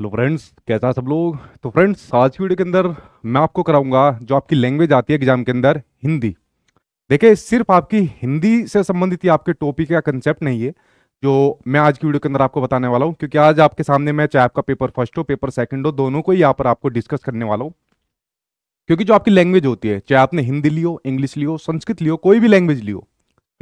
hello friends कैसा सब लोग तो फ्रेंड्स आज की वीडियो के अंदर मैं आपको कराऊंगा जो आपकी लैंग्वेज आती है एग्जाम के अंदर हिंदी देखिए सिर्फ आपकी हिंदी से संबंधित ही आपके टॉपिक या कंसेप्ट नहीं है जो मैं आज की वीडियो के अंदर आपको बताने वाला हूँ क्योंकि आज आपके सामने मैं चाहे आपका पेपर फर्स्ट हो पेपर सेकेंड हो दोनों को ही यहाँ पर आपको डिस्कस करने वाला हूँ क्योंकि जो आपकी लैंग्वेज होती है चाहे आपने हिंदी लियो इंग्लिश लियो संस्कृत लियो कोई भी लैंग्वेज लियो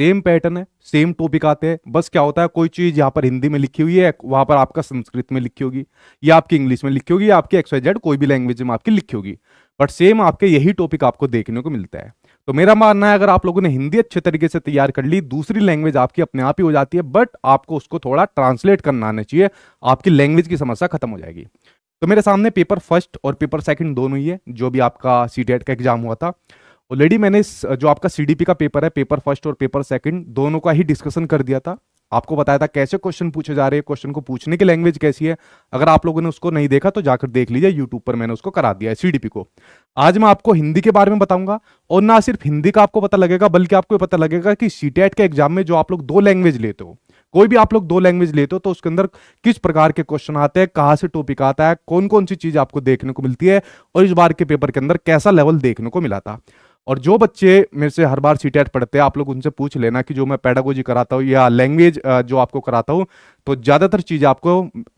सेम पैटर्न है सेम टॉपिक आते हैं बस क्या होता है कोई चीज यहाँ पर हिंदी में लिखी हुई है वहां पर आपका संस्कृत में लिखी होगी या आपकी इंग्लिश में लिखी होगी या आपकी एक्सवाइजेड कोई भी लैंग्वेज में आपकी लिखी होगी बट सेम आपके यही टॉपिक आपको देखने को मिलता है तो मेरा मानना है अगर आप लोगों ने हिंदी अच्छे तरीके से तैयार कर ली दूसरी लैंग्वेज आपकी अपने आप ही हो जाती है बट आपको उसको थोड़ा ट्रांसलेट करना आना चाहिए आपकी लैंग्वेज की समस्या खत्म हो जाएगी तो मेरे सामने पेपर फर्स्ट और पेपर सेकंड दोनों ही है जो भी आपका सी e का एग्जाम हुआ था ऑलरेडी मैंने जो आपका सीडीपी का पेपर है पेपर फर्स्ट और पेपर सेकंड दोनों का ही डिस्कशन कर दिया था आपको बताया था कैसे क्वेश्चन पूछे जा रहे हैं क्वेश्चन को पूछने की लैंग्वेज कैसी है अगर आप लोगों ने उसको नहीं देखा तो जाकर देख लीजिए यूट्यूब पर मैंने उसको करा दिया है सीडीपी को आज मैं आपको हिंदी के बारे में बताऊंगा और ना सिर्फ हिंदी का आपको पता लगेगा बल्कि आपको पता लगेगा कि सीटेट के एग्जाम में जो आप लोग दो लैंग्वेज लेते हो कोई भी आप लोग दो लैंग्वेज लेते हो तो उसके अंदर किस प्रकार के क्वेश्चन आते हैं कहाँ से टॉपिक आता है कौन कौन सी चीज आपको देखने को मिलती है और इस बार के पेपर के अंदर कैसा लेवल देखने को मिला था और जो बच्चे मेरे से हर बार सी पढ़ते हैं आप लोग उनसे पूछ लेना कि जो मैं पैडागोजी कराता हूँ या लैंग्वेज जो आपको कराता हूँ तो ज्यादातर चीज आपको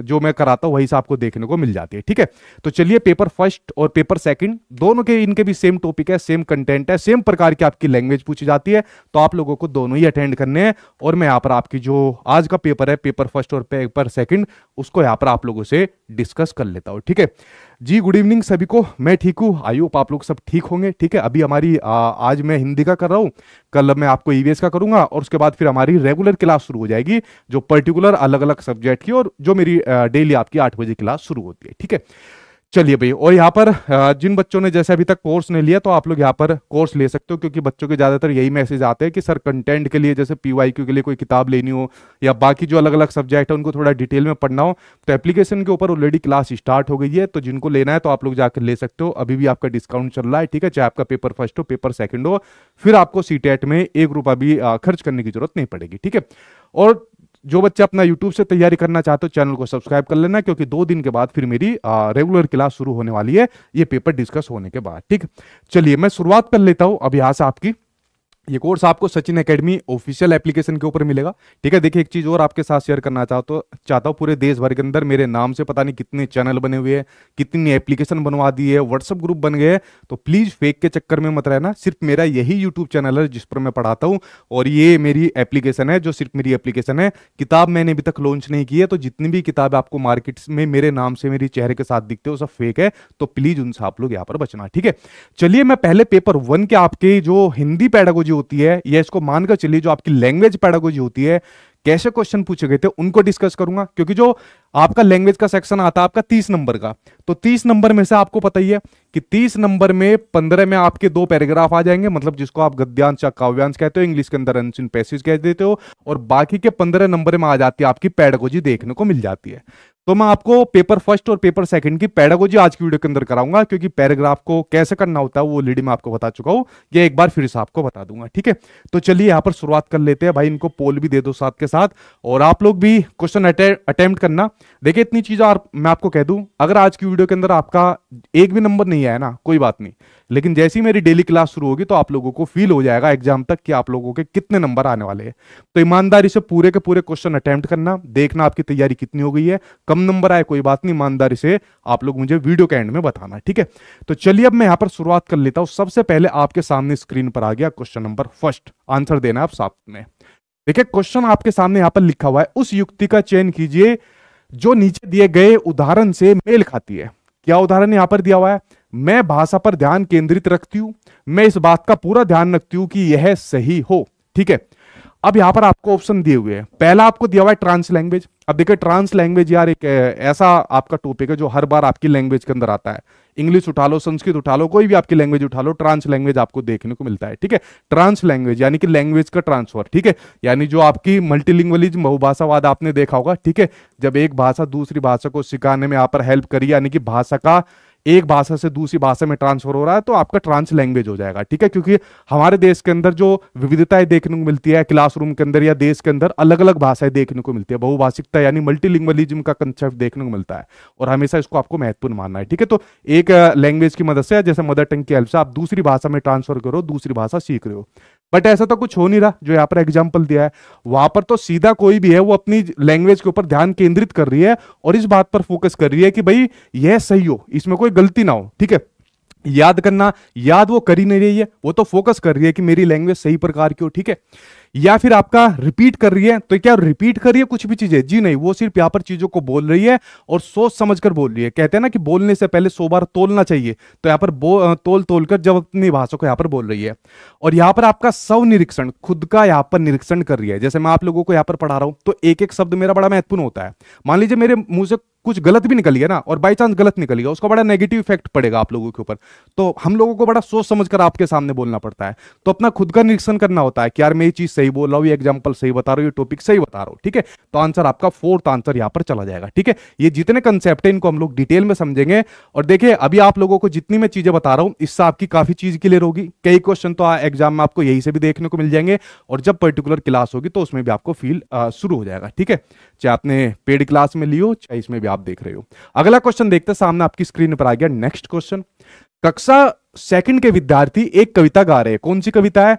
जो मैं कराता हूं वही से आपको देखने को मिल जाती है ठीक है तो चलिए पेपर फर्स्ट और पेपर सेकंड दोनों के इनके भी सेम टॉपिक है सेम कंटेंट है सेम प्रकार की आपकी लैंग्वेज पूछी जाती है तो आप लोगों को दोनों ही अटेंड करने हैं और मैं यहाँ पर आपकी जो आज का पेपर है पेपर फर्स्ट और पेपर सेकेंड उसको यहां पर आप लोगों से डिस्कस कर लेता हूं ठीक है जी गुड इवनिंग सभी को मैं ठीक हूँ आई होप आप लोग सब ठीक होंगे ठीक है अभी हमारी आ, आज मैं हिंदी का कर रहा हूँ कल मैं आपको ईवीएस e का करूंगा और उसके बाद फिर हमारी रेगुलर क्लास शुरू हो जाएगी जो पर्टिकुलर अलग अलग अलग सब्जेक्ट की और जो मेरी डेली आपकी आठ बजे क्लास शुरू होती है ठीक है चलिए भाई और यहाँ पर जिन बच्चों ने जैसे अभी तक कोर्स नहीं लिया तो आप लोग यहाँ पर कोर्स ले सकते हो क्योंकि बच्चों के ज़्यादातर यही मैसेज आते हैं कि सर कंटेंट के लिए जैसे पी के लिए कोई किताब लेनी हो या बाकी जो अलग अलग सब्जेक्ट है उनको थोड़ा डिटेल में पढ़ना हो तो एप्लीकेशन के ऊपर ऑलरेडी क्लास स्टार्ट हो गई है तो जिनको लेना है तो आप लोग जाकर ले सकते हो अभी भी आपका डिस्काउंट चल रहा है ठीक है चाहे आपका पेपर फर्स्ट हो पेपर सेकेंड हो फिर आपको सी e में एक रुपया भी खर्च करने की जरूरत नहीं पड़ेगी ठीक है और जो बच्चे अपना यूट्यूब से तैयारी करना चाहते हो चैनल को सब्सक्राइब कर लेना क्योंकि दो दिन के बाद फिर मेरी रेगुलर क्लास शुरू होने वाली है ये पेपर डिस्कस होने के बाद ठीक चलिए मैं शुरुआत कर लेता हूँ अभ्यास आपकी ये कोर्स आपको सचिन एकेडमी ऑफिशियल एप्लीकेशन के ऊपर मिलेगा ठीक है देखिए एक चीज़ और आपके साथ शेयर करना चाहता हूँ चाहता हूँ पूरे देश भर के अंदर मेरे नाम से पता नहीं कितने चैनल बने हुए हैं कितनी एप्लीकेशन बनवा दी है व्हाट्सअप ग्रुप बन गए तो प्लीज़ फेक के चक्कर में मत रहना सिर्फ मेरा यही यूट्यूब चैनल है जिस पर मैं पढ़ाता हूँ और ये मेरी एप्लीकेशन है जो सिर्फ मेरी एप्लीकेशन है किताब मैंने अभी तक लॉन्च नहीं की है तो जितनी भी किताब आपको मार्केट में मेरे नाम से मेरे चेहरे के साथ दिखते हो सब फेक है तो प्लीज़ उनसे आप लोग यहाँ पर बचना ठीक है चलिए मैं पहले पेपर वन के आपके जो हिंदी पैडागोजी होती है या इसको मानकर चलिए जो आपकी लैंग्वेज पैडागोजी होती है कैसे क्वेश्चन पूछे गए थे उनको डिस्कस करूंगा क्योंकि जो आपका लैंग्वेज का सेक्शन आता है आपका तीस नंबर का तो तीस नंबर में से आपको पता ही है कि तीस नंबर में पंद्रह में आपके दो पैराग्राफ आ जाएंगे मतलब जिसको आप गद्यांश या काव्यांश कहते हो इंग्लिश के अंदर अनसिन पैसेज कह देते हो और बाकी के पंद्रह नंबर में आ जाती है आपकी पैडगोजी देखने को मिल जाती है तो मैं आपको पेपर फर्स्ट और पेपर सेकंड की पैडागोजी आज की वीडियो के अंदर कराऊंगा क्योंकि पैराग्राफ को कैसे करना होता है वो ऑलरेडी मैं आपको बता चुका हूँ ये एक बार फिर से आपको बता दूंगा ठीक है तो चलिए यहाँ पर शुरुआत कर लेते हैं भाई इनको पोल भी दे दो साथ के साथ और आप लोग भी क्वेश्चन अटेम्प्ट करना देखिए इतनी चीज और मैं आपको कह दूँ अगर आज की वीडियो के अंदर आपका एक भी नंबर नहीं आया ना कोई बात नहीं लेकिन जैसी मेरी डेली क्लास शुरू होगी तो आप लोगों को फील हो जाएगा एग्जाम तक कि आप लोगों के कितने नंबर आने वाले हैं तो ईमानदारी से पूरे के पूरे क्वेश्चन अटेम्प्ट करना देखना आपकी तैयारी कितनी हो गई है कम नंबर आए कोई बात नहीं ईमानदारी से आप लोग मुझे वीडियो के एंड में बताना ठीक है तो चलिए अब मैं यहां पर शुरुआत कर लेता हूं सबसे पहले आपके सामने स्क्रीन पर आ गया क्वेश्चन नंबर फर्स्ट आंसर देना आप साथ में देखिए क्वेश्चन आपके सामने यहां पर लिखा हुआ है उस युक्ति का चयन कीजिए जो नीचे दिए गए उदाहरण से मेल खाती है क्या उदाहरण यहां पर दिया हुआ है मैं भाषा पर ध्यान केंद्रित रखती हूं मैं इस बात का पूरा ध्यान रखती हूं कि यह सही हो ठीक है अब यहां पर आपको ऑप्शन दिए हुए हैं पहला आपको दिया हुआ है ट्रांस लैंग्वेज अब देखिए ट्रांस लैंग्वेज यार एक ऐसा आपका टॉपिक है जो हर बार आपकी लैंग्वेज के अंदर आता है इंग्लिश उठा लो संस्कृत उठा लो कोई भी आपकी लैंग्वेज उठा लो ट्रांस लैंग्वेज आपको देखने को मिलता है ठीक है ट्रांस लैंग्वेज यानी कि लैंग्वेज का ट्रांसफर ठीक है यानी जो आपकी मल्टीलिंगलिज बहुभाषावाद आपने देखा होगा ठीक है जब एक भाषा दूसरी भाषा को सिखाने में यहाँ पर हेल्प करी यानी कि भाषा का एक भाषा से दूसरी भाषा में ट्रांसफर हो रहा है तो आपका ट्रांस लैंग्वेज हो जाएगा ठीक है क्योंकि हमारे देश के अंदर जो विविधताएं देखने को मिलती है क्लासरूम के अंदर या देश के अंदर अलग अलग भाषाएं देखने को मिलती है बहुभाषिकता यानी मल्टीलिंग्वलिज्म का कंसेप्ट देखने को मिलता है और हमेशा इसको आपको महत्वपूर्ण मानना है ठीक है तो एक लैंग्वेज की मदद से जैसे मदर टंग की हेल्प से आप दूसरी भाषा में ट्रांसफर करो दूसरी भाषा सीख रहे हो बट ऐसा तो कुछ हो नहीं रहा जो यहाँ पर एग्जाम्पल दिया है वहां पर तो सीधा कोई भी है वो अपनी लैंग्वेज के ऊपर ध्यान केंद्रित कर रही है और इस बात पर फोकस कर रही है कि भाई यह सही हो इसमें कोई गलती ना हो ठीक है याद करना याद वो कर ही नहीं रही है वो तो फोकस कर रही है कि मेरी लैंग्वेज सही प्रकार की हो ठीक है या फिर आपका रिपीट कर रही है तो क्या रिपीट कर रही है कुछ भी चीजें जी नहीं वो सिर्फ यहाँ पर चीजों को बोल रही है और सोच समझ कर बोल रही है कहते हैं ना कि बोलने से पहले सो बार तोलना चाहिए तो यहाँ पर तोल तोल कर जब अपनी भाषा को यहाँ पर बोल रही है और यहाँ पर आपका सव निरीक्षण खुद का यहाँ पर निरीक्षण कर रही है जैसे मैं आप लोगों को यहाँ पर पढ़ा रहा हूं तो एक एक शब्द मेरा बड़ा महत्वपूर्ण होता है मान लीजिए मेरे मुंह से कुछ गलत भी निकल गया ना और बाई चांस गलत निकल गया उसका बड़ा नेगेटिव इफेक्ट पड़ेगा आप लोगों के ऊपर तो हम लोगों को बड़ा सोच समझ कर आपके सामने बोलना पड़ता है तो अपना खुद का निरीक्षण करना होता है कि यार मैं ये चीज सही बोल रहा हूँ ये एग्जाम्पल सही बता रहा हूँ ये टॉपिक सही बता रहा हूँ ठीक है तो आंसर आपका फोर्थ आंसर यहाँ पर चला जाएगा ठीक है ये जितने कंसेप्ट है इनको हम लोग डिटेल में समझेंगे और देखिए अभी आप लोगों को जितनी मैं चीजें बता रहा हूँ इससे आपकी काफी चीज क्लियर होगी कई क्वेश्चन तो एग्जाम में आपको यही से भी देखने को मिल जाएंगे और जब पर्टिकुलर क्लास होगी तो उसमें भी आपको फील शुरू हो जाएगा ठीक है चाहे आपने पेड क्लास में लियो चाहे इसमें भी आप देख रहे हो अगला क्वेश्चन देखते सामने आपकी स्क्रीन पर आ गया नेक्स्ट क्वेश्चन कक्षा सेकंड के विद्यार्थी एक कविता गा रहे हैं कौन सी कविता है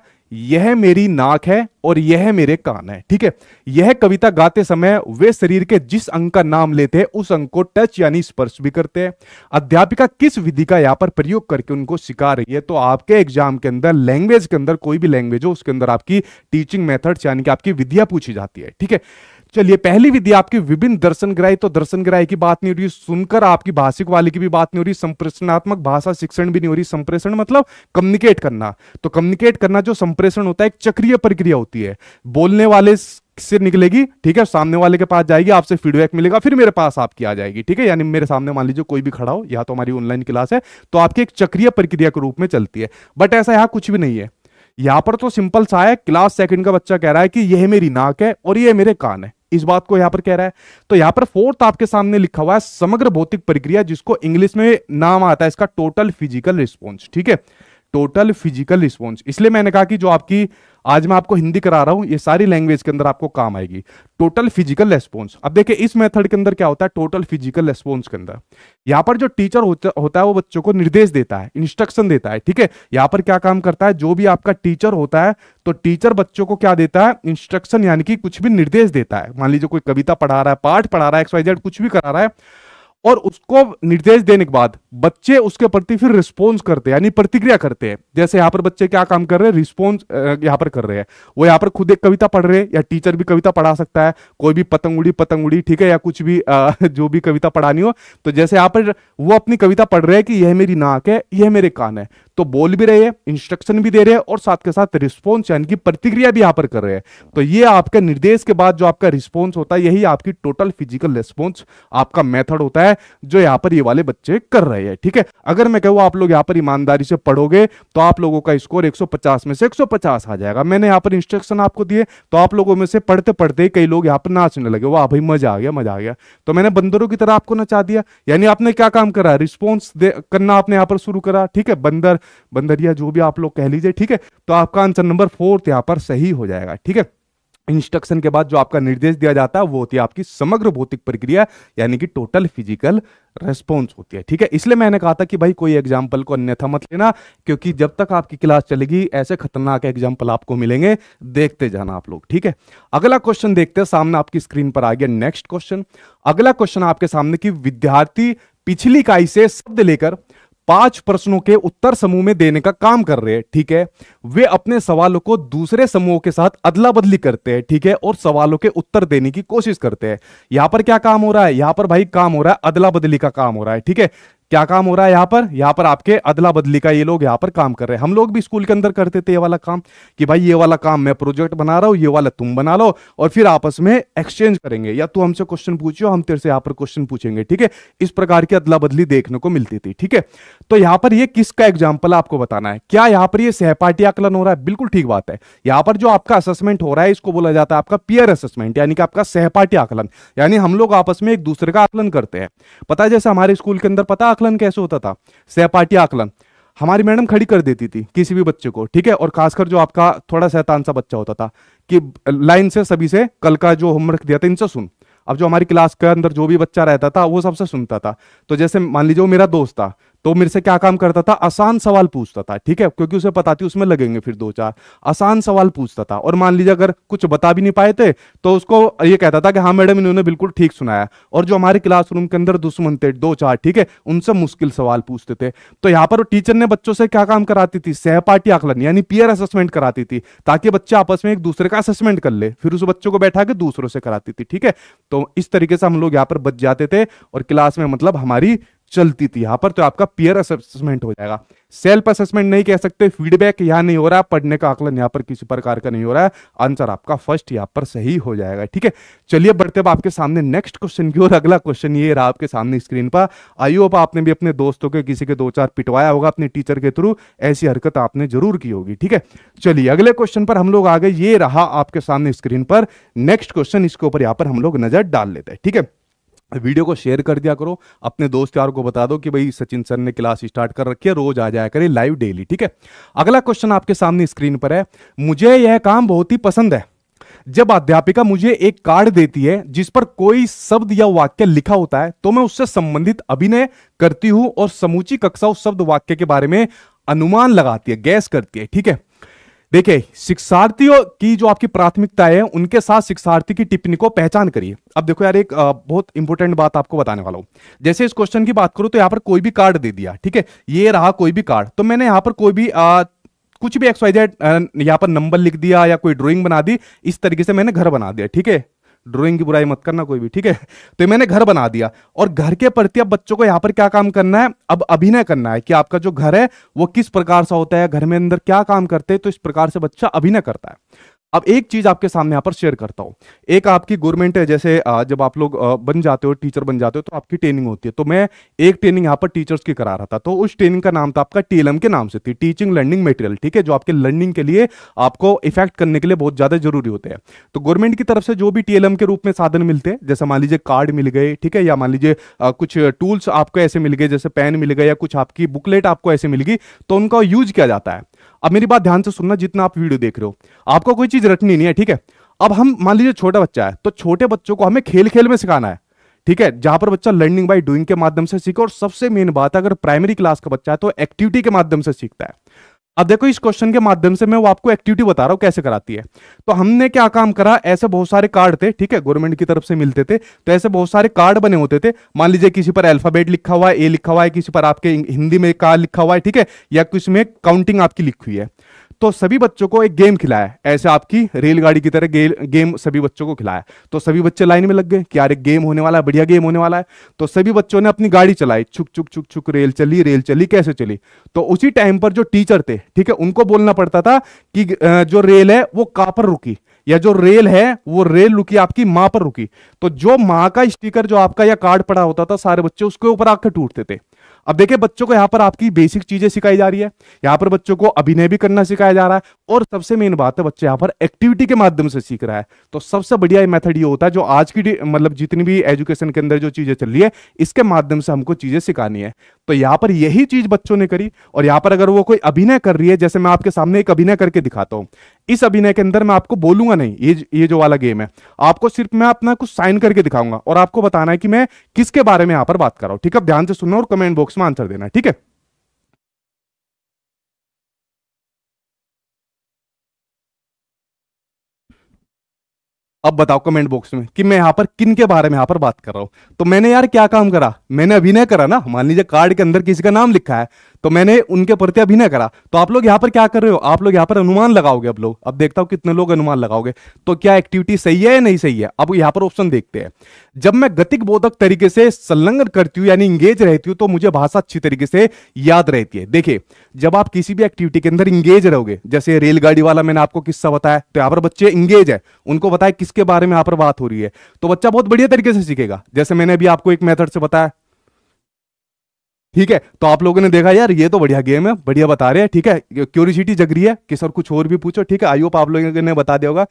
यह मेरी नाक है और यह मेरे कान है ठीक है यह कविता गाते समय वे शरीर के जिस अंग का नाम लेते हैं उस अंग को टच यानी स्पर्श भी करते हैं अध्यापिका किस विधि का यहां पर प्रयोग करके उनको सिखा रही है तो आपके एग्जाम के अंदर लैंग्वेज के अंदर कोई भी लैंग्वेज हो उसके अंदर आपकी टीचिंग मेथड यानी कि आपकी विधियां पूछी जाती है ठीक है चलिए पहली विधि आपकी विभिन्न दर्शन ग्राही तो दर्शन ग्राही की बात नहीं हो रही सुनकर आपकी भाषिक वाली की भी बात नहीं हो रही संप्रेषणात्मक भाषा शिक्षण भी नहीं हो रही संप्रेषण मतलब कम्युनिकेट करना तो कम्युनिकेट करना जो संप्रेषण होता है एक चक्रीय प्रक्रिया होती है बोलने वाले से निकलेगी ठीक है सामने वाले के पास जाएगी आपसे फीडबैक मिलेगा फिर मेरे पास आपकी आ जाएगी ठीक है यानी मेरे सामने मान लीजिए कोई भी खड़ा हो या तो हमारी ऑनलाइन क्लास है तो आपकी एक चक्रीय प्रक्रिया के रूप में चलती है बट ऐसा यहां कुछ भी नहीं है यहाँ पर तो सिंपल सा है क्लास सेकंड का बच्चा कह रहा है कि यह मेरी नाक है और यह मेरे कान है इस बात को यहां पर कह रहा है तो यहां पर फोर्थ आपके सामने लिखा हुआ है समग्र भौतिक प्रक्रिया जिसको इंग्लिश में नाम आता है इसका टोटल फिजिकल रिस्पॉन्स ठीक है टोटल फिजिकल रिस्पॉन्स इसलिए मैंने कहा कि जो आपकी आज मैं आपको हिंदी करा रहा हूं ये सारी लैंग्वेज के अंदर आपको काम आएगी टोटल फिजिकल रेस्पॉन्स अब देखिए इस मेथड के अंदर क्या होता है टोटल फिजिकल रेस्पॉन्स के अंदर यहां पर जो टीचर होता है वो बच्चों को निर्देश देता है इंस्ट्रक्शन देता है ठीक है यहां पर क्या काम करता है जो भी आपका टीचर होता है तो टीचर बच्चों को क्या देता है इंस्ट्रक्शन यानी कि कुछ भी निर्देश देता है मान लीजिए कोई कविता पढ़ा रहा है पाठ पढ़ा रहा है एक्सवाइजेड कुछ भी करा रहा है और उसको निर्देश देने के बाद बच्चे उसके प्रति फिर रिस्पॉन्स करते हैं यानी प्रतिक्रिया करते हैं जैसे यहाँ पर बच्चे क्या काम कर रहे हैं रिस्पॉन्स यहाँ पर कर रहे हैं वो यहाँ पर खुद एक कविता पढ़ रहे हैं या टीचर भी कविता पढ़ा सकता है कोई भी पतंग उड़ी पतंग उड़ी ठीक है या कुछ भी जो भी कविता पढ़ानी हो तो जैसे यहाँ पर वो अपनी कविता पढ़ रहे हैं कि यह मेरी नाक है यह मेरे कान है तो बोल भी रहे हैं इंस्ट्रक्शन भी दे रहे हैं और साथ के साथ रिस्पॉन्स यानी कि प्रतिक्रिया भी यहाँ पर कर रहे हैं तो ये आपके निर्देश के बाद जो आपका रिस्पॉन्स होता है यही आपकी टोटल फिजिकल रिस्पॉन्स आपका मेथड होता है जो यहाँ पर ये वाले बच्चे कर रहे हैं ठीक है अगर मैं कहूँ आप लोग यहाँ पर ईमानदारी से पढ़ोगे तो आप लोगों का स्कोर एक में से एक आ जाएगा मैंने यहाँ पर इंस्ट्रक्शन आपको दिए तो आप लोगों में से पढ़ते पढ़ते ही कई लोग यहाँ पर नाचने लगे वाह भाई मजा आ गया मजा आ गया तो मैंने बंदरों की तरह आपको नचा दिया यानी आपने क्या काम करा रिस्पॉन्स करना आपने यहाँ पर शुरू करा ठीक है बंदर बंदरिया जो भी आप लोग कह लीजिए ठीक है तो आपका आंसर नंबर फोर्थ यहाँ पर सही हो जाएगा ठीक है इंस्ट्रक्शन के बाद जो आपका निर्देश दिया जाता है वो होती है आपकी समग्र भौतिक प्रक्रिया यानी कि टोटल फिजिकल रेस्पॉन्स होती है ठीक है इसलिए मैंने कहा था कि भाई कोई एग्जाम्पल को अन्यथा मत लेना क्योंकि जब तक आपकी क्लास चलेगी ऐसे खतरनाक एग्जाम्पल आपको मिलेंगे देखते जाना आप लोग ठीक है अगला क्वेश्चन देखते हैं सामने आपकी स्क्रीन पर आ गया नेक्स्ट क्वेश्चन अगला क्वेश्चन आपके सामने की विद्यार्थी पिछली इकाई से शब्द लेकर पांच प्रश्नों के उत्तर समूह में देने का काम कर रहे हैं ठीक है वे अपने सवालों को दूसरे समूहों के साथ अदला बदली करते हैं ठीक है और सवालों के उत्तर देने की कोशिश करते हैं यहां पर क्या काम हो रहा है यहां पर भाई काम हो रहा है अदला बदली का काम हो रहा है ठीक है क्या काम हो रहा है यहाँ पर यहाँ पर आपके अदला बदली का ये लोग यहाँ पर काम कर रहे हैं हम लोग भी स्कूल के अंदर करते थे ये वाला काम कि भाई ये वाला काम मैं प्रोजेक्ट बना रहा हूँ ये वाला तुम बना लो और फिर आपस में एक्सचेंज करेंगे या तू हमसे क्वेश्चन पूछियो हम तेरे से यहाँ पर क्वेश्चन पूछेंगे ठीक है इस प्रकार की अदला बदली देखने को मिलती थी ठीक है तो यहाँ पर ये किसका एग्जाम्पल आपको बताना है क्या यहाँ पर ये सहपाठी आकलन हो रहा है बिल्कुल ठीक बात है यहाँ पर जो आपका असेसमेंट हो रहा है इसको बोला जाता है आपका पियर असेसमेंट यानी कि आपका सहपाठी आकलन यानी हम लोग आपस में एक दूसरे का आकलन करते हैं पता जैसे हमारे स्कूल के अंदर पता आकलन कैसे होता था सहपाठी आकलन हमारी मैडम खड़ी कर देती थी किसी भी बच्चे को ठीक है और खासकर जो आपका थोड़ा शैतान सा बच्चा होता था कि लाइन से सभी से कल का जो होमवर्क दिया था इनसे सुन अब जो हमारी क्लास के अंदर जो भी बच्चा रहता था वो सबसे सुनता था तो जैसे मान लीजिए वो मेरा दोस्त था तो मेरे से क्या काम करता था आसान सवाल पूछता था ठीक है क्योंकि उसे पता थी उसमें लगेंगे फिर दो चार आसान सवाल पूछता था और मान लीजिए अगर कुछ बता भी नहीं पाए थे तो उसको ये कहता था कि हाँ मैडम इन्होंने बिल्कुल ठीक सुनाया और जो हमारे क्लासरूम के अंदर दुश्मन थे दो चार ठीक है उनसे मुश्किल सवाल पूछते थे तो यहाँ पर टीचर ने बच्चों से क्या काम कराती थी सहपाठी आकलन यानी पीयर असेसमेंट कराती थी ताकि बच्चे आपस में एक दूसरे का असेसमेंट कर ले फिर उस बच्चों को बैठा के दूसरों से कराती थी ठीक है तो इस तरीके से हम लोग यहाँ पर बच जाते थे और क्लास में मतलब हमारी चलती थी यहां पर तो आपका पियर असेसमेंट हो जाएगा सेल्फ असेसमेंट नहीं कह सकते फीडबैक यहां नहीं हो रहा पढ़ने का आकलन यहां पर किसी प्रकार का नहीं हो रहा है आंसर आपका फर्स्ट यहां पर सही हो जाएगा ठीक है चलिए बढ़ते अब आपके सामने नेक्स्ट क्वेश्चन की ओर अगला क्वेश्चन ये रहा आपके सामने स्क्रीन पर आई होप आपने भी अपने दोस्तों के किसी के दो चार पिटवाया होगा अपने टीचर के थ्रू ऐसी हरकत आपने जरूर की होगी ठीक है चलिए अगले क्वेश्चन पर हम लोग आगे ये रहा आपके सामने स्क्रीन पर नेक्स्ट क्वेश्चन इसके ऊपर यहां पर हम लोग नजर डाल लेते हैं ठीक है वीडियो को शेयर कर दिया करो अपने दोस्त यार को बता दो कि भाई सचिन सर ने क्लास स्टार्ट कर रखी है रोज आ जाया करें लाइव डेली ठीक है अगला क्वेश्चन आपके सामने स्क्रीन पर है मुझे यह काम बहुत ही पसंद है जब अध्यापिका मुझे एक कार्ड देती है जिस पर कोई शब्द या वाक्य लिखा होता है तो मैं उससे संबंधित अभिनय करती हूं और समूची कक्षा उस शब्द वाक्य के बारे में अनुमान लगाती है गैस करती है ठीक है देखिए शिक्षार्थियों की जो आपकी प्राथमिकता है उनके साथ शिक्षार्थी की टिप्पणी को पहचान करिए अब देखो यार एक बहुत इंपॉर्टेंट बात आपको बताने वाला हूं जैसे इस क्वेश्चन की बात करूं तो यहां पर कोई भी कार्ड दे दिया ठीक है ये रहा कोई भी कार्ड तो मैंने यहां पर कोई भी आ, कुछ भी एक्सवाइजेड यहां पर नंबर लिख दिया या कोई ड्रॉइंग बना दी इस तरीके से मैंने घर बना दिया ठीक है ड्राइंग की बुराई मत करना कोई भी ठीक है तो मैंने घर बना दिया और घर के प्रति अब बच्चों को यहाँ पर क्या काम करना है अब अभिनय करना है कि आपका जो घर है वो किस प्रकार सा होता है घर में अंदर क्या काम करते हैं तो इस प्रकार से बच्चा अभिनय करता है अब एक चीज आपके सामने यहाँ पर शेयर करता हूँ एक आपकी गवर्नमेंट है जैसे जब आप लोग बन जाते हो टीचर बन जाते हो तो आपकी ट्रेनिंग होती है तो मैं एक ट्रेनिंग यहाँ पर टीचर्स की करा रहा था तो उस ट्रेनिंग का नाम था आपका टीएलएम के नाम से थी टीचिंग लर्निंग मेटेरियल ठीक है जो आपके लर्निंग के लिए आपको इफेक्ट करने के लिए बहुत ज्यादा जरूरी होते हैं तो गवर्नमेंट की तरफ से जो भी टीएलएम के रूप में साधन मिलते हैं जैसे मान लीजिए कार्ड मिल गए ठीक है या मान लीजिए कुछ टूल्स आपको ऐसे मिल गए जैसे पेन मिल गए या कुछ आपकी बुकलेट आपको ऐसे मिल गई तो उनका यूज किया जाता है अब मेरी बात ध्यान से सुनना जितना आप वीडियो देख रहे हो आपको कोई चीज रटनी नहीं है ठीक है अब हम मान लीजिए छोटा बच्चा है तो छोटे बच्चों को हमें खेल खेल में सिखाना है ठीक है जहां पर बच्चा लर्निंग बाय डूइंग के माध्यम से सीखे और सबसे मेन बात अगर प्राइमरी क्लास का बच्चा है तो एक्टिविटी के माध्यम से सीखता है अब देखो इस क्वेश्चन के माध्यम से मैं वो आपको एक्टिविटी बता रहा हूँ कैसे कराती है तो हमने क्या काम करा ऐसे बहुत सारे कार्ड थे ठीक है गवर्नमेंट की तरफ से मिलते थे तो ऐसे बहुत सारे कार्ड बने होते थे मान लीजिए किसी पर अल्फाबेट लिखा हुआ है ए लिखा हुआ है किसी पर आपके हिंदी में कार लिखा हुआ है ठीक है या किसी में काउंटिंग आपकी लिखी हुई है तो सभी बच्चों को एक गेम खिलाया ऐसे आपकी रेलगाड़ी की तरह गेम सभी बच्चों को खिलाया तो सभी बच्चे लाइन में लग गए कि यार एक गेम होने वाला है बढ़िया गेम होने वाला है तो सभी बच्चों ने अपनी गाड़ी चलाई छुक छुक छुक छुक रेल चली रेल चली कैसे चली तो उसी टाइम पर जो टीचर थे ठीक है उनको बोलना पड़ता था कि जो रेल है वो कहाँ पर रुकी या जो रेल है वो रेल रुकी आपकी माँ पर रुकी तो जो माँ का स्टिकर जो आपका या कार्ड पड़ा होता था सारे बच्चे उसके ऊपर आकर टूटते थे अब देखिए बच्चों को यहाँ पर आपकी बेसिक चीजें सिखाई जा रही है यहाँ पर बच्चों को अभिनय भी करना सिखाया जा रहा है और सबसे मेन बात है बच्चे यहाँ पर एक्टिविटी के माध्यम से सीख रहा है तो सबसे बढ़िया मेथड ये होता है जो आज की मतलब जितनी भी एजुकेशन के अंदर जो चीजें चल रही है इसके माध्यम से हमको चीजें सिखानी है तो यहाँ पर यही चीज बच्चों ने करी और यहाँ पर अगर वो कोई अभिनय कर रही है जैसे मैं आपके सामने एक अभिनय करके दिखाता हूँ इस अभिनय के अंदर मैं आपको बोलूंगा नहीं ये ये जो वाला गेम है आपको सिर्फ मैं अपना कुछ साइन करके दिखाऊंगा और आपको बताना है कि मैं किसके बारे में यहाँ पर बात कर रहा हूँ ठीक है ध्यान से सुनना और कमेंट बॉक्स इसमें आंसर देना है ठीक है अब बताओ कमेंट बॉक्स में कि मैं यहां पर किन के बारे में यहां पर बात कर रहा हूं तो मैंने यार क्या काम करा मैंने अभिनय करा ना मान लीजिए कार्ड के अंदर किसी का नाम लिखा है तो मैंने उनके प्रति अभिनय करा तो आप लोग यहाँ पर क्या कर रहे हो आप लोग यहाँ पर अनुमान लगाओगे अब लोग अब देखता हूँ कितने लोग अनुमान लगाओगे तो क्या एक्टिविटी सही है या नहीं सही है अब यहाँ पर ऑप्शन देखते हैं जब मैं गतिक बोधक तरीके से संलग्न करती हूँ यानी इंगेज रहती हूँ तो मुझे भाषा अच्छी तरीके से याद रहती है देखिए जब आप किसी भी एक्टिविटी के अंदर इंगेज रहोगे जैसे रेलगाड़ी वाला मैंने आपको किस्सा बताया तो यहाँ पर बच्चे इंगेज है उनको बताया किसके बारे में यहाँ पर बात हो रही है तो बच्चा बहुत बढ़िया तरीके से सीखेगा जैसे मैंने अभी आपको एक मेथड से बताया ठीक है तो आप लोगों ने देखा यार ये तो बढ़िया गेम है बढ़िया बता रहे हैं ठीक है क्यूरिसिटी जग रही है कि सर कुछ और भी पूछो ठीक है आई होप आप लोगों ने बता दिया होगा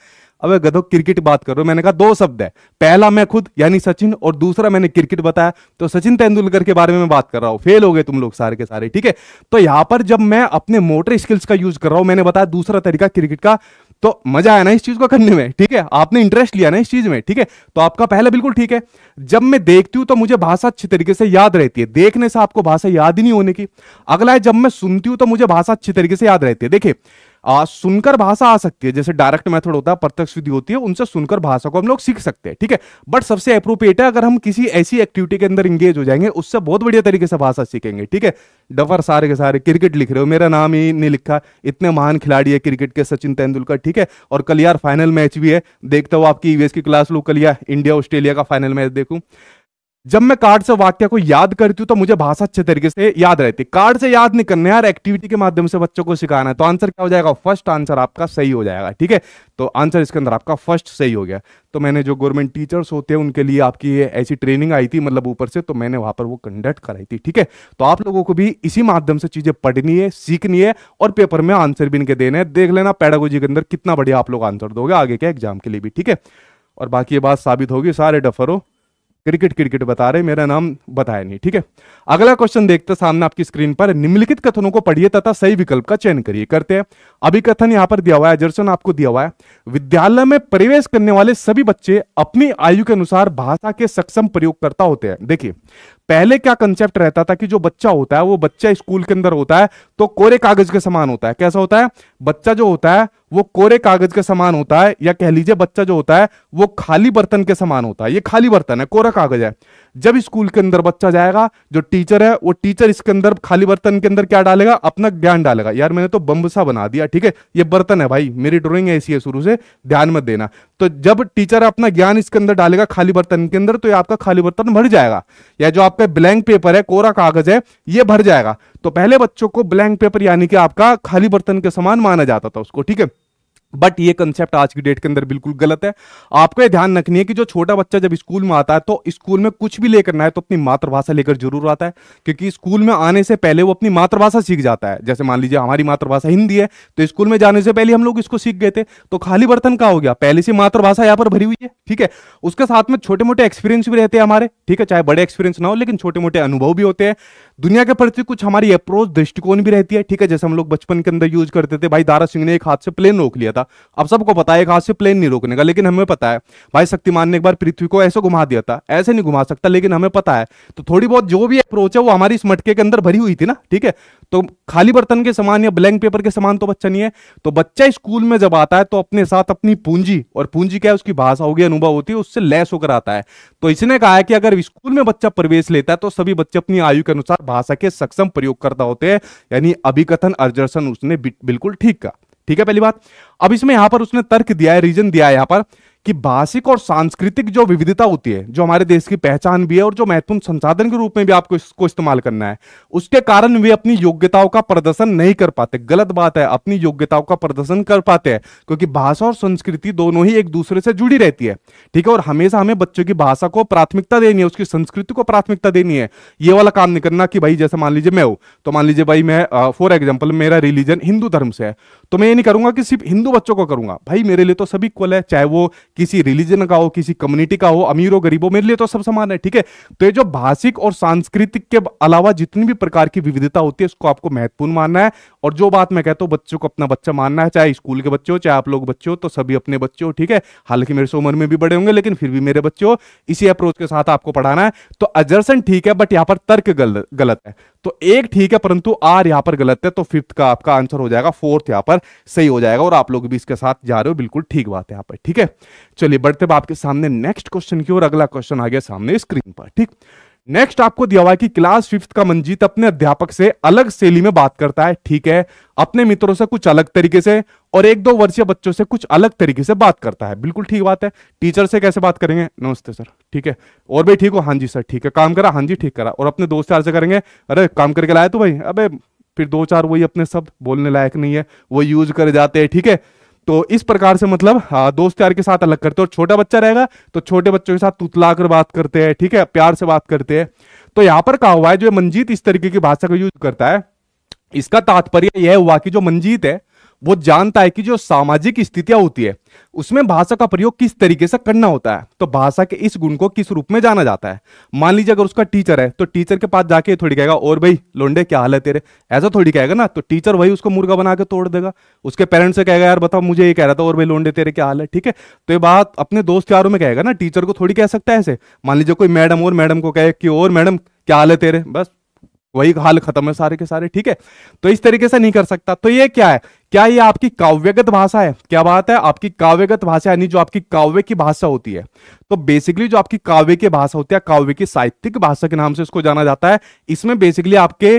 अब गधो क्रिकेट बात कर रहा मैंने कहा दो शब्द है पहला मैं खुद यानी सचिन और दूसरा मैंने क्रिकेट बताया तो सचिन तेंदुलकर के बारे में मैं बात कर रहा हूं फेल हो गए तुम लोग सारे के सारे ठीक है तो यहां पर जब मैं अपने मोटर स्किल्स का यूज कर रहा हूं मैंने बताया दूसरा तरीका क्रिकेट का तो मजा आया ना इस चीज को करने में ठीक है आपने इंटरेस्ट लिया ना इस चीज में ठीक है तो आपका पहला बिल्कुल ठीक है जब मैं देखती हूं तो मुझे भाषा अच्छी तरीके से याद रहती है देखने से आपको भाषा याद ही नहीं होने की अगला है जब मैं सुनती हूं तो मुझे भाषा अच्छी तरीके से याद रहती है देखिए आ, सुनकर भाषा आ सकती है जैसे डायरेक्ट मेथड होता है प्रत्यक्ष विधि होती है उनसे सुनकर भाषा को हम लोग सीख सकते हैं ठीक है बट सबसे अप्रोप्रिएट है अगर हम किसी ऐसी एक्टिविटी के अंदर इंगेज हो जाएंगे उससे बहुत बढ़िया तरीके से भाषा सीखेंगे ठीक है डफर सारे के सारे क्रिकेट लिख रहे हो मेरा नाम ही नहीं लिखा इतने महान खिलाड़ी है क्रिकेट के सचिन तेंदुलकर ठीक है और कल यार फाइनल मैच भी है देखता हूँ आपकी यूएस की क्लास लो कल यार इंडिया ऑस्ट्रेलिया का फाइनल मैच देखूँ जब मैं कार्ड से वाक्य को याद करती हूँ तो मुझे भाषा अच्छे तरीके से याद रहती है कार्ड से याद नहीं करना यार एक्टिविटी के माध्यम से बच्चों को सिखाना है तो आंसर क्या हो जाएगा फर्स्ट आंसर आपका सही हो जाएगा ठीक है तो आंसर इसके अंदर आपका फर्स्ट सही हो गया तो मैंने जो गवर्नमेंट टीचर्स होते हैं उनके लिए आपकी ऐसी ट्रेनिंग आई थी मतलब ऊपर से तो मैंने वहां पर वो कंडक्ट कराई थी ठीक है तो आप लोगों को भी इसी माध्यम से चीजें पढ़नी है सीखनी है और पेपर में आंसर भी इनके देने हैं देख लेना पैडागोजी के अंदर कितना बढ़िया आप लोग आंसर दोगे आगे के एग्जाम के लिए भी ठीक है और बाकी ये बात साबित होगी सारे डफरों क्रिकेट क्रिकेट बता रहे मेरा नाम बताया नहीं ठीक है अगला क्वेश्चन देखते सामने आपकी स्क्रीन पर निम्नलिखित कथनों को पढ़िए तथा सही विकल्प का चयन करिए करते हैं अभी कथन यहां पर दिया हुआ है जर्सन आपको दिया हुआ है विद्यालय में प्रवेश करने वाले सभी बच्चे अपनी आयु के अनुसार भाषा के सक्षम प्रयोगकर्ता होते हैं देखिए पहले क्या कंसेप्ट रहता था कि जो बच्चा होता है वो बच्चा स्कूल के अंदर होता है तो कोरे कागज के समान होता है कैसा होता है बच्चा जो होता है वो कोरे कागज के समान होता है या कह लीजिए बच्चा जो होता है वो खाली बर्तन के समान होता है ये खाली बर्तन है कोरा कागज है जब स्कूल के अंदर बच्चा जाएगा जो टीचर है वो टीचर इसके अंदर खाली बर्तन के अंदर क्या डालेगा अपना ज्ञान डालेगा यार मैंने तो बम्बसा बना दिया ठीक है ये बर्तन है भाई मेरी ड्रॉइंग ऐसी है शुरू से ध्यान मत देना तो जब टीचर अपना ज्ञान इसके अंदर डालेगा खाली बर्तन के अंदर तो ये आपका खाली बर्तन भर जाएगा या जो आपका ब्लैंक पेपर है कोरा कागज है ये भर जाएगा तो पहले बच्चों को ब्लैंक पेपर यानी कि आपका खाली बर्तन के समान माना जाता था उसको ठीक है बट ये कंसेप्ट आज की डेट के अंदर बिल्कुल गलत है आपको ये ध्यान रखनी है कि जो छोटा बच्चा जब स्कूल में आता है तो स्कूल में कुछ भी लेकर ना है तो अपनी मातृभाषा लेकर जरूर आता है क्योंकि स्कूल में आने से पहले वो अपनी मातृभाषा सीख जाता है जैसे मान लीजिए हमारी मातृभाषा हिंदी है तो स्कूल में जाने से पहले हम लोग इसको सीख गए थे तो खाली बर्तन का हो गया पहले से मातृभाषा यहाँ पर भरी हुई है ठीक है उसके साथ में छोटे मोटे एक्सपीरियंस भी रहते हैं हमारे ठीक है चाहे बड़े एक्सपीरियंस ना हो लेकिन छोटे मोटे अनुभव भी होते हैं दुनिया के प्रति कुछ हमारी अप्रोच दृष्टिकोण भी रहती है ठीक है जैसे हम लोग बचपन के अंदर यूज करते थे भाई दारा सिंह ने एक हाथ से प्लेन रोक लिया था अब सबको पता है एक हाथ से प्लेन नहीं रोकने का लेकिन हमें पता है भाई शक्तिमान ने एक बार पृथ्वी को ऐसे घुमा दिया था ऐसे नहीं घुमा सकता लेकिन हमें पता है तो थोड़ी बहुत जो भी अप्रोच है वो हमारी इस मटके के अंदर भरी हुई थी ना ठीक है तो खाली बर्तन के समान या ब्लैंक पेपर के समान तो बच्चा नहीं है तो बच्चा स्कूल में जब आता है तो अपने साथ अपनी पूंजी और पूंजी क्या है उसकी भाषा होगी अनुभव होती है उससे लैस होकर आता है तो इसने कहा है कि अगर स्कूल में बच्चा प्रवेश लेता है तो सभी बच्चे अपनी आयु के अनुसार भाषा के सक्षम प्रयोगकर्ता होते हैं यानी अभिकथन अर्जर्सन उसने बिल्कुल ठीक कहा ठीक है पहली बात अब इसमें यहां पर उसने तर्क दिया है रीजन दिया है यहां पर कि भाषिक और सांस्कृतिक जो विविधता होती है जो हमारे देश की पहचान भी है और जो महत्वपूर्ण संसाधन के रूप में भी आपको इसको इस्तेमाल करना है उसके कारण वे अपनी योग्यताओं का प्रदर्शन नहीं कर पाते गलत बात है अपनी योग्यताओं का प्रदर्शन कर पाते हैं क्योंकि भाषा और संस्कृति दोनों ही एक दूसरे से जुड़ी रहती है ठीक है और हमेशा हमें बच्चों की भाषा को प्राथमिकता देनी है उसकी संस्कृति को प्राथमिकता देनी है ये वाला काम नहीं करना कि भाई जैसे मान लीजिए मैं हूं तो मान लीजिए भाई मैं फॉर एग्जाम्पल मेरा रिलीजन हिंदू धर्म से है तो मैं ये नहीं करूंगा कि सिर्फ हिंदू बच्चों को करूंगा भाई मेरे लिए तो सभी इक्वल है चाहे वो किसी रिलीजन का हो किसी कम्युनिटी का हो अमीर हो गरीब हो मेरे लिए तो सब समान है ठीक है तो ये जो भाषिक और सांस्कृतिक के अलावा जितनी भी प्रकार की विविधता होती है उसको आपको महत्वपूर्ण मानना है और जो बात मैं कहता हूँ बच्चों को अपना बच्चा मानना है चाहे स्कूल के बच्चे हो चाहे आप लोग बच्चे हो तो सभी अपने बच्चे हो ठीक है हालांकि मेरे से उम्र में भी बड़े होंगे लेकिन फिर भी मेरे बच्चे हो इसी अप्रोच के साथ आपको पढ़ाना है तो अजर्सन ठीक है बट यहाँ पर तर्क गलत है तो एक ठीक है परंतु आर यहाँ पर गलत है तो फिफ्थ का आपका आंसर हो जाएगा फोर्थ यहाँ पर सही हो जाएगा और आप लोग भी इसके साथ जा रहे हो बिल्कुल ठीक बात है यहाँ पर ठीक है चलिए बढ़ते आपके सामने नेक्स्ट क्वेश्चन की और अगला क्वेश्चन आ गया सामने स्क्रीन पर ठीक नेक्स्ट आपको दिया हुआ है कि क्लास फिफ्थ का मंजीत अपने अध्यापक से अलग शैली में बात करता है ठीक है अपने मित्रों से कुछ अलग तरीके से और एक दो वर्षीय बच्चों से कुछ अलग तरीके से बात करता है बिल्कुल ठीक बात है टीचर से कैसे बात करेंगे नमस्ते सर ठीक है और भाई ठीक हो हाँ जी सर ठीक है काम करा हाँ जी ठीक करा और अपने दोस्त यार से करेंगे अरे काम करके लाया तो भाई अब फिर दो चार वही अपने सब बोलने लायक नहीं है वो यूज कर जाते हैं ठीक है तो इस प्रकार से मतलब हाँ, दोस्त यार के साथ अलग करते हैं और छोटा बच्चा रहेगा तो छोटे बच्चों के साथ तुतला कर बात करते हैं ठीक है प्यार से बात करते हैं तो यहां पर कहा हुआ है जो मंजीत इस तरीके की भाषा का यूज करता है इसका तात्पर्य यह हुआ कि जो मंजीत है वो जानता है कि जो सामाजिक स्थितियां होती है उसमें भाषा का प्रयोग किस तरीके से करना होता है तो भाषा के इस गुण को किस रूप में जाना जाता है मान लीजिए अगर उसका टीचर है तो टीचर के पास जाके थोड़ी कहेगा और भाई लोंडे क्या हाल है तेरे ऐसा थोड़ी कहेगा ना तो टीचर वही उसको मुर्गा बना के तोड़ देगा उसके पेरेंट्स से कहेगा यार बताओ मुझे ये कह रहा था और भाई लोंडे तेरे क्या हाल है ठीक है तो ये बात अपने दोस्त यारों में कहेगा ना टीचर को थोड़ी कह सकता है ऐसे मान लीजिए कोई मैडम और मैडम को कहे कि और मैडम क्या हाल है तेरे बस वही हाल खत्म है सारे के सारे ठीक है तो इस तरीके से नहीं कर सकता तो ये क्या है क्या ये आपकी काव्यगत भाषा है क्या बात है आपकी काव्यगत भाषा यानी जो आपकी काव्य की भाषा होती है तो बेसिकली जो आपकी काव्य की भाषा होती है काव्य की साहित्यिक भाषा के नाम से इसको जाना जाता है इसमें बेसिकली आपके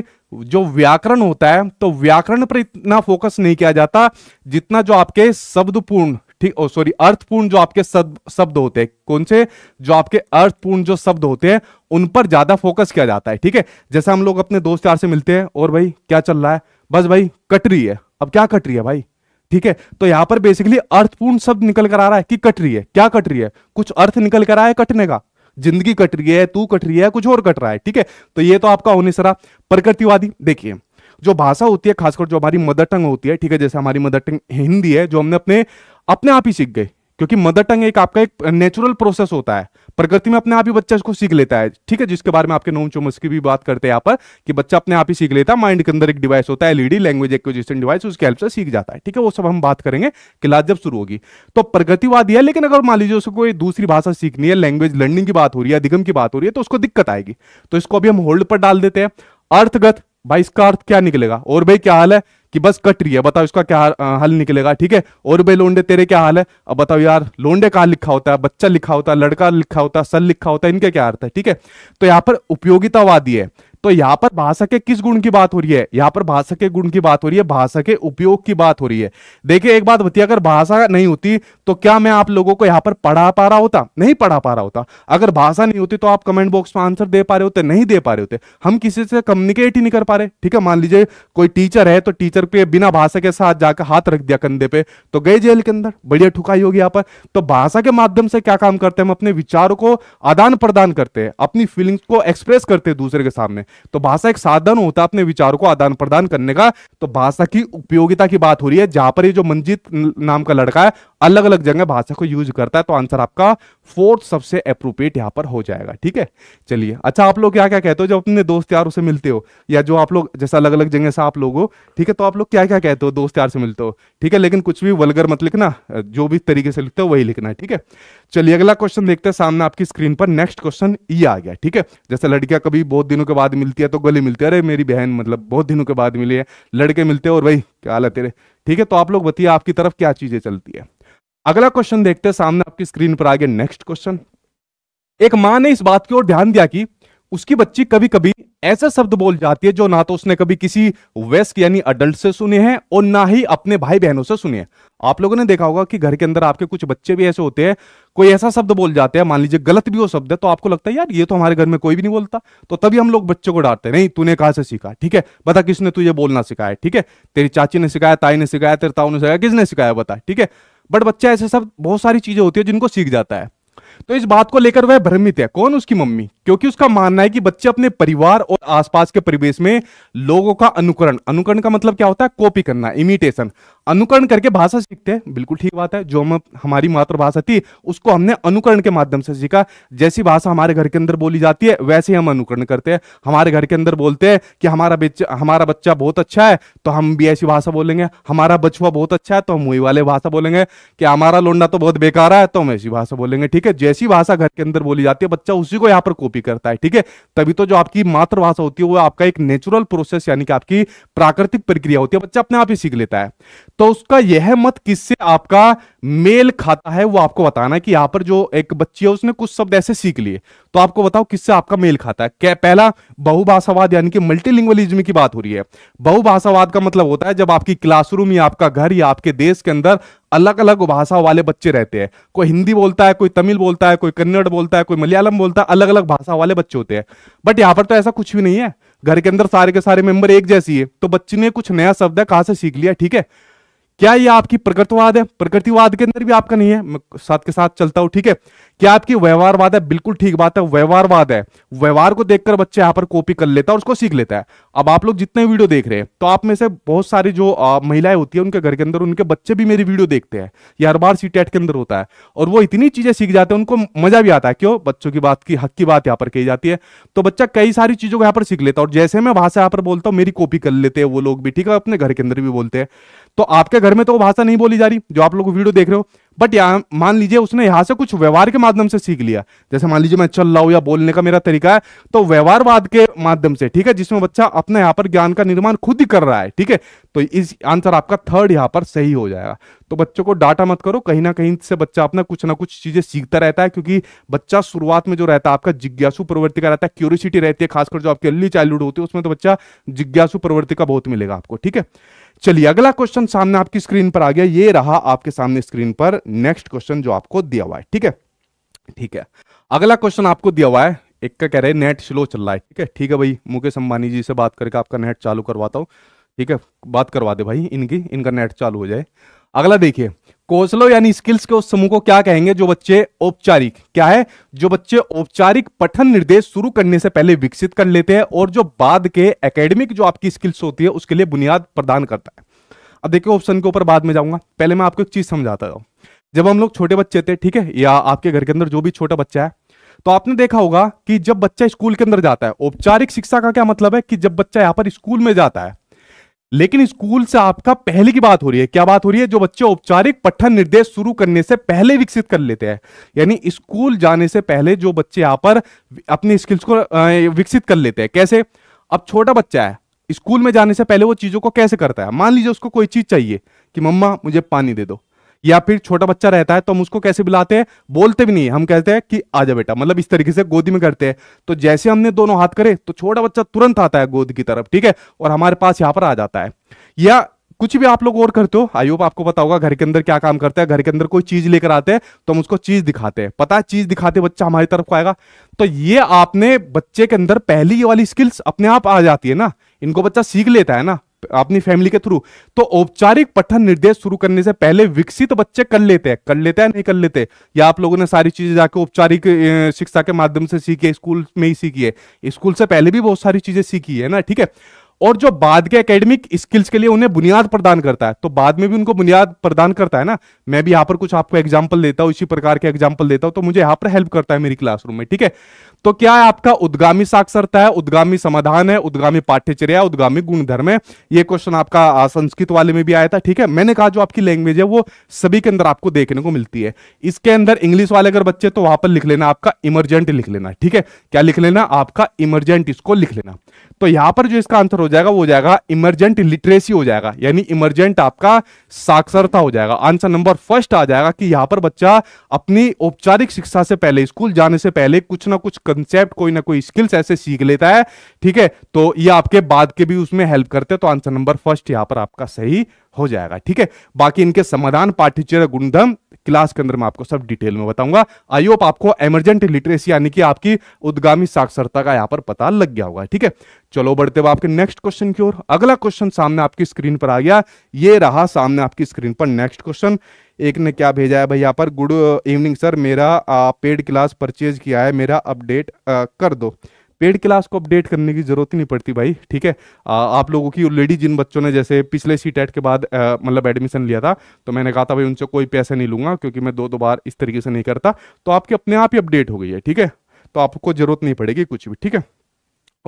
जो व्याकरण होता है तो व्याकरण पर इतना फोकस नहीं किया जाता जितना जो आपके शब्दपूर्ण ठीक ओ सॉरी अर्थपूर्ण जो आपके शब्द होते हैं कौन से जो आपके अर्थपूर्ण जो शब्द होते हैं उन पर ज्यादा फोकस किया जाता है ठीक है जैसे हम लोग अपने दोस्त यार से मिलते हैं और भाई क्या चल रहा है बस भाई कट रही है अब क्या कट रही है भाई ठीक है तो यहां पर बेसिकली अर्थपूर्ण शब्द निकल कर आ रहा है कि कट रही है क्या कट रही है कुछ अर्थ निकल कर आया है कटने का जिंदगी कट रही है तू कट रही है कुछ और कट रहा है ठीक है तो ये तो आपका होने सरा प्रकृतिवादी देखिए जो भाषा होती है खासकर जो हमारी मदर टंग होती है ठीक है जैसे हमारी मदर टंग हिंदी है जो हमने अपने अपने आप ही सीख गए क्योंकि मदर टंग एक आपका एक नेचुरल प्रोसेस होता है प्रकृति में अपने आप ही बच्चा इसको सीख लेता है ठीक है जिसके बारे में आपके नोम चोमस की भी बात करते हैं यहाँ पर कि बच्चा अपने आप ही सीख लेता है माइंड के अंदर एक डिवाइस होता है एलईडी लैंग्वेज एक्विजिशन डिवाइस उसके हेल्प से सीख जाता है ठीक है वो सब हम बात करेंगे क्लास जब शुरू होगी तो प्रगतिवादी है लेकिन अगर मान लीजिए उसको कोई दूसरी भाषा सीखनी है लैंग्वेज लर्निंग की बात हो रही है अधिगम की बात हो रही है तो उसको दिक्कत आएगी तो इसको अभी हम होल्ड पर डाल देते हैं अर्थगत भाई इसका अर्थ क्या निकलेगा और भाई क्या हाल है कि बस कट रही है बताओ इसका क्या हल निकलेगा ठीक है और भाई लोंडे तेरे क्या हाल है अब बताओ यार लोंडे कहा लिखा होता है बच्चा लिखा होता है लड़का लिखा होता है सल लिखा होता है इनके क्या अर्थ है ठीक है तो यहाँ पर उपयोगितावादी है तो यहां पर भाषा के किस गुण की बात हो रही है यहां पर भाषा के गुण की बात हो रही है भाषा के उपयोग की बात हो रही है देखिए एक बात बताइए अगर भाषा नहीं होती तो क्या मैं आप लोगों को यहां पर पढ़ा पा रहा होता नहीं पढ़ा पा रहा होता अगर भाषा नहीं होती तो आप कमेंट बॉक्स में आंसर दे पा रहे होते नहीं दे पा रहे होते हम किसी से कम्युनिकेट ही नहीं कर पा रहे ठीक है मान लीजिए कोई टीचर है तो टीचर पे बिना भाषा के साथ जाकर हाथ रख दिया कंधे पे तो गए जेल के अंदर बढ़िया ठुकाई होगी यहां पर तो भाषा के माध्यम से क्या काम करते हैं हम अपने विचारों को आदान प्रदान करते हैं अपनी फीलिंग्स को एक्सप्रेस करते हैं दूसरे के सामने तो भाषा एक साधन होता है अपने विचार को आदान प्रदान करने का तो भाषा की उपयोगिता की बात हो रही है जहां पर ये जो मंजीत नाम का लड़का है अलग अलग जगह भाषा को यूज करता है तो आंसर आपका फोर्थ सबसे अप्रोप्रिएट यहां पर हो जाएगा ठीक है चलिए अच्छा आप लोग क्या क्या कहते हो जब अपने दोस्त यार से मिलते हो या जो आप लोग जैसा अलग अलग जगह से आप लोग हो ठीक है तो आप लोग क्या क्या कहते हो दोस्त यार से मिलते हो ठीक है लेकिन कुछ भी वलगर मत लिखना जो भी तरीके से लिखते हो वही लिखना है ठीक है चलिए अगला क्वेश्चन देखते हैं सामने आपकी स्क्रीन पर नेक्स्ट क्वेश्चन ये आ गया ठीक है जैसे लड़कियां कभी बहुत दिनों के बाद मिलती है तो गले मिलती है अरे मेरी बहन मतलब बहुत दिनों के बाद मिली है लड़के मिलते हैं और भाई क्या है तेरे ठीक है तो आप लोग बताइए आपकी तरफ क्या चीजें चलती है अगला क्वेश्चन देखते हैं सामने आपकी स्क्रीन पर आगे नेक्स्ट क्वेश्चन एक मां ने इस बात की ओर ध्यान दिया कि उसकी बच्ची कभी कभी ऐसे शब्द बोल जाती है जो ना तो उसने कभी किसी वेस्ट यानी अडल्ट से सुने हैं और ना ही अपने भाई बहनों से सुने हैं आप लोगों ने देखा होगा कि घर के अंदर आपके कुछ बच्चे भी ऐसे होते हैं कोई ऐसा शब्द बोल जाते हैं मान लीजिए गलत भी वो शब्द है तो आपको लगता है यार ये तो हमारे घर में कोई भी नहीं बोलता तो तभी हम लोग बच्चों को डांटते नहीं तूने कहा से सीखा ठीक है बता किसने तुझे बोलना सिखाया ठीक है तेरी चाची ने सिखाया ताई ने सिखाया तेरे ताऊ ने सिखाया किसने सिखाया बता ठीक है बट बच्चा ऐसे सब बहुत सारी चीजें होती है जिनको सीख जाता है तो इस बात को लेकर वह भ्रमित है कौन उसकी मम्मी क्योंकि उसका मानना है कि बच्चे अपने परिवार और आसपास के परिवेश में लोगों का अनुकरण अनुकरण का मतलब क्या होता है कॉपी करना इमिटेशन अनुकरण करके भाषा सीखते हैं बिल्कुल ठीक बात है जो हम हमारी मातृभाषा थी उसको हमने अनुकरण के माध्यम से सीखा जैसी भाषा हमारे घर के अंदर बोली जाती है वैसे हम अनुकरण करते हैं हमारे घर के अंदर बोलते हैं कि हमारा बच्चा हमारा बच्चा बहुत अच्छा है तो हम भी ऐसी भाषा बोलेंगे हमारा बचुआ बहुत अच्छा है तो हम वही वाले भाषा बोलेंगे कि हमारा लोंडा तो बहुत बेकार है तो हम ऐसी भाषा बोलेंगे ठीक है जैसी भाषा घर के अंदर बोली जाती है बच्चा उसी को यहाँ पर कॉपी भी करता है ठीक है तभी तो जो आपकी मातृभाषा होती है वो आपका एक नेचुरल प्रोसेस यानी कि आपकी प्राकृतिक प्रक्रिया होती है बच्चा अपने आप ही सीख लेता है तो उसका यह मत किससे आपका मेल खाता है वो आपको बताना है कि यहां पर जो एक बच्ची है उसने कुछ शब्द ऐसे सीख लिए तो आपको बताओ किससे आपका मेल खाता है क्या पहला बहुभाषावाद यानी कि मल्टीलिंग्वलिज्म की बात हो रही है बहुभाषावाद का मतलब होता है जब आपकी क्लासरूम या आपका घर या आपके देश के अंदर अलग अलग भाषा वाले बच्चे रहते हैं कोई हिंदी बोलता है कोई तमिल बोलता है कोई कन्नड़ बोलता है कोई मलयालम बोलता है अलग अलग भाषा वाले बच्चे होते हैं बट यहाँ पर तो ऐसा कुछ भी नहीं है घर के अंदर सारे के सारे मेंबर एक जैसी है तो बच्चे ने कुछ नया शब्द है कहाँ से सीख लिया ठीक है क्या ये आपकी प्रकृतिवाद है प्रकृतिवाद के अंदर भी आपका नहीं है साथ के साथ चलता हूँ ठीक है क्या आपकी व्यवहारवाद है बिल्कुल ठीक बात है व्यवहारवाद है व्यवहार को देखकर बच्चे यहाँ पर कॉपी कर लेता है और उसको सीख लेता है अब आप लोग जितने वीडियो देख रहे हैं तो आप में से बहुत सारी जो महिलाएं होती है उनके घर के अंदर उनके बच्चे भी मेरी वीडियो देखते हैं ये हर बार सी के अंदर होता है और वो इतनी चीजें सीख जाते हैं उनको मजा भी आता है क्यों बच्चों की बात की हक की बात यहाँ पर कही जाती है तो बच्चा कई सारी चीजों को यहाँ पर सीख लेता है और जैसे मैं भाषा यहाँ पर बोलता हूँ मेरी कॉपी कर लेते हैं वो लोग भी ठीक है अपने घर के अंदर भी बोलते हैं तो आपके घर में तो वो भाषा नहीं बोली जा रही जो आप लोग वीडियो देख रहे हो बट यहाँ मान लीजिए उसने यहाँ से कुछ व्यवहार के माध्यम से सीख लिया जैसे मान लीजिए मैं चल रहा हूँ या बोलने का मेरा तरीका है तो व्यवहारवाद के माध्यम से ठीक है जिसमें बच्चा अपने यहाँ पर ज्ञान का निर्माण खुद ही कर रहा है ठीक है तो इस आंसर आपका थर्ड यहाँ पर सही हो जाएगा तो बच्चों को डाटा मत करो कहीं ना कहीं से बच्चा अपना कुछ ना कुछ चीजें सीखता रहता है क्योंकि बच्चा शुरुआत में जो रहता है आपका जिज्ञासु प्रवृत्ति का रहता है क्यूरिसिटी रहती है खासकर जो आपकी अर्ली चाइल्डहुड होती है उसमें तो बच्चा जिज्ञासु प्रवृत्ति का बहुत मिलेगा आपको ठीक है चलिए अगला क्वेश्चन सामने आपकी स्क्रीन पर आ गया ये रहा आपके सामने स्क्रीन पर नेक्स्ट क्वेश्चन जो आपको दिया हुआ है ठीक है ठीक है अगला क्वेश्चन आपको दिया हुआ है एक का कह रहे हैं नेट स्लो चल रहा है ठीक है ठीक है भाई मुकेश अंबानी जी से बात करके आपका नेट चालू करवाता हूँ ठीक है बात करवा दे भाई इनकी इनका नेट चालू हो जाए अगला देखिए कौशलो यानी स्किल्स के उस समूह को क्या कहेंगे जो बच्चे औपचारिक क्या है जो बच्चे औपचारिक पठन निर्देश शुरू करने से पहले विकसित कर लेते हैं और जो बाद के एकेडमिक जो आपकी स्किल्स होती है उसके लिए बुनियाद प्रदान करता है अब देखिए ऑप्शन के ऊपर बाद में जाऊंगा पहले मैं आपको एक चीज समझाता हूँ जब हम लोग छोटे बच्चे थे ठीक है या आपके घर के अंदर जो भी छोटा बच्चा है तो आपने देखा होगा कि जब बच्चा स्कूल के अंदर जाता है औपचारिक शिक्षा का क्या मतलब है कि जब बच्चा यहाँ पर स्कूल में जाता है लेकिन स्कूल से आपका पहले की बात हो रही है क्या बात हो रही है जो बच्चे औपचारिक पठन निर्देश शुरू करने से पहले विकसित कर लेते हैं यानी स्कूल जाने से पहले जो बच्चे यहाँ पर अपने स्किल्स को विकसित कर लेते हैं कैसे अब छोटा बच्चा है स्कूल में जाने से पहले वो चीज़ों को कैसे करता है मान लीजिए उसको कोई चीज़ चाहिए कि मम्मा मुझे पानी दे दो या फिर छोटा बच्चा रहता है तो हम उसको कैसे बुलाते हैं बोलते भी नहीं हम कहते हैं कि आ जा बेटा मतलब इस तरीके से गोदी में करते हैं तो जैसे हमने दोनों हाथ करे तो छोटा बच्चा तुरंत आता है गोद की तरफ ठीक है और हमारे पास यहाँ पर आ जाता है या कुछ भी आप लोग और करते हो आई होप आपको पता होगा घर के अंदर क्या काम करता है घर के अंदर कोई चीज लेकर आते हैं तो हम उसको चीज दिखाते हैं पता है चीज दिखाते बच्चा हमारी तरफ को आएगा तो ये आपने बच्चे के अंदर पहली ये वाली स्किल्स अपने आप आ जाती है ना इनको बच्चा सीख लेता है ना अपनी फैमिली के थ्रू तो औपचारिक पठन निर्देश शुरू करने से पहले विकसित बच्चे कर लेते हैं कर लेते हैं नहीं कर लेते या आप लोगों ने सारी चीजें जाके औपचारिक शिक्षा के माध्यम से सीखी है स्कूल में ही सीखी है स्कूल से पहले भी बहुत सारी चीजें सीखी है ना ठीक है और जो बाद के एकेडमिक स्किल्स के लिए उन्हें बुनियाद प्रदान करता है तो बाद में भी उनको बुनियाद प्रदान करता है ना मैं भी यहाँ पर कुछ आपको एग्जाम्पल देता हूं इसी प्रकार के एग्जाम्पल देता हूं तो मुझे यहाँ पर हेल्प करता है मेरी क्लासरूम में ठीक है तो क्या है आपका उद्गामी साक्षरता है उद्गामी समाधान है उद्गामी पाठ्यचर्या उद्गामी गुणधर्म है ये क्वेश्चन आपका संस्कृत वाले में भी आया था ठीक है मैंने कहा जो आपकी लैंग्वेज है वो सभी के अंदर आपको देखने को मिलती है इसके अंदर इंग्लिश वाले अगर बच्चे तो वहां पर लिख लेना आपका इमरजेंट लिख लेना ठीक है क्या लिख लेना आपका इमरजेंट इसको लिख लेना तो यहां पर जो इसका आंसर हो हो जाएगा वो हो जाएगा इमरजेंट लिटरेसी हो जाएगा यानी इमरजेंट आपका साक्षरता हो जाएगा आंसर नंबर फर्स्ट आ जाएगा कि यहाँ पर बच्चा अपनी औपचारिक शिक्षा से पहले स्कूल जाने से पहले कुछ ना कुछ कंसेप्ट कोई ना कोई स्किल्स ऐसे सीख लेता है ठीक है तो ये आपके बाद के भी उसमें हेल्प करते हैं तो आंसर नंबर फर्स्ट यहाँ पर आपका सही हो जाएगा ठीक है बाकी इनके समाधान पाठ्यचर गुणधम क्लास के अंदर मैं आपको सब डिटेल में बताऊंगा आई होप आपको एमरजेंट लिटरेसी यानी कि आपकी उद्गामी साक्षरता का यहाँ पर पता लग गया होगा ठीक है चलो बढ़ते हुए आपके नेक्स्ट क्वेश्चन की ओर अगला क्वेश्चन सामने आपकी स्क्रीन पर आ गया ये रहा सामने आपकी स्क्रीन पर नेक्स्ट क्वेश्चन एक ने क्या भेजा है भैया पर गुड इवनिंग सर मेरा पेड क्लास परचेज किया है मेरा अपडेट कर दो पेड क्लास को अपडेट करने की जरूरत ही नहीं पड़ती भाई ठीक है आप लोगों की ऑलरेडी जिन बच्चों ने जैसे पिछले सी टेट के बाद मतलब एडमिशन लिया था तो मैंने कहा था भाई उनसे कोई पैसे नहीं लूंगा क्योंकि मैं दो दो बार इस तरीके से नहीं करता तो आपकी अपने आप ही अपडेट हो गई है ठीक है तो आपको जरूरत नहीं पड़ेगी कुछ भी ठीक है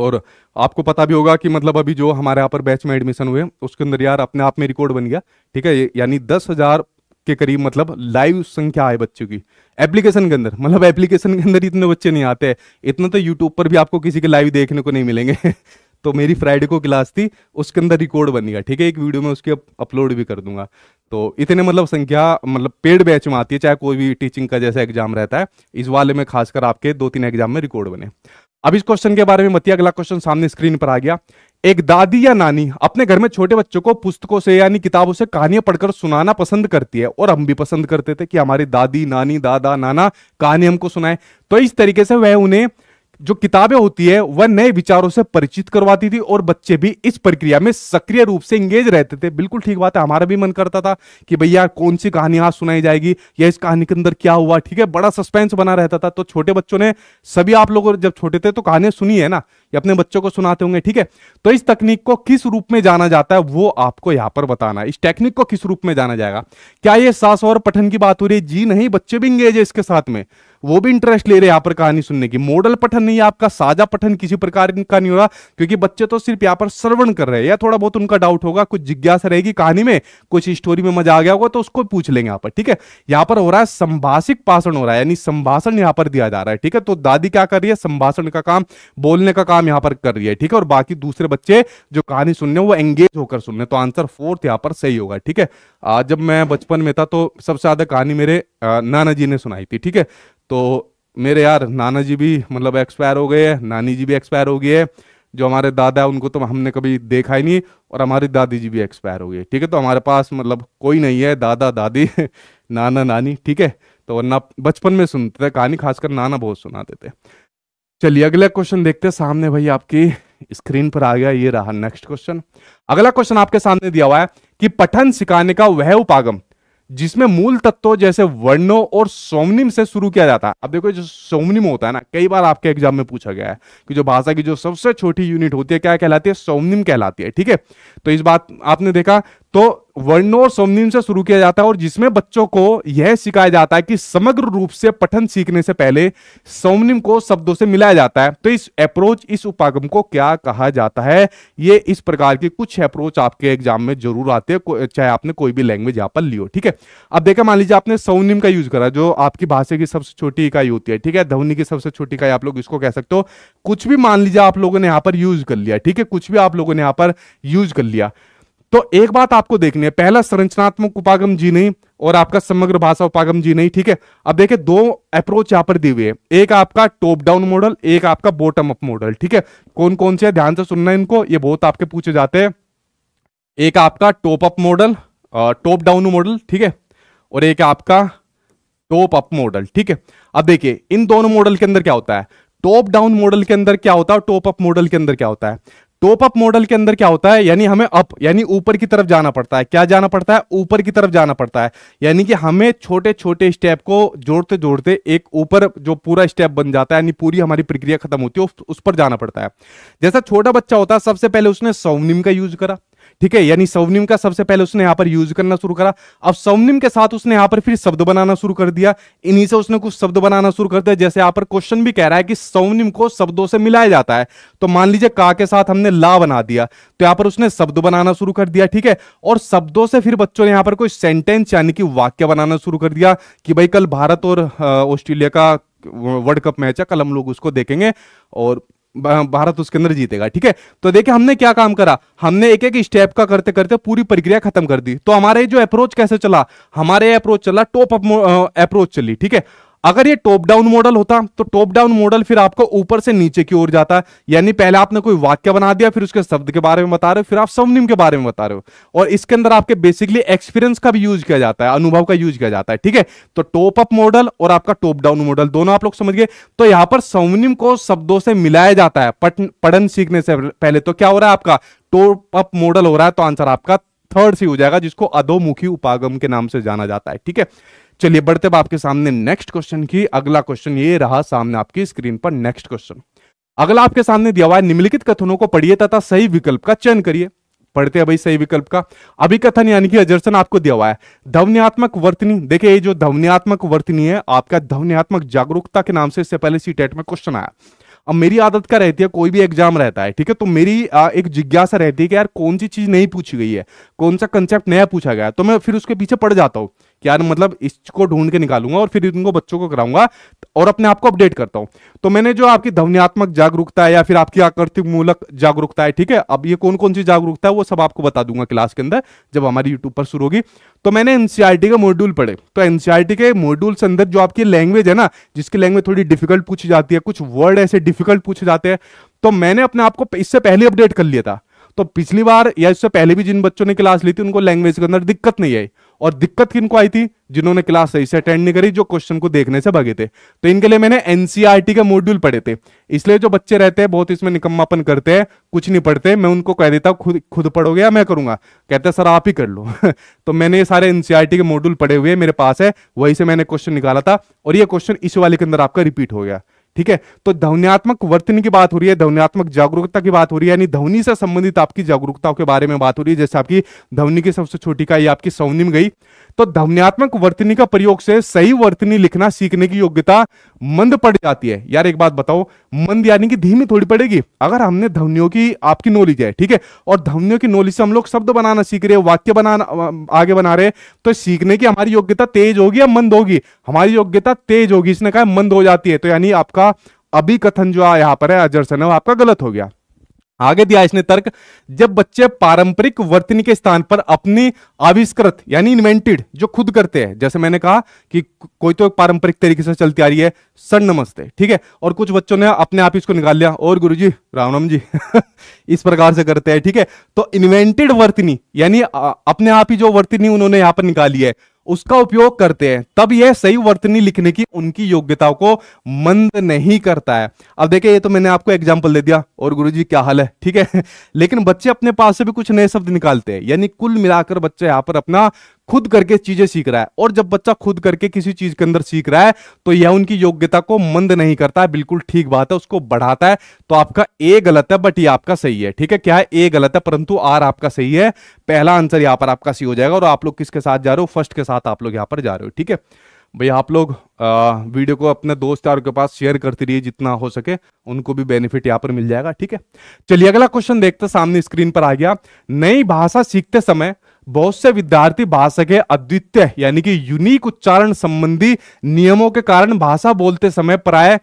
और आपको पता भी होगा कि मतलब अभी जो हमारे यहाँ पर बैच में एडमिशन हुए उसके अंदर यार अपने आप में रिकॉर्ड बन गया ठीक है यानी दस हजार के करीब मतलब लाइव संख्या है बच्चों की एप्लीकेशन के अंदर मतलब एप्लीकेशन के अंदर इतने बच्चे नहीं आते इतना तो यूट्यूब पर भी आपको किसी के लाइव देखने को नहीं मिलेंगे तो मेरी फ्राइडे को क्लास थी उसके अंदर रिकॉर्ड बनेगा ठीक है एक वीडियो में उसके अपलोड भी कर दूंगा तो इतने मतलब संख्या मतलब पेड बैच में आती है चाहे कोई भी टीचिंग का जैसा एग्जाम रहता है इस वाले में खासकर आपके दो तीन एग्जाम में रिकॉर्ड बने अब इस क्वेश्चन के बारे में मतिया अगला क्वेश्चन सामने स्क्रीन पर आ गया एक दादी या नानी अपने घर में छोटे बच्चों को पुस्तकों से यानी किताबों से कहानियां पढ़कर सुनाना पसंद करती है और हम भी पसंद करते थे कि हमारी दादी नानी दादा नाना कहानी हमको सुनाए तो इस तरीके से वह उन्हें जो किताबें होती है वह नए विचारों से परिचित करवाती थी और बच्चे भी इस प्रक्रिया में सक्रिय रूप से इंगेज रहते थे बिल्कुल ठीक बात है हमारा भी मन करता था कि भैया कौन सी कहानी आज सुनाई जाएगी या इस कहानी के अंदर क्या हुआ ठीक है बड़ा सस्पेंस बना रहता था तो छोटे बच्चों ने सभी आप लोग जब छोटे थे तो कहानियां सुनी है ना या अपने बच्चों को सुनाते होंगे ठीक है तो इस तकनीक को किस रूप में जाना जाता है वो आपको यहां पर बताना है इस टेक्निक को किस रूप में जाना जाएगा क्या ये सास और पठन की बात हो रही है जी नहीं बच्चे भी इंगेज है इसके साथ में वो भी इंटरेस्ट ले रहे हैं यहाँ पर कहानी सुनने की मॉडल पठन नहीं आपका साझा पठन किसी प्रकार का नहीं हो रहा क्योंकि बच्चे तो सिर्फ यहाँ पर श्रवण कर रहे हैं या थोड़ा बहुत उनका डाउट होगा कुछ जिज्ञासा रहेगी कहानी में कुछ स्टोरी में मजा आ गया होगा तो उसको पूछ लेंगे यहाँ पर ठीक है यहाँ पर हो रहा है संभाषिक पाषण हो रहा है यानी संभाषण यहाँ पर दिया जा रहा है ठीक है तो दादी क्या कर रही है संभाषण का काम बोलने का काम यहाँ पर कर रही है ठीक है और बाकी दूसरे बच्चे जो कहानी सुनने वो एंगेज होकर सुन रहे तो आंसर फोर्थ यहाँ पर सही होगा ठीक है जब मैं बचपन में था तो सबसे ज्यादा कहानी मेरे नाना जी ने सुनाई थी ठीक है तो मेरे यार नाना जी भी मतलब एक्सपायर हो गए हैं नानी जी भी एक्सपायर हो गई है जो हमारे दादा है उनको तो हमने कभी देखा ही नहीं और हमारी दादी जी भी एक्सपायर हो गई ठीक है तो हमारे पास मतलब कोई नहीं है दादा दादी नाना नानी ठीक है तो वरना बचपन में सुनते थे कहानी खासकर नाना बहुत सुनाते थे चलिए अगला क्वेश्चन देखते हैं सामने भाई आपकी स्क्रीन पर आ गया ये रहा नेक्स्ट क्वेश्चन अगला क्वेश्चन आपके सामने दिया हुआ है कि पठन सिखाने का वह उपागम जिसमें मूल तत्व जैसे वर्णों और सोमनिम से शुरू किया जाता है अब देखो जो सोमनिम होता है ना कई बार आपके एग्जाम में पूछा गया है कि जो भाषा की जो सबसे छोटी यूनिट होती है क्या कहलाती है सोमनिम कहलाती है ठीक है तो इस बात आपने देखा तो वर्णों और स्वनिम से शुरू किया जाता है और जिसमें बच्चों को यह सिखाया जाता है कि समग्र रूप से पठन सीखने से पहले सौमनिम को शब्दों से मिलाया जाता है तो इस अप्रोच इस उपागम को क्या कहा जाता है ये इस प्रकार के कुछ अप्रोच आपके एग्जाम में जरूर आते हैं चाहे आपने कोई भी लैंग्वेज यहाँ पर लियो ठीक है अब देखा मान लीजिए आपने सौनिम का यूज करा जो आपकी भाषा की सबसे छोटी इकाई होती है ठीक है ध्वनि की सबसे छोटी इकाई आप लोग इसको कह सकते हो कुछ भी मान लीजिए आप लोगों ने यहाँ पर यूज कर लिया ठीक है कुछ भी आप लोगों ने यहाँ पर यूज कर लिया तो एक बात आपको देखनी है पहला संरचनात्मक उपागम जी नहीं और आपका समग्र भाषा उपागम जी नहीं ठीक है अब देखिए दो अप्रोच यहां पर दी हुई है एक आपका टॉप डाउन मॉडल एक आपका बॉटम अप मॉडल ठीक है कौन कौन से ध्यान से सुनना इनको ये बहुत आपके पूछे जाते हैं एक आपका top up model top down model ठीक है और एक आपका टॉप अप मॉडल ठीक है अब देखिए इन दोनों मॉडल के अंदर क्या होता है टॉप डाउन मॉडल के अंदर क्या होता है और टॉप अप मॉडल के अंदर क्या होता है टॉप अप मॉडल के अंदर क्या होता है यानी हमें अप यानी ऊपर की तरफ जाना पड़ता है क्या जाना पड़ता है ऊपर की तरफ जाना पड़ता है यानी कि हमें छोटे छोटे स्टेप को जोड़ते जोड़ते एक ऊपर जो पूरा स्टेप बन जाता है यानी पूरी हमारी प्रक्रिया खत्म होती है उस पर जाना पड़ता है जैसा छोटा बच्चा होता है सबसे पहले उसने सौनिम का यूज करा ठीक है यानी सवनिम का सबसे पहले उसने यहां पर यूज करना शुरू करा अब सवनिम के साथ उसने यहां पर फिर शब्द बनाना शुरू कर दिया इन्हीं से उसने कुछ शब्द बनाना शुरू कर दिया जैसे यहां पर क्वेश्चन भी कह रहा है कि सवनिम को शब्दों से मिलाया जाता है तो मान लीजिए का के साथ हमने ला बना दिया तो यहाँ पर उसने शब्द बनाना शुरू कर दिया ठीक है और शब्दों से फिर बच्चों ने यहाँ पर कोई सेंटेंस यानी कि वाक्य बनाना शुरू कर दिया कि भाई कल भारत और ऑस्ट्रेलिया का वर्ल्ड कप मैच है कल हम लोग उसको देखेंगे और भारत उसके अंदर जीतेगा ठीक है तो देखिए हमने क्या काम करा हमने एक एक स्टेप का करते करते पूरी प्रक्रिया खत्म कर दी तो हमारे जो अप्रोच कैसे चला हमारे अप्रोच चला टॉप अप्रोच चली ठीक है अगर ये टॉप डाउन मॉडल होता तो टॉप डाउन मॉडल फिर आपको ऊपर से नीचे की ओर जाता यानी पहले आपने कोई वाक्य बना दिया फिर उसके शब्द के बारे में बता रहे हो फिर आप स्वनिम के बारे में बता रहे हो और इसके अंदर आपके बेसिकली एक्सपीरियंस का भी यूज किया जाता है अनुभव का यूज किया जाता है ठीक है तो टॉप अप मॉडल और आपका टॉप डाउन मॉडल दोनों आप लोग समझ गए तो यहां पर स्वनिम को शब्दों से मिलाया जाता है पढ़न सीखने से पहले तो क्या हो रहा है आपका टॉप अप मॉडल हो रहा है तो आंसर आपका थर्ड सी हो जाएगा जिसको अधोमुखी उपागम के नाम से जाना जाता है ठीक है चलिए बढ़ते हैं आपके सामने नेक्स्ट क्वेश्चन की अगला क्वेश्चन ये रहा सामने आपकी स्क्रीन पर नेक्स्ट क्वेश्चन अगला आपके सामने दिया हुआ है निम्नलिखित कथनों को पढ़िए तथा सही विकल्प का चयन करिए पढ़ते हैं भाई सही विकल्प का अभी कथन यानी कि अजर्सन आपको दिया हुआ है ध्वनियात्मक वर्तनी देखिए ये जो ध्वनियात्मक वर्तनी है आपका ध्वनियात्मक जागरूकता के नाम से इससे पहले सी टेट e में क्वेश्चन आया अब मेरी आदत क्या रहती है कोई भी एग्जाम रहता है ठीक है तो मेरी एक जिज्ञासा रहती है कि यार कौन सी चीज नहीं पूछी गई है कौन सा कंसेप्ट नया पूछा गया तो मैं फिर उसके पीछे पड़ जाता हूँ कि यार मतलब इसको ढूंढ के निकालूंगा और फिर इनको बच्चों को कराऊंगा और अपने आप को अपडेट करता हूँ तो मैंने जो आपकी ध्वनियात्मक जागरूकता है या फिर आपकी आकृतिक मूलक जागरूकता है ठीक है अब ये कौन कौन सी जागरूकता है वो सब आपको बता दूंगा क्लास के अंदर जब हमारी यूट्यूब पर शुरू होगी तो मैंने एनसीआरटी का मॉड्यूल पढ़े तो एनसीआरटी e के मॉड्यूल के अंदर जो आपकी लैंग्वेज है ना जिसकी लैंग्वेज थोड़ी डिफिकल्ट पूछी जाती है कुछ वर्ड ऐसे डिफिकल्ट पूछे जाते हैं तो मैंने अपने आप को इससे पहले अपडेट कर लिया था तो पिछली बार या इससे पहले भी जिन बच्चों ने क्लास ली थी उनको लैंग्वेज के अंदर दिक्कत नहीं आई और दिक्कत किनको आई थी जिन्होंने क्लास सही से अटेंड नहीं करी जो क्वेश्चन को देखने से भागे थे तो इनके लिए मैंने एनसीईआरटी e के मॉड्यूल पढ़े थे इसलिए जो बच्चे रहते हैं बहुत इसमें निकम्मापन करते हैं कुछ नहीं पढ़ते मैं उनको कह देता हूँ खुद खुद पढ़ोगे या मैं करूंगा कहते सर आप ही कर लो तो मैंने ये सारे एनसीआरटी e के मॉड्यूल पढ़े हुए मेरे पास है वही से मैंने क्वेश्चन निकाला था और ये क्वेश्चन इस वाले के अंदर आपका रिपीट हो गया ठीक है तो ध्वनियात्मक वर्तन की बात हो रही है ध्वनियात्मक जागरूकता की बात हो रही है यानी ध्वनि से संबंधित आपकी जागरूकताओं के बारे में बात हो रही है जैसे आपकी ध्वनि की सबसे छोटी इकाई आपकी सौनिम गई तो ध्वनियात्मक वर्तनी का प्रयोग से सही वर्तनी लिखना सीखने की योग्यता मंद पड़ जाती है यार एक बात बताओ मंद यानी कि धीमी थोड़ी पड़ेगी अगर हमने ध्वनियों की आपकी नॉलेज है ठीक है और ध्वनियों की नॉलेज से हम लोग शब्द बनाना सीख रहे वाक्य बनाना आगे बना रहे तो सीखने की हमारी योग्यता तेज होगी या मंद होगी हमारी योग्यता तेज होगी इसने कहा मंद हो जाती है तो यानी आपका अभी कथन जो यहां पर है अजर आपका गलत हो गया आगे दिया इसने तर्क जब बच्चे पारंपरिक वर्तनी के स्थान पर अपनी आविष्कृत यानी इन्वेंटेड जो खुद करते हैं जैसे मैंने कहा कि कोई तो एक पारंपरिक तरीके से चलती आ रही है सर नमस्ते ठीक है और कुछ बच्चों ने अपने आप इसको निकाल लिया और गुरु जी राम जी इस प्रकार से करते हैं ठीक है तो इन्वेंटेड वर्तनी यानी अपने आप ही जो वर्तनी उन्होंने यहां पर निकाली है उसका उपयोग करते हैं तब यह सही वर्तनी लिखने की उनकी योग्यताओं को मंद नहीं करता है अब देखिए ये तो मैंने आपको एग्जाम्पल दे दिया और गुरु जी क्या हाल है ठीक है लेकिन बच्चे अपने पास से भी कुछ नए शब्द निकालते हैं यानी कुल मिलाकर बच्चे यहाँ पर अपना खुद करके चीजें सीख रहा है और जब बच्चा खुद करके किसी चीज के अंदर सीख रहा है तो यह उनकी योग्यता को मंद नहीं करता है बिल्कुल ठीक बात है उसको बढ़ाता है तो आपका ए गलत है बट ये आपका सही है ठीक है क्या है ए गलत है परंतु आर आपका सही है पहला आंसर यहां पर आपका सी हो जाएगा और आप लोग किसके साथ जा रहे हो फर्स्ट के साथ आप लोग यहां पर जा रहे हो ठीक है भाई आप लोग आ, वीडियो को अपने दोस्त यार के पास शेयर करते रहिए जितना हो सके उनको भी बेनिफिट यहाँ पर मिल जाएगा ठीक है चलिए अगला क्वेश्चन देखते सामने स्क्रीन पर आ गया नई भाषा सीखते समय बहुत से विद्यार्थी भाषा के अद्वितीय यानी कि यूनिक उच्चारण संबंधी नियमों के कारण भाषा बोलते समय प्राय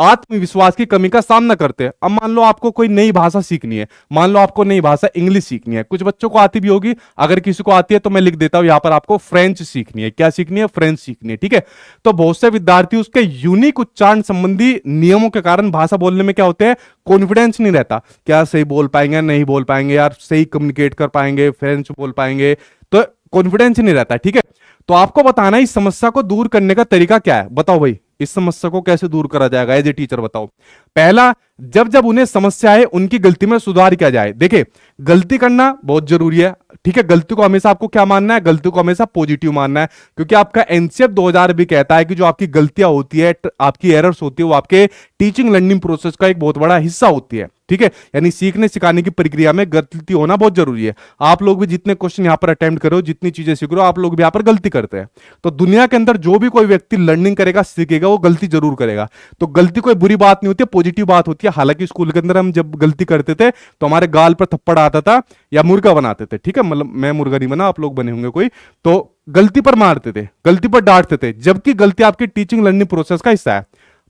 आत्मविश्वास की कमी का सामना करते हैं अब मान लो आपको कोई नई भाषा सीखनी है मान लो आपको नई भाषा इंग्लिश सीखनी है कुछ बच्चों को आती भी होगी अगर किसी को आती है तो मैं लिख देता हूं यहां पर आपको फ्रेंच सीखनी है क्या सीखनी है फ्रेंच सीखनी है ठीक है तो बहुत से विद्यार्थी उसके यूनिक उच्चारण संबंधी नियमों के कारण भाषा बोलने में क्या होते हैं कॉन्फिडेंस नहीं रहता क्या सही बोल पाएंगे नहीं बोल पाएंगे यार सही कम्युनिकेट कर पाएंगे फ्रेंच बोल पाएंगे तो कॉन्फिडेंस नहीं रहता ठीक है तो आपको बताना इस समस्या को दूर करने का तरीका क्या है बताओ भाई इस समस्या को कैसे दूर करा जाएगा एज ए टीचर बताओ पहला जब जब उन्हें समस्या है उनकी गलती में सुधार किया जाए देखिए गलती करना बहुत जरूरी है ठीक है गलती को हमेशा आपको क्या मानना है गलती को हमेशा पॉजिटिव मानना है क्योंकि आपका एनसीएफ 2000 भी कहता है कि जो आपकी गलतियां होती है आपकी एरर्स होती है वो आपके टीचिंग लर्निंग प्रोसेस का एक बहुत बड़ा हिस्सा होती है ठीक है यानी सीखने सिखाने की प्रक्रिया में गलती होना बहुत जरूरी है आप लोग भी जितने क्वेश्चन यहां पर अटेम्प्ट करो जितनी चीजें सीख रहे हो आप लोग भी यहां पर गलती करते हैं तो दुनिया के अंदर जो भी कोई व्यक्ति लर्निंग करेगा सीखेगा वो गलती जरूर करेगा तो गलती कोई बुरी बात नहीं होती पॉजिटिव बात होती है हालांकि स्कूल के अंदर हम जब गलती करते थे तो हमारे गाल पर थप्पड़ आता था या मुर्गा बनाते थे ठीक है मतलब मैं मुर्गा नहीं बना आप लोग बने होंगे कोई तो गलती पर मारते थे गलती पर डांटते थे जबकि गलती आपकी टीचिंग लर्निंग प्रोसेस का हिस्सा है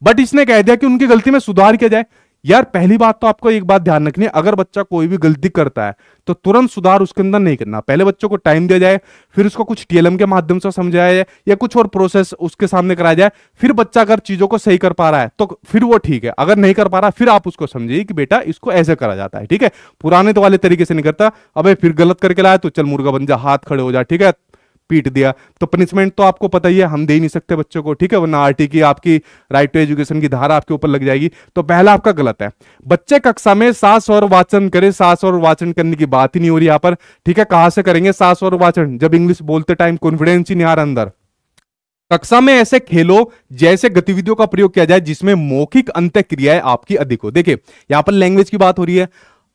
बट इसने कह दिया कि उनकी गलती में सुधार किया जाए यार पहली बात तो आपको एक बात ध्यान रखनी है अगर बच्चा कोई भी गलती करता है तो तुरंत सुधार उसके अंदर नहीं करना पहले बच्चों को टाइम दिया जाए फिर उसको कुछ टीएलएम के माध्यम से समझाया जाए या कुछ और प्रोसेस उसके सामने कराया जाए फिर बच्चा अगर चीजों को सही कर पा रहा है तो फिर वो ठीक है अगर नहीं कर पा रहा फिर आप उसको समझिए कि बेटा इसको ऐसे करा जाता है ठीक है पुराने तो वाले तरीके से नहीं करता अब फिर गलत करके लाया तो चल मुर्गा बन जा हाथ खड़े हो जाए ठीक है पीट दिया तो पनिशमेंट तो आपको पता ही है हम दे ही नहीं सकते बच्चों को ठीक है वरना आर की आपकी राइट टू एजुकेशन की धारा आपके ऊपर लग जाएगी तो पहला आपका गलत है बच्चे कक्षा में सास और वाचन करे सास और वाचन करने की बात ही नहीं हो रही यहाँ पर ठीक है कहाँ से करेंगे सास और वाचन जब इंग्लिश बोलते टाइम कॉन्फिडेंस ही नहीं अंदर कक्षा में ऐसे खेलो जैसे गतिविधियों का प्रयोग किया जाए जिसमें मौखिक अंत्य क्रियाएं आपकी अधिक हो देखिए यहां पर लैंग्वेज की बात हो रही है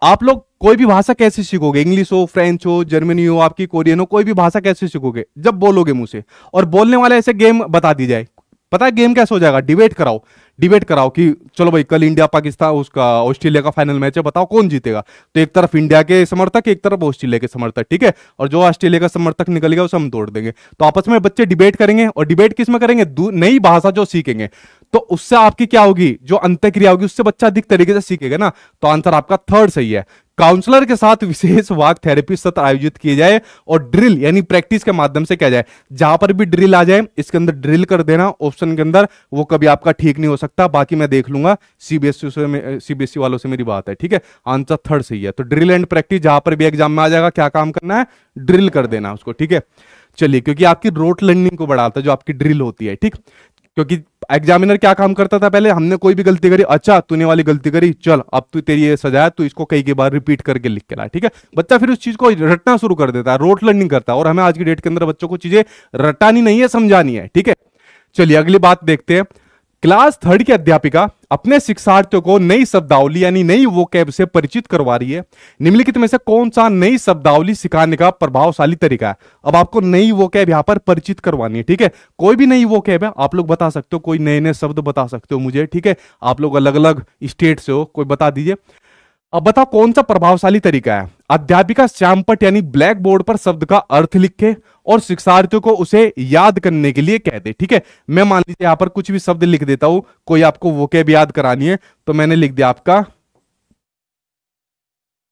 आप लोग कोई भी भाषा कैसे सीखोगे इंग्लिश हो फ्रेंच हो जर्मनी हो आपकी कोरियन हो कोई भी भाषा कैसे सीखोगे जब बोलोगे मुझसे और बोलने वाले ऐसे गेम बता दी जाए पता है गेम कैसे हो जाएगा डिबेट कराओ डिबेट कराओ कि चलो भाई कल इंडिया पाकिस्तान उसका ऑस्ट्रेलिया का फाइनल मैच है बताओ कौन जीतेगा तो एक तरफ इंडिया के समर्थक एक तरफ ऑस्ट्रेलिया के समर्थक ठीक है और जो ऑस्ट्रेलिया का समर्थक निकलेगा उसे हम तोड़ देंगे तो आपस में बच्चे डिबेट करेंगे और डिबेट किस में करेंगे नई भाषा जो सीखेंगे तो उससे आपकी क्या होगी जो अंत्यक्रिया होगी उससे बच्चा अधिक तरीके से सीखेगा ना तो आंसर आपका थर्ड सही है काउंसलर के साथ विशेष वाक थेरेपी सत्र आयोजित किए जाए और ड्रिल यानी प्रैक्टिस के माध्यम से किया जाए जहां पर भी ड्रिल आ जाए इसके अंदर ड्रिल कर देना ऑप्शन के अंदर वो कभी आपका ठीक नहीं हो सकता बाकी मैं देख लूंगा सीबीएसई से सीबीएसई वालों से मेरी बात है ठीक है आंसर थर्ड सही है तो ड्रिल एंड प्रैक्टिस जहां पर भी एग्जाम में आ जाएगा क्या काम करना है ड्रिल कर देना उसको ठीक है चलिए क्योंकि आपकी रोट लर्निंग को बढ़ाता है जो आपकी ड्रिल होती है ठीक क्योंकि एग्जामिनर क्या काम करता था पहले हमने कोई भी गलती करी अच्छा तूने वाली गलती करी चल अब तू तेरी ये सजा तू इसको कई के बार रिपीट करके लिख के ला ठीक है बच्चा फिर उस चीज को रटना शुरू कर देता है रोट लर्निंग करता है और हमें आज की डेट के अंदर बच्चों को चीजें रटानी नहीं है समझानी है ठीक है चलिए अगली बात देखते हैं क्लास थर्ड की अध्यापिका अपने शिक्षार्थियों को नई शब्दावली यानी नई वो कैब से परिचित करवा रही है निम्नलिखित में से कौन सा नई शब्दावली सिखाने का प्रभावशाली तरीका है अब आपको नई वो कैब यहाँ पर परिचित करवानी है ठीक है कोई भी नई वो कैब है आप लोग बता सकते हो कोई नए नए शब्द बता सकते हो मुझे ठीक है आप लोग अलग अलग स्टेट से हो कोई बता दीजिए अब बताओ कौन सा प्रभावशाली तरीका है अध्यापिका श्यामपट यानी ब्लैक बोर्ड पर शब्द का अर्थ लिखे और शिक्षार्थियों को उसे याद करने के लिए कह दे ठीक है मैं मान लीजिए यहां पर कुछ भी शब्द लिख देता हूं कोई आपको वो कैब याद करानी है तो मैंने लिख दिया आपका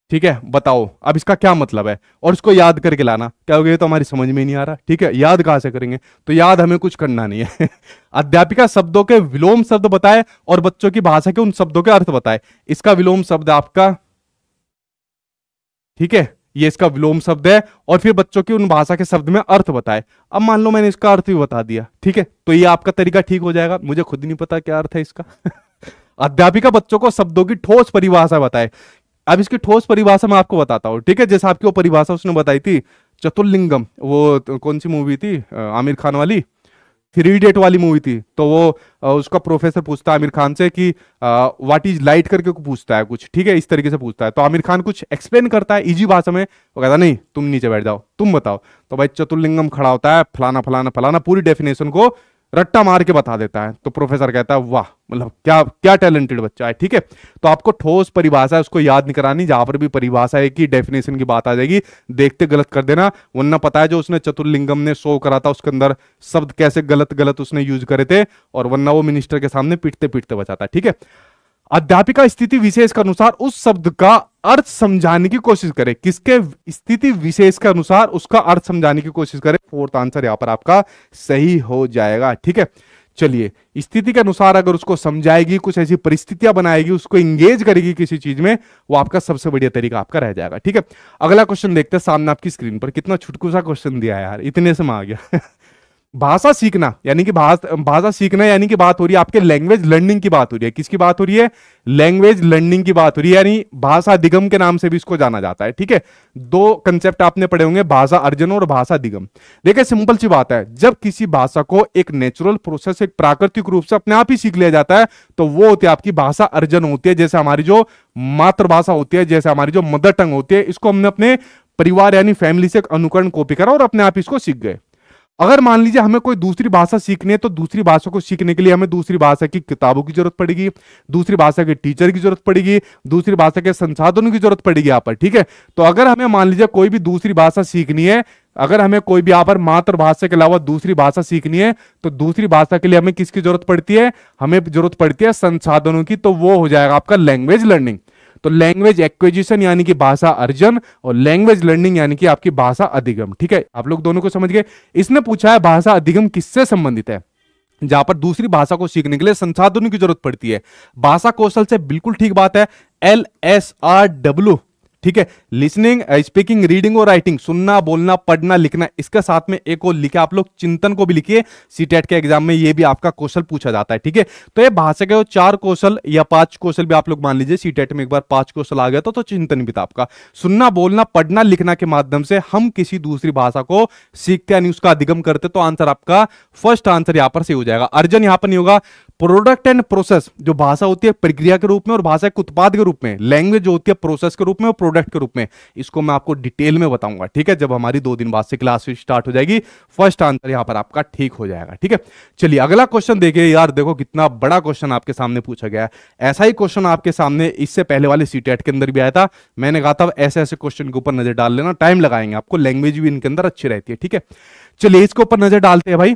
ठीक है बताओ अब इसका क्या मतलब है और इसको याद करके लाना क्या हो गया तो हमारी समझ में नहीं आ रहा ठीक है याद कहां से करेंगे तो याद हमें कुछ करना नहीं है अध्यापिका शब्दों के विलोम शब्द बताए और बच्चों की भाषा के उन शब्दों के अर्थ बताए इसका विलोम शब्द आपका ठीक है ये इसका विलोम शब्द है और फिर बच्चों की उन भाषा के शब्द में अर्थ बताए अब मान लो मैंने इसका अर्थ भी बता दिया ठीक है तो ये आपका तरीका ठीक हो जाएगा मुझे खुद नहीं पता क्या अर्थ है इसका अध्यापिका बच्चों को शब्दों की ठोस परिभाषा बताए अब इसकी ठोस परिभाषा मैं आपको बताता हूँ ठीक है जैसे आपकी वो परिभाषा उसने बताई थी चतुर्लिंगम वो तो कौन सी मूवी थी आमिर खान वाली थ्री इडियट वाली मूवी थी तो वो उसका प्रोफेसर पूछता है आमिर खान से कि व्हाट इज लाइट करके पूछता है कुछ ठीक है इस तरीके से पूछता है तो आमिर खान कुछ एक्सप्लेन करता है इजी भाषा में वो कहता नहीं तुम नीचे बैठ जाओ तुम बताओ तो भाई चतुर्लिंगम खड़ा होता है फलाना फलाना फलाना पूरी डेफिनेशन को रट्टा मार के बता देता है तो प्रोफेसर कहता है वाह मतलब क्या क्या टैलेंटेड बच्चा है ठीक है तो आपको ठोस परिभाषा है उसको याद नहीं करानी जहां पर भी परिभाषा है कि डेफिनेशन की बात आ जाएगी देखते गलत कर देना वरना पता है जो उसने चतुर्लिंगम ने शो करा था उसके अंदर शब्द कैसे गलत गलत उसने यूज करे थे और वरना वो मिनिस्टर के सामने पीटते पीटते बचाता ठीक है अध्यापिका स्थिति विशेष के अनुसार उस शब्द का अर्थ समझाने की कोशिश करे किसके स्थिति विशेष के अनुसार उसका अर्थ समझाने की कोशिश करें फोर्थ आंसर यहां पर आपका सही हो जाएगा ठीक है चलिए स्थिति के अनुसार अगर उसको समझाएगी कुछ ऐसी परिस्थितियां बनाएगी उसको इंगेज करेगी किसी चीज में वो आपका सबसे बढ़िया तरीका आपका रह जाएगा ठीक है अगला क्वेश्चन देखते हैं सामने आपकी स्क्रीन पर कितना छुटकुसा क्वेश्चन दिया है यार इतने से आ गया भाषा सीखना यानी कि भाषा सीखना यानी कि बात हो रही है आपके लैंग्वेज लर्निंग की बात हो रही है किसकी बात हो रही है लैंग्वेज लर्निंग की बात हो रही है यानी भाषा दिगम के नाम से भी इसको जाना जाता है ठीक है दो कंसेप्ट आपने पढ़े होंगे भाषा अर्जन और भाषा दिगम देखिए सिंपल सी बात है जब किसी भाषा को एक नेचुरल प्रोसेस एक प्राकृतिक रूप से अपने आप ही सीख लिया जाता है तो वो होती है आपकी भाषा अर्जन होती है जैसे हमारी जो मातृभाषा होती है जैसे हमारी जो मदर टंग होती है इसको हमने अपने परिवार यानी फैमिली से अनुकरण कॉपी करा और अपने आप इसको सीख गए अगर मान लीजिए हमें कोई दूसरी भाषा सीखनी है तो दूसरी भाषा को सीखने के लिए हमें दूसरी भाषा की किताबों की जरूरत पड़ेगी दूसरी भाषा के टीचर की जरूरत पड़ेगी दूसरी भाषा के संसाधनों की जरूरत पड़ेगी यहाँ पर ठीक है तो अगर हमें मान लीजिए कोई भी दूसरी भाषा सीखनी है अगर हमें कोई भी यहाँ पर मातृभाषा के अलावा दूसरी भाषा सीखनी है तो दूसरी भाषा के लिए हमें किसकी जरूरत पड़ती है हमें जरूरत पड़ती है संसाधनों की तो वो हो जाएगा आपका लैंग्वेज लर्निंग तो लैंग्वेज एक्विजिशन यानी कि भाषा अर्जन और लैंग्वेज लर्निंग यानी कि आपकी भाषा अधिगम ठीक है आप लोग दोनों को समझ गए इसने पूछा है भाषा अधिगम किससे संबंधित है जहां पर दूसरी भाषा को सीखने के लिए संसाधनों की जरूरत पड़ती है भाषा कौशल से बिल्कुल ठीक बात है एल एस आर डब्ल्यू ठीक है लिसनिंग स्पीकिंग रीडिंग और राइटिंग सुनना बोलना पढ़ना लिखना इसके साथ में एक और लिखे आप लोग चिंतन को भी लिखिए सीटेट e के एग्जाम में ये भी आपका कौशल पूछा जाता है ठीक है तो ये भाषा के चार कौशल या पांच कौशल भी आप लोग मान लीजिए सीटेट e में एक बार पांच कौशल आ गया तो, तो चिंतन भी था आपका सुनना बोलना पढ़ना लिखना के माध्यम से हम किसी दूसरी भाषा को सीखते यानी उसका अधिगम करते तो आंसर आपका फर्स्ट आंसर यहां पर सही हो जाएगा अर्जन यहां पर नहीं होगा प्रोडक्ट एंड प्रोसेस जो भाषा होती है प्रक्रिया के रूप में और भाषा एक उत्पाद के रूप में लैंग्वेज होती है प्रोसेस के रूप में और प्रोडक्ट के रूप में इसको मैं आपको डिटेल में बताऊंगा ठीक है जब हमारी दो दिन बाद से क्लास स्टार्ट हो जाएगी फर्स्ट आंसर यहां पर आपका ठीक हो जाएगा ठीक है चलिए अगला क्वेश्चन देखिए यार देखो कितना बड़ा क्वेश्चन आपके सामने पूछा गया ऐसा ही क्वेश्चन आपके सामने इससे पहले वाले सी के अंदर भी आया था मैंने कहा था ऐसे ऐसे क्वेश्चन के ऊपर नजर डाल लेना टाइम लगाएंगे आपको लैंग्वेज भी इनके अंदर अच्छी रहती है ठीक है चलिए इसके ऊपर नजर डालते हैं भाई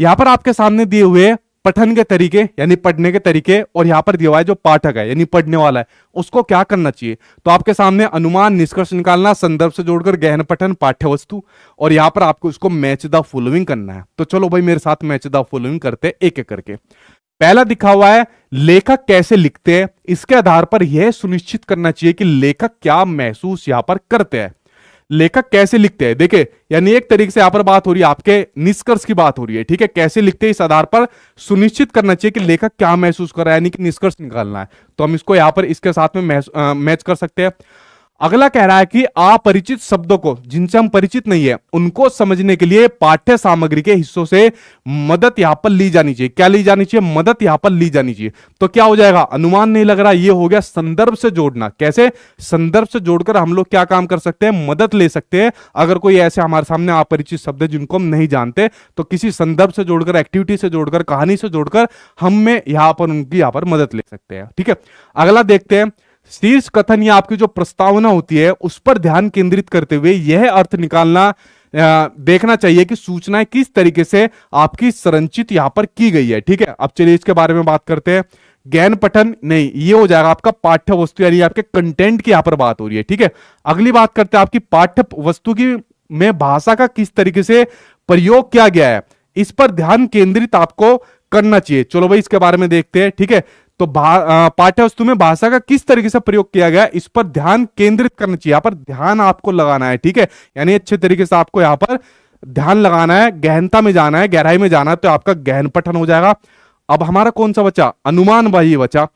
यहां पर आपके सामने दिए हुए पठन के तरीके यानी पढ़ने के तरीके और यहाँ पर दिया हुआ है जो पाठक है यानी पढ़ने वाला है उसको क्या करना चाहिए तो आपके सामने अनुमान निष्कर्ष निकालना संदर्भ से जोड़कर गहन पठन पाठ्य वस्तु और यहाँ पर आपको उसको मैच द फॉलोइंग करना है तो चलो भाई मेरे साथ मैच द फॉलोइंग करते एक एक करके पहला दिखा हुआ है लेखक कैसे लिखते हैं इसके आधार पर यह सुनिश्चित करना चाहिए कि लेखक क्या महसूस यहां पर करते हैं लेखक कैसे लिखते हैं देखिए यानी एक तरीके से यहाँ पर बात हो रही है आपके निष्कर्ष की बात हो रही है ठीक है कैसे लिखते हैं इस आधार पर सुनिश्चित करना चाहिए कि लेखक क्या महसूस कर रहा है यानी कि निष्कर्ष निकालना है तो हम इसको यहां पर इसके साथ में मैच कर सकते हैं अगला कह रहा है कि अपरिचित शब्दों को जिनसे हम परिचित नहीं है उनको समझने के लिए पाठ्य सामग्री के हिस्सों से मदद यहां पर ली जानी चाहिए क्या ली जानी चाहिए मदद यहां पर ली जानी चाहिए तो क्या हो जाएगा अनुमान नहीं लग रहा यह हो गया संदर्भ से जोड़ना कैसे संदर्भ से जोड़कर हम लोग क्या काम कर सकते हैं मदद ले सकते हैं अगर कोई ऐसे हमारे सामने अपरिचित शब्द है जिनको हम नहीं जानते तो किसी संदर्भ से जोड़कर एक्टिविटी से जोड़कर कहानी से जोड़कर हमें यहां पर उनकी यहां पर मदद ले सकते हैं ठीक है अगला देखते हैं शीर्ष कथन या आपकी जो प्रस्तावना होती है उस पर ध्यान केंद्रित करते हुए यह अर्थ निकालना देखना चाहिए कि सूचनाएं किस तरीके से आपकी संरचित यहां पर की गई है ठीक है अब चलिए इसके बारे में बात करते हैं ज्ञान पठन नहीं ये हो जाएगा आपका पाठ्य वस्तु यानी आपके कंटेंट की यहां पर बात हो रही है ठीक है अगली बात करते हैं आपकी पाठ्य वस्तु की में भाषा का किस तरीके से प्रयोग किया गया है इस पर ध्यान केंद्रित आपको करना चाहिए चलो भाई इसके बारे में देखते हैं ठीक है तो वस्तु में भाषा का किस तरीके से प्रयोग किया गया इस पर ध्यान केंद्रित करना चाहिए यहां पर ध्यान आपको लगाना है ठीक है यानी अच्छे तरीके से आपको यहां पर ध्यान लगाना है गहनता में जाना है गहराई में जाना है तो आपका गहन पठन हो जाएगा अब हमारा कौन सा बचा अनुमान वही बचा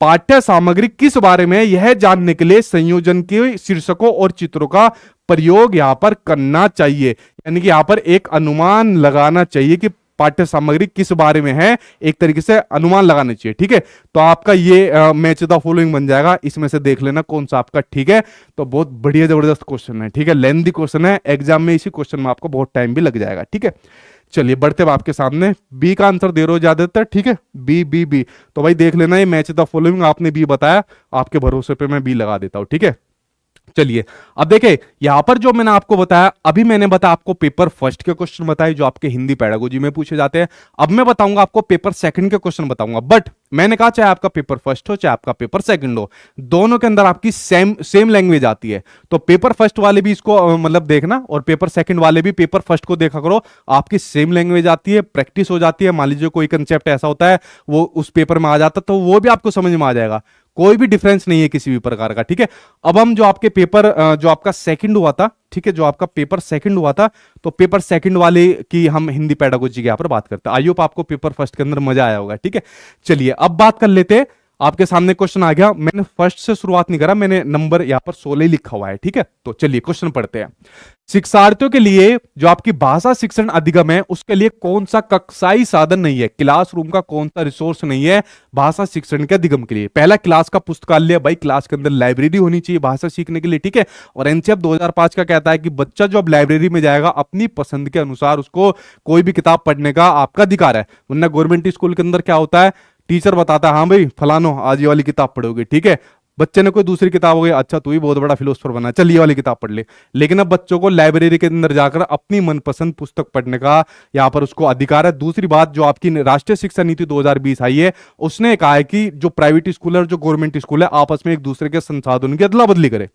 पाठ्य सामग्री किस बारे में यह जानने के लिए संयोजन के शीर्षकों और चित्रों का प्रयोग यहाँ पर करना चाहिए यानी कि यहाँ पर एक अनुमान लगाना चाहिए कि पाठ्य सामग्री किस बारे में है एक तरीके से अनुमान लगाना चाहिए ठीक है तो आपका ये मैच द फॉलोइंग बन जाएगा इसमें से देख लेना कौन सा आपका ठीक है तो बहुत बढ़िया जबरदस्त क्वेश्चन है ठीक है लेंदी क्वेश्चन है एग्जाम में इसी क्वेश्चन में आपको बहुत टाइम भी लग जाएगा ठीक है चलिए बढ़ते हैं आपके सामने बी का आंसर दे रहे हो ज्यादातर ठीक है बी बी बी तो भाई देख लेना ये मैच द फॉलोइंग आपने बी बताया आपके भरोसे पे मैं बी लगा देता हूँ ठीक है चलिए अब देखे यहां पर जो मैंने आपको बताया अभी मैंने बताया आपको पेपर फर्स्ट के क्वेश्चन बताए जो आपके हिंदी पैडागोजी में पूछे जाते हैं अब मैं बताऊंगा आपको पेपर सेकंड के क्वेश्चन बताऊंगा बट मैंने कहा चाहे आपका पेपर फर्स्ट हो चाहे आपका पेपर सेकंड हो दोनों के अंदर आपकी सेम सेम लैंग्वेज आती है तो पेपर फर्स्ट वाले भी इसको मतलब देखना और पेपर सेकंड वाले भी पेपर फर्स्ट को देखा करो आपकी सेम लैंग्वेज आती है प्रैक्टिस हो जाती है मान लीजिए कोई कंसेप्ट ऐसा होता है वो उस पेपर में आ जाता तो वो भी आपको समझ में आ जाएगा कोई भी डिफरेंस नहीं है किसी भी प्रकार का ठीक है अब हम जो आपके पेपर जो आपका सेकंड हुआ था ठीक है जो आपका पेपर सेकंड हुआ था तो पेपर सेकंड वाले की हम हिंदी पैडागोजी के यहाँ पर बात करते हैं आई होप आपको पेपर फर्स्ट के अंदर मजा आया होगा ठीक है चलिए अब बात कर लेते हैं आपके सामने क्वेश्चन आ गया मैंने फर्स्ट से शुरुआत नहीं करा मैंने नंबर यहाँ पर सोलह लिखा हुआ है ठीक है तो चलिए क्वेश्चन पढ़ते हैं शिक्षार्थियों के लिए जो आपकी भाषा शिक्षण अधिगम है उसके लिए कौन सा कक्षाई साधन नहीं है क्लासरूम का कौन सा रिसोर्स नहीं है भाषा शिक्षण के अधिगम के लिए पहला क्लास का पुस्तकालय भाई क्लास के अंदर लाइब्रेरी होनी चाहिए भाषा सीखने के लिए ठीक है और एनसीएफ दो का कहता है कि बच्चा जो अब लाइब्रेरी में जाएगा अपनी पसंद के अनुसार उसको कोई भी किताब पढ़ने का आपका अधिकार है वरना गवर्नमेंट स्कूल के अंदर क्या होता है टीचर बताता है हाँ भाई फलानो आज ये वाली किताब पढ़ोगे ठीक है बच्चे ने कोई दूसरी किताब हो गई अच्छा तू ही बहुत बड़ा फिलोसफर बना चल ये वाली किताब पढ़ ले लेकिन अब बच्चों को लाइब्रेरी के अंदर जाकर अपनी मनपसंद पुस्तक पढ़ने का यहाँ पर उसको अधिकार है दूसरी बात जो आपकी राष्ट्रीय शिक्षा नीति 2020 आई है उसने कहा है कि जो प्राइवेट स्कूल है और जो गवर्नमेंट स्कूल है आपस में एक दूसरे के संसाधन की अदला बदली करे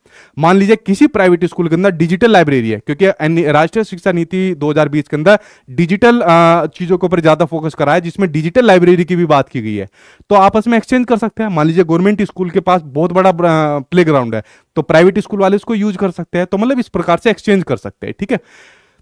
मान लीजिए किसी प्राइवेट स्कूल के अंदर डिजिटल लाइब्रेरी है क्योंकि राष्ट्रीय शिक्षा नीति दो के अंदर डिजिटल चीजों के ऊपर ज्यादा फोकस करा है जिसमें डिजिटल लाइब्रेरी की भी बात की गई है तो आपस में एक्सचेंज कर सकते हैं मान लीजिए गवर्नमेंट स्कूल के पास बहुत बड़ा प्ले ग्राउंड है तो प्राइवेट स्कूल वाले इसको यूज कर सकते हैं तो मतलब इस प्रकार से एक्सचेंज कर सकते हैं ठीक है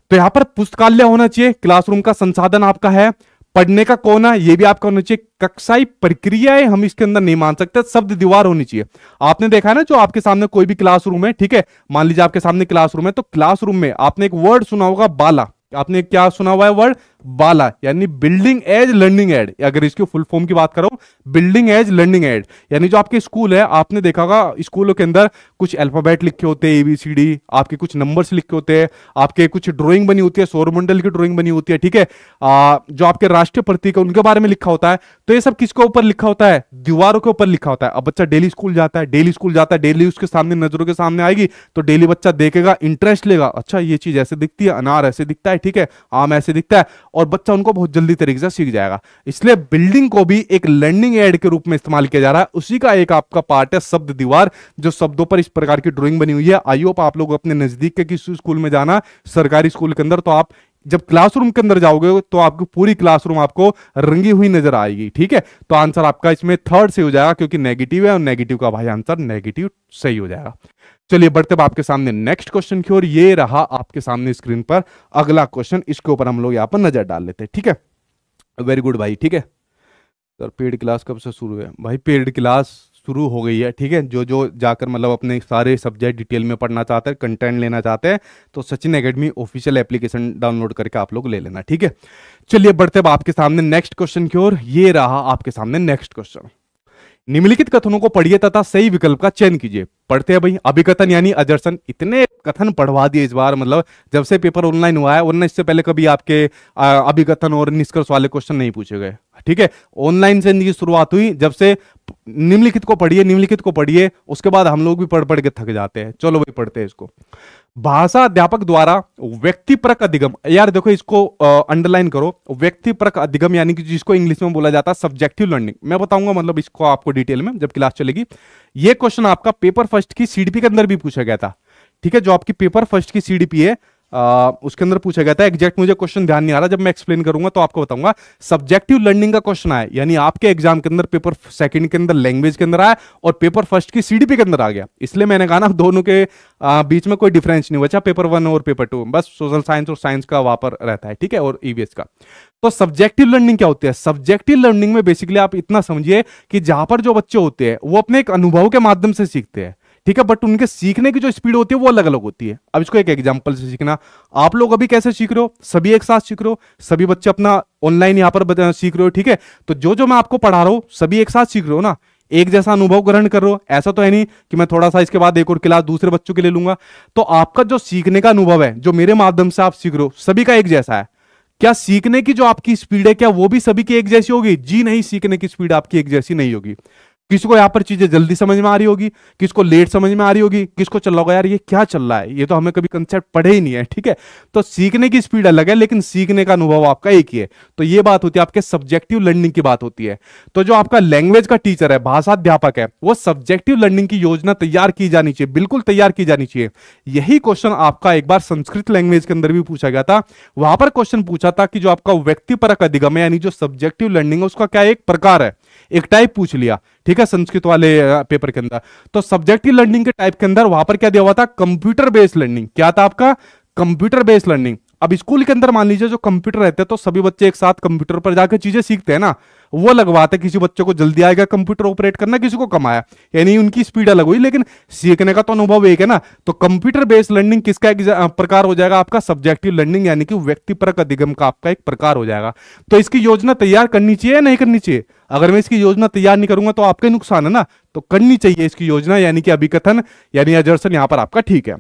तो यहाँ पर पुस्तकालय होना चाहिए क्लासरूम का संसाधन आपका है पढ़ने का कोना ये भी आपका होना चाहिए कक्षाई प्रक्रियाएं हम इसके अंदर नहीं मान सकते शब्द दीवार होनी चाहिए आपने देखा है ना जो आपके सामने कोई भी क्लासरूम है ठीक है मान लीजिए आपके सामने क्लासरूम है तो क्लासरूम में आपने एक वर्ड सुना होगा बाला आपने क्या सुना हुआ है वर्ड वाला यानी बिल्डिंग एज लर्निंग एड अगर इसके फुल फॉर्म की बात करो बिल्डिंग एज लर्निंग एड यानी जो आपके स्कूल है आपने देखा होगा स्कूलों के अंदर कुछ अल्फाबेट लिखे होते हैं एबीसीडी आपके कुछ नंबर्स लिखे होते हैं आपके कुछ ड्राइंग बनी होती है सौरमंडल की ड्राइंग बनी होती है ठीक है जो आपके राष्ट्रीय प्रतीक है उनके बारे में लिखा होता है तो ये सब किसके ऊपर लिखा होता है दीवारों के ऊपर लिखा होता है अब बच्चा डेली स्कूल जाता है डेली स्कूल जाता है डेली उसके सामने नजरों के सामने आएगी तो डेली बच्चा देखेगा इंटरेस्ट लेगा अच्छा ये चीज ऐसे दिखती है अनार ऐसे दिखता है ठीक है आम ऐसे दिखता है और बच्चा उनको बहुत जल्दी तरीके से सीख जाएगा इसलिए बिल्डिंग को भी एक लर्निंग एड के रूप में इस्तेमाल किया जा रहा है उसी का एक आपका पार्ट है शब्द दीवार जो शब्दों पर इस प्रकार की ड्रॉइंग बनी हुई है आई होप आप लोग अपने नजदीक के किसी स्कूल में जाना सरकारी स्कूल के अंदर तो आप जब क्लासरूम के अंदर जाओगे तो आपकी पूरी क्लासरूम आपको रंगी हुई नजर आएगी ठीक है तो आंसर आपका इसमें थर्ड सही हो जाएगा क्योंकि नेगेटिव है और नेगेटिव का भाई आंसर नेगेटिव सही हो जाएगा चलिए बढ़ते आपके सामने नेक्स्ट क्वेश्चन की ओर ये रहा आपके सामने स्क्रीन पर अगला क्वेश्चन इसके ऊपर हम लोग यहाँ पर नजर डाल लेते हैं ठीक है वेरी गुड भाई ठीक है सर पेड क्लास कब से शुरू है भाई पेड क्लास शुरू हो गई है ठीक है जो जो जाकर मतलब अपने सारे सब्जेक्ट डिटेल में पढ़ना चाहते हैं कंटेंट लेना चाहते हैं तो Sachin academy official application download करके आप लोग ले लेना ठीक है चलिए बढ़ते अब आपके सामने नेक्स्ट क्वेश्चन की ओर ये रहा आपके सामने नेक्स्ट क्वेश्चन निम्नलिखित कथनों को पढ़िए तथा सही विकल्प का चयन कीजिए पढ़ते हैं भाई अभिकथन यानी अजर्सन इतने कथन पढ़वा दिए इस बार मतलब जब से पेपर ऑनलाइन हुआ है वरना इससे पहले कभी आपके अभिकथन और निष्कर्ष वाले क्वेश्चन नहीं पूछे गए ठीक है ऑनलाइन से इनकी शुरुआत हुई जब से निम्नलिखित को पढ़िए निम्नलिखित को पढ़िए उसके बाद हम लोग भी पढ़ पढ़ के थक जाते हैं चलो भाई पढ़ते हैं इसको भाषा अध्यापक द्वारा व्यक्ति परक अधिगम यार देखो इसको अंडरलाइन करो व्यक्ति परक अधिगम यानी कि जिसको इंग्लिश में बोला जाता है सब्जेक्टिव लर्निंग मैं बताऊंगा मतलब इसको आपको डिटेल में जब क्लास चलेगी ये क्वेश्चन आपका पेपर फर्स्ट की सीडीपी के अंदर भी पूछा गया था ठीक है जो आपकी पेपर फर्स्ट की सीडीपी है उसके अंदर पूछा गया था एग्जैक्ट मुझे क्वेश्चन ध्यान नहीं आ रहा जब मैं एक्सप्लेन करूंगा तो आपको बताऊंगा सब्जेक्टिव लर्निंग का क्वेश्चन आया यानी आपके एग्जाम के अंदर पेपर सेकंड के अंदर लैंग्वेज के अंदर आया और पेपर फर्स्ट की सीडीपी के अंदर आ गया इसलिए मैंने कहा ना दोनों के आ, बीच में कोई डिफरेंस नहीं बचा पेपर वन और पेपर टू बस सोशल साइंस और साइंस का वहां पर रहता है ठीक है और ईवीएस e का तो सब्जेक्टिव लर्निंग क्या होती है सब्जेक्टिव लर्निंग में बेसिकली आप इतना समझिए कि जहां पर जो बच्चे होते हैं वो अपने एक अनुभव के माध्यम से सीखते हैं ठीक है बट उनके सीखने की जो स्पीड होती है वो अलग अलग होती है अब इसको एक एग्जाम्पल से सीखना आप लोग अभी कैसे सीख रहे हो सभी एक साथ सीख रहे हो सभी बच्चे अपना ऑनलाइन यहाँ पर सीख रहे हो ठीक है तो जो जो मैं आपको पढ़ा रहा हूँ सभी एक साथ सीख रहे हो ना एक जैसा अनुभव ग्रहण कर रहे हो ऐसा तो है नहीं कि मैं थोड़ा सा इसके बाद एक और क्लास दूसरे बच्चों के ले लूंगा तो आपका जो सीखने का अनुभव है जो मेरे माध्यम से आप सीख रहे हो सभी का एक जैसा है क्या सीखने की जो आपकी स्पीड है क्या वो भी सभी की एक जैसी होगी जी नहीं सीखने की स्पीड आपकी एक जैसी नहीं होगी किसी को यहाँ पर चीजें जल्दी समझ में आ रही होगी किसको लेट समझ में आ रही होगी किसको चल रहा होगा यार ये क्या चल रहा है ये तो हमें कभी कंसेप्ट पढ़े ही नहीं है ठीक है तो सीखने की स्पीड अलग है लेकिन सीखने का अनुभव आपका एक ही है तो ये बात होती है आपके सब्जेक्टिव लर्निंग की बात होती है तो जो आपका लैंग्वेज का टीचर है भाषाध्यापक है वो सब्जेक्टिव लर्निंग की योजना तैयार की जानी चाहिए बिल्कुल तैयार की जानी चाहिए यही क्वेश्चन आपका एक बार संस्कृत लैंग्वेज के अंदर भी पूछा गया था वहां पर क्वेश्चन पूछा था कि जो आपका व्यक्तिपरक अधिगम है यानी जो सब्जेक्टिव लर्निंग है उसका क्या एक प्रकार है एक टाइप पूछ लिया ठीक है संस्कृत वाले पेपर के अंदर तो सब्जेक्टिव लर्निंग के टाइप के अंदर वहां पर क्या दिया हुआ था कंप्यूटर बेस्ड लर्निंग क्या था आपका कंप्यूटर बेस्ड लर्निंग अब स्कूल के अंदर मान लीजिए जो कंप्यूटर रहते हैं तो सभी बच्चे एक साथ कंप्यूटर पर जाकर चीजें सीखते हैं ना वो लगवाते किसी बच्चे को जल्दी आएगा कंप्यूटर ऑपरेट करना किसी को कम आया यानी उनकी स्पीड अलग हुई लेकिन सीखने का तो अनुभव एक है ना तो कंप्यूटर बेस्ड लर्निंग किसका एक प्रकार हो जाएगा आपका सब्जेक्टिव लर्निंग यानी कि व्यक्ति परक अधिगम का आपका एक प्रकार हो जाएगा तो इसकी योजना तैयार करनी चाहिए या नहीं करनी चाहिए अगर मैं इसकी योजना तैयार नहीं करूंगा तो आपके नुकसान है ना तो करनी चाहिए इसकी योजना यानी कि अभिकथन यानी अजर्सन यहां पर आपका ठीक है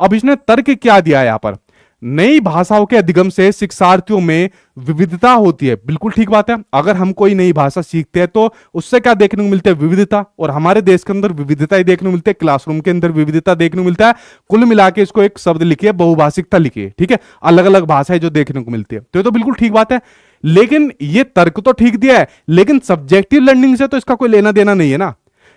अब इसने तर्क क्या दिया है यहां पर नई भाषाओं के अधिगम से शिक्षार्थियों में विविधता होती है बिल्कुल ठीक बात है अगर हम कोई नई भाषा सीखते हैं तो उससे क्या देखने को मिलता है विविधता और हमारे देश के अंदर विविधता ही देखने को मिलती है क्लासरूम के अंदर विविधता देखने को मिलता है कुल मिला के इसको एक शब्द लिखिए बहुभाषिकता लिखिए ठीक है अलग अलग भाषाएं जो देखने को मिलती है तो ये तो बिल्कुल ठीक बात है लेकिन ये तर्क तो ठीक दिया है लेकिन सब्जेक्टिव लर्निंग से तो इसका कोई लेना देना नहीं है ना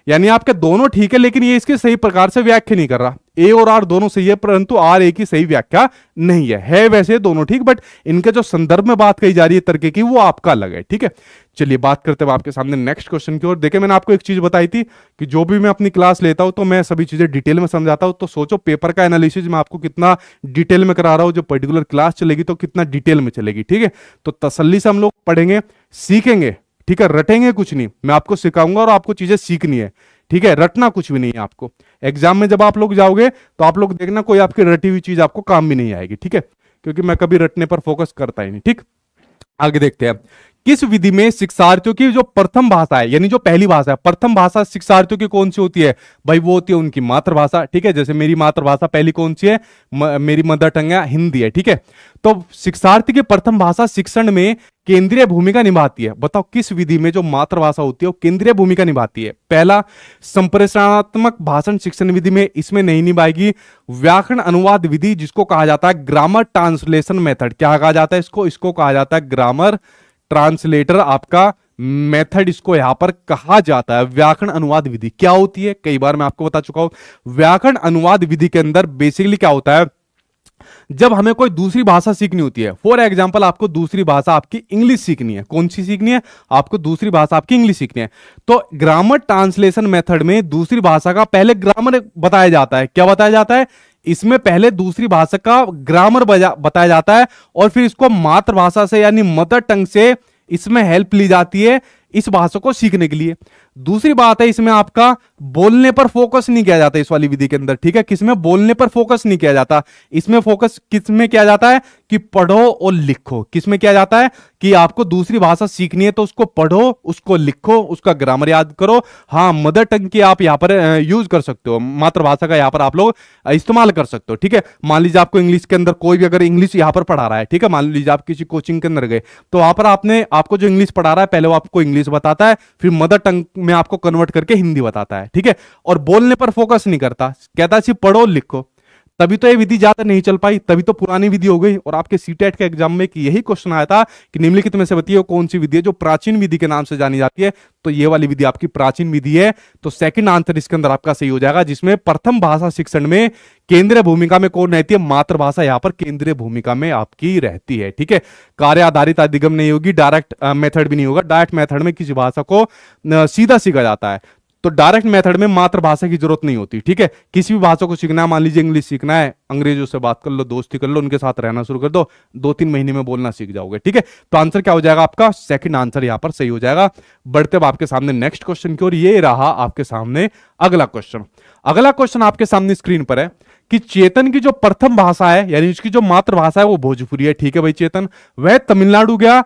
यानी आपके दोनों ठीक है लेकिन ये इसकी सही प्रकार से व्याख्या नहीं कर रहा ए और आर दोनों सही है परंतु आर ए की सही व्याख्या नहीं है है वैसे दोनों ठीक बट इनके जो संदर्भ में बात कही जा रही है तर्क की वो आपका अलग है ठीक है चलिए बात करते हैं आपके सामने नेक्स्ट क्वेश्चन की ओर देखिए मैंने आपको एक चीज बताई थी कि जो भी मैं अपनी क्लास लेता हूं तो मैं सभी चीजें डिटेल में समझाता हूं तो सोचो पेपर का एनालिसिस मैं आपको कितना डिटेल में करा रहा हूं जो पर्टिकुलर क्लास चलेगी तो कितना डिटेल में चलेगी ठीक है तो तसली से हम लोग पढ़ेंगे सीखेंगे ठीक है रटेंगे कुछ नहीं मैं आपको सिखाऊंगा और आपको चीजें सीखनी है ठीक है रटना कुछ भी नहीं है आपको एग्जाम में जब आप लोग जाओगे तो आप लोग देखना कोई आपकी रटी हुई चीज आपको काम भी नहीं आएगी ठीक है क्योंकि मैं कभी रटने पर फोकस करता ही नहीं ठीक आगे देखते हैं किस विधि में शिक्षार्थियों की जो प्रथम भाषा है यानी जो पहली भाषा है प्रथम भाषा शिक्षार्थियों की कौन सी होती है भाई वो होती है उनकी मातृभाषा ठीक है जैसे मेरी मातृभाषा पहली कौन सी है म, मेरी मदर टंग हिंदी है ठीक है तो शिक्षार्थी की प्रथम भाषा शिक्षण में केंद्रीय भूमिका निभाती है बताओ किस विधि में जो मातृभाषा होती है वो केंद्रीय भूमिका निभाती है पहला संप्रेषणात्मक भाषण शिक्षण विधि में इसमें नहीं निभाएगी व्याकरण अनुवाद विधि जिसको कहा जाता है ग्रामर ट्रांसलेशन मेथड क्या कहा जाता है इसको इसको कहा जाता है ग्रामर ट्रांसलेटर आपका मेथड इसको यहां पर कहा जाता है व्याकरण अनुवाद विधि क्या होती है कई बार मैं आपको बता चुका हूं व्याकरण अनुवाद विधि के अंदर बेसिकली क्या होता है जब हमें कोई दूसरी भाषा सीखनी होती है फॉर एग्जाम्पल आपको दूसरी भाषा आपकी इंग्लिश सीखनी है कौन सी सीखनी है आपको दूसरी भाषा आपकी इंग्लिश सीखनी है तो ग्रामर ट्रांसलेशन मेथड में दूसरी भाषा का पहले ग्रामर बताया जाता है क्या बताया जाता है इसमें पहले दूसरी भाषा का ग्रामर बताया जाता है और फिर इसको मातृभाषा से यानी मदर टंग से इसमें हेल्प ली जाती है इस भाषा को सीखने के लिए दूसरी बात है इसमें आपका बोलने पर फोकस नहीं किया जाता इस वाली विधि के अंदर ठीक है किसमें बोलने पर फोकस नहीं किया जाता इसमें फोकस किसमें किया जाता है कि पढ़ो और लिखो किसमें किया जाता है कि आपको दूसरी भाषा सीखनी है तो उसको पढ़ो उसको लिखो उसका ग्रामर याद करो हाँ मदर टंग की आप यहाँ पर यूज कर सकते हो मातृभाषा का यहाँ पर आप लोग इस्तेमाल कर सकते हो ठीक है मान लीजिए आपको इंग्लिश के अंदर कोई भी अगर इंग्लिश यहाँ पर पढ़ा रहा है ठीक है मान लीजिए आप किसी कोचिंग के अंदर गए तो वहां पर आपने आपको जो इंग्लिश पढ़ा रहा है पहले वो आपको इंग्लिश बताता है फिर मदर टंग में आपको कन्वर्ट करके हिंदी बताता है है ठीक है और बोलने पर फोकस नहीं करता कहता सिर्फ पढ़ो लिखो तभी तो ये विधि ज्यादा नहीं चल पाई तभी तो पुरानी विधि हो गई और आपके सीटेट e के एग्जाम में कि यही क्वेश्चन आया था कि निम्नलिखित में से बताइए कौन सी विधि है जो प्राचीन विधि के नाम से जानी जाती है तो ये वाली विधि आपकी प्राचीन विधि है तो सेकंड आंसर इसके अंदर आपका सही हो जाएगा जिसमें प्रथम भाषा शिक्षण में केंद्रीय भूमिका में कौन रहती है मातृभाषा यहाँ पर केंद्रीय भूमिका में आपकी रहती है ठीक है कार्य आधारित अधिगम नहीं होगी डायरेक्ट मेथड भी नहीं होगा डायरेक्ट मेथड में किसी भाषा को सीधा सीखा जाता है तो डायरेक्ट मेथड में मातृभाषा की जरूरत नहीं होती ठीक है किसी भी भाषा को सीखना है मान लीजिए इंग्लिश सीखना है अंग्रेजों से बात कर लो दोस्ती कर लो उनके साथ रहना शुरू कर दो दो तीन महीने में बोलना सीख जाओगे ठीक है तो आंसर क्या हो जाएगा आपका सेकंड आंसर यहां पर सही हो जाएगा बढ़ते अब आपके सामने नेक्स्ट क्वेश्चन की और ये रहा आपके सामने अगला क्वेश्चन अगला क्वेश्चन आपके सामने स्क्रीन पर है कि चेतन की जो प्रथम भाषा है यानी उसकी जो मातृभाषा है वो भोजपुरी है ठीक है भाई चेतन वह तमिलनाडु गया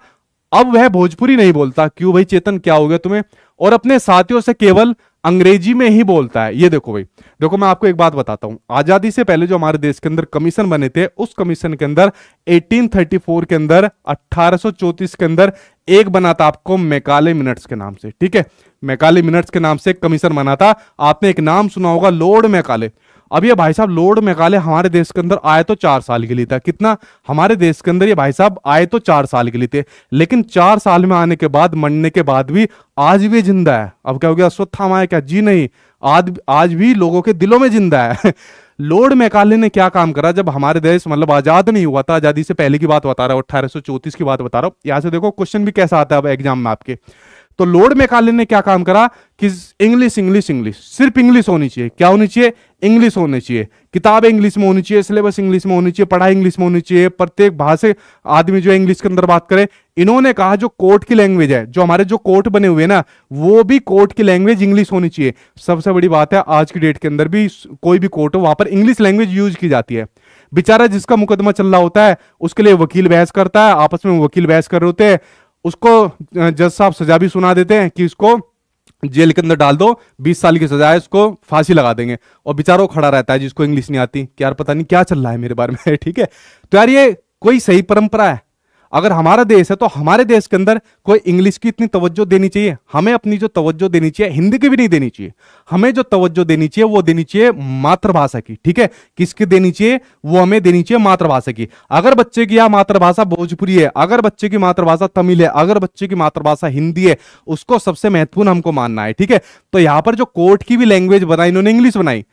अब वह भोजपुरी नहीं बोलता क्यों भाई चेतन क्या हो गया तुम्हें और अपने साथियों से केवल अंग्रेजी में ही बोलता है ये देखो भाई देखो मैं आपको एक बात बताता हूं आजादी से पहले जो हमारे देश के अंदर कमीशन बने थे उस कमीशन के अंदर 1834 के अंदर 1834 के अंदर एक बना था आपको मैकाले मिनट्स के नाम से ठीक है मैकाले मिनट्स के नाम से एक कमीशन बना था आपने एक नाम सुना होगा लॉर्ड मैकाले अब ये भाई साहब लोड मेघालय हमारे देश के अंदर आए तो चार साल के लिए था कितना हमारे देश के अंदर ये भाई साहब आए तो चार साल के लिए थे लेकिन चार साल में आने के बाद मरने के बाद भी आज भी जिंदा है अब क्या हो गया अश्वत्था माया क्या जी नहीं आज आज भी लोगों के दिलों में जिंदा है लोड मैकाले ने क्या काम करा जब हमारे देश मतलब आजाद नहीं हुआ था आजादी से पहले की बात बता रहा हूँ अठारह की बात बता रहा हूँ यहाँ से देखो क्वेश्चन भी कैसा आता है अब एग्जाम में आपके तो लॉर्ड मैकाले ने क्या काम करा कि इंग्लिश इंग्लिश इंग्लिश सिर्फ इंग्लिश होनी चाहिए क्या होनी चाहिए इंग्लिश होनी चाहिए किताबें इंग्लिश में होनी चाहिए सिलेबस इंग्लिश में होनी चाहिए पढ़ाई इंग्लिश में होनी चाहिए प्रत्येक भाषा आदमी जो इंग्लिश के अंदर बात करे इन्होंने कहा जो कोर्ट की लैंग्वेज है जो हमारे जो कोर्ट बने हुए ना वो भी कोर्ट की लैंग्वेज इंग्लिश होनी चाहिए सबसे बड़ी बात है आज की डेट के अंदर भी कोई भी कोर्ट हो वहां पर इंग्लिश लैंग्वेज यूज की जाती है बेचारा जिसका मुकदमा चल रहा होता है उसके लिए वकील बहस करता है आपस में वकील बहस कर रहे होते हैं उसको जज साहब सजा भी सुना देते हैं कि उसको जेल के अंदर डाल दो 20 साल की सजा है उसको फांसी लगा देंगे और बेचारो खड़ा रहता है जिसको इंग्लिश नहीं आती कि यार पता नहीं क्या चल रहा है मेरे बारे में ठीक है तो यार ये कोई सही परंपरा है अगर हमारा देश है तो हमारे देश के अंदर कोई इंग्लिश की इतनी तवज्जो देनी चाहिए हमें अपनी जो तवज्जो देनी चाहिए हिंदी की भी नहीं देनी चाहिए हमें जो तवज्जो देनी चाहिए वो देनी चाहिए मातृभाषा की ठीक है किसकी देनी चाहिए वो हमें देनी चाहिए मातृभाषा की अगर बच्चे की यह मातृभाषा भोजपुरी है अगर बच्चे की मातृभाषा तमिल है अगर बच्चे की मातृभाषा हिंदी है उसको सबसे महत्वपूर्ण हमको मानना है ठीक है तो यहाँ पर जो कोर्ट की भी लैंग्वेज बनाई इन्होंने इंग्लिश बनाई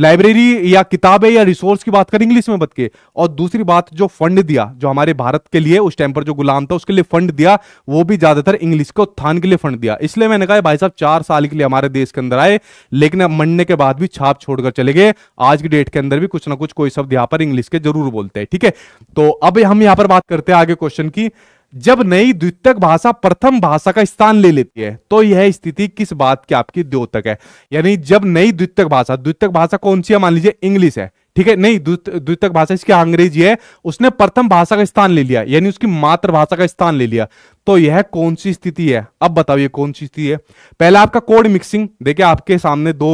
लाइब्रेरी या किताबें या रिसोर्स की बात करें इंग्लिश में बत के और दूसरी बात जो फंड दिया जो हमारे भारत के लिए उस टाइम पर जो गुलाम था उसके लिए फंड दिया वो भी ज्यादातर इंग्लिश को उत्थान के लिए फंड दिया इसलिए मैंने कहा भाई साहब चार साल के लिए हमारे देश के अंदर आए लेकिन अब मंडने के बाद भी छाप छोड़कर चले गए आज की डेट के अंदर भी कुछ ना कुछ कोई शब्द यहां पर इंग्लिश के जरूर बोलते हैं ठीक है तो अब हम यहां पर बात करते हैं आगे क्वेश्चन की जब नई द्वितीय भाषा प्रथम भाषा का स्थान ले लेती है तो यह स्थिति किस बात की आपकी द्योतक है यानी जब नई द्वितीय भाषा द्वितीय भाषा कौन सी है मान लीजिए इंग्लिश है ठीक है नहीं द्वितीय भाषा इसकी अंग्रेजी है उसने प्रथम भाषा का स्थान ले लिया यानी उसकी मातृभाषा का स्थान ले लिया तो यह कौन सी स्थिति है अब बताओ ये कौन सी स्थिति है पहले आपका कोड मिक्सिंग देखिए आपके सामने दो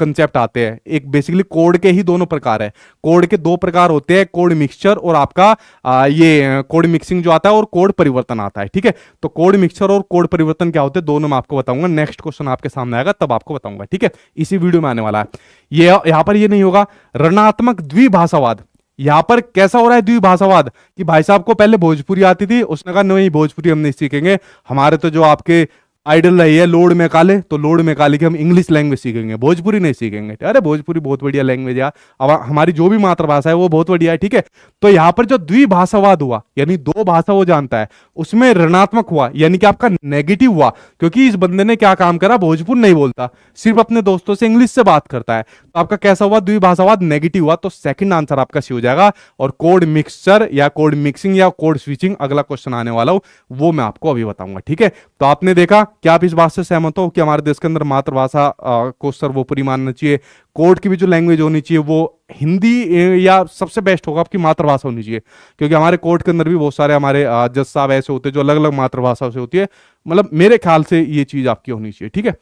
कंसेप्ट आते हैं एक बेसिकली कोड के ही दोनों प्रकार है कोड के दो प्रकार होते हैं कोड मिक्सचर और आपका आ, ये कोड मिक्सिंग जो आता है और कोड परिवर्तन आता है ठीक है तो कोड मिक्सचर और कोड परिवर्तन क्या होते हैं दोनों में आपको बताऊंगा नेक्स्ट क्वेश्चन आपके सामने आएगा तब आपको बताऊंगा ठीक है इसी वीडियो में आने वाला है ये यहां पर ये नहीं होगा ऋणात्मक द्विभाषावाद यहाँ पर कैसा हो रहा है द्विभाषावाद कि भाई साहब को पहले भोजपुरी आती थी उसने कहा नहीं भोजपुरी हम नहीं सीखेंगे हमारे तो जो आपके आइडल रही है लोड में काले तो लोड में काले की हम इंग्लिश लैंग्वेज सीखेंगे भोजपुरी नहीं सीखेंगे अरे भोजपुरी बहुत बढ़िया लैंग्वेज है अब हमारी जो भी मातृभाषा है वो बहुत बढ़िया है ठीक है तो यहाँ पर जो द्विभाषावाद हुआ यानी दो भाषा वो जानता है उसमें ऋणात्मक हुआ यानी कि आपका नेगेटिव हुआ क्योंकि इस बंदे ने क्या काम करा भोजपुर नहीं बोलता सिर्फ अपने दोस्तों से इंग्लिश से बात करता है तो आपका कैसा हुआ द्विभाषावाद नेगेटिव हुआ तो सेकंड आंसर आपका सी हो जाएगा और कोड मिक्सचर या कोड मिक्सिंग या कोड स्विचिंग अगला क्वेश्चन आने वाला हो वो मैं आपको अभी बताऊंगा ठीक है तो आपने देखा क्या आप इस बात से सहमत हो कि हमारे देश के अंदर मातृभाषा को सर्वोपरि मानना चाहिए कोर्ट की भी जो लैंग्वेज होनी चाहिए वो हिंदी या सबसे बेस्ट होगा आपकी मातृभाषा होनी चाहिए क्योंकि हमारे कोर्ट के अंदर भी बहुत सारे हमारे जज साहब ऐसे होते हैं जो अलग अलग मातृभाषा से होती है मतलब मेरे ख्याल से ये चीज आपकी होनी चाहिए ठीक है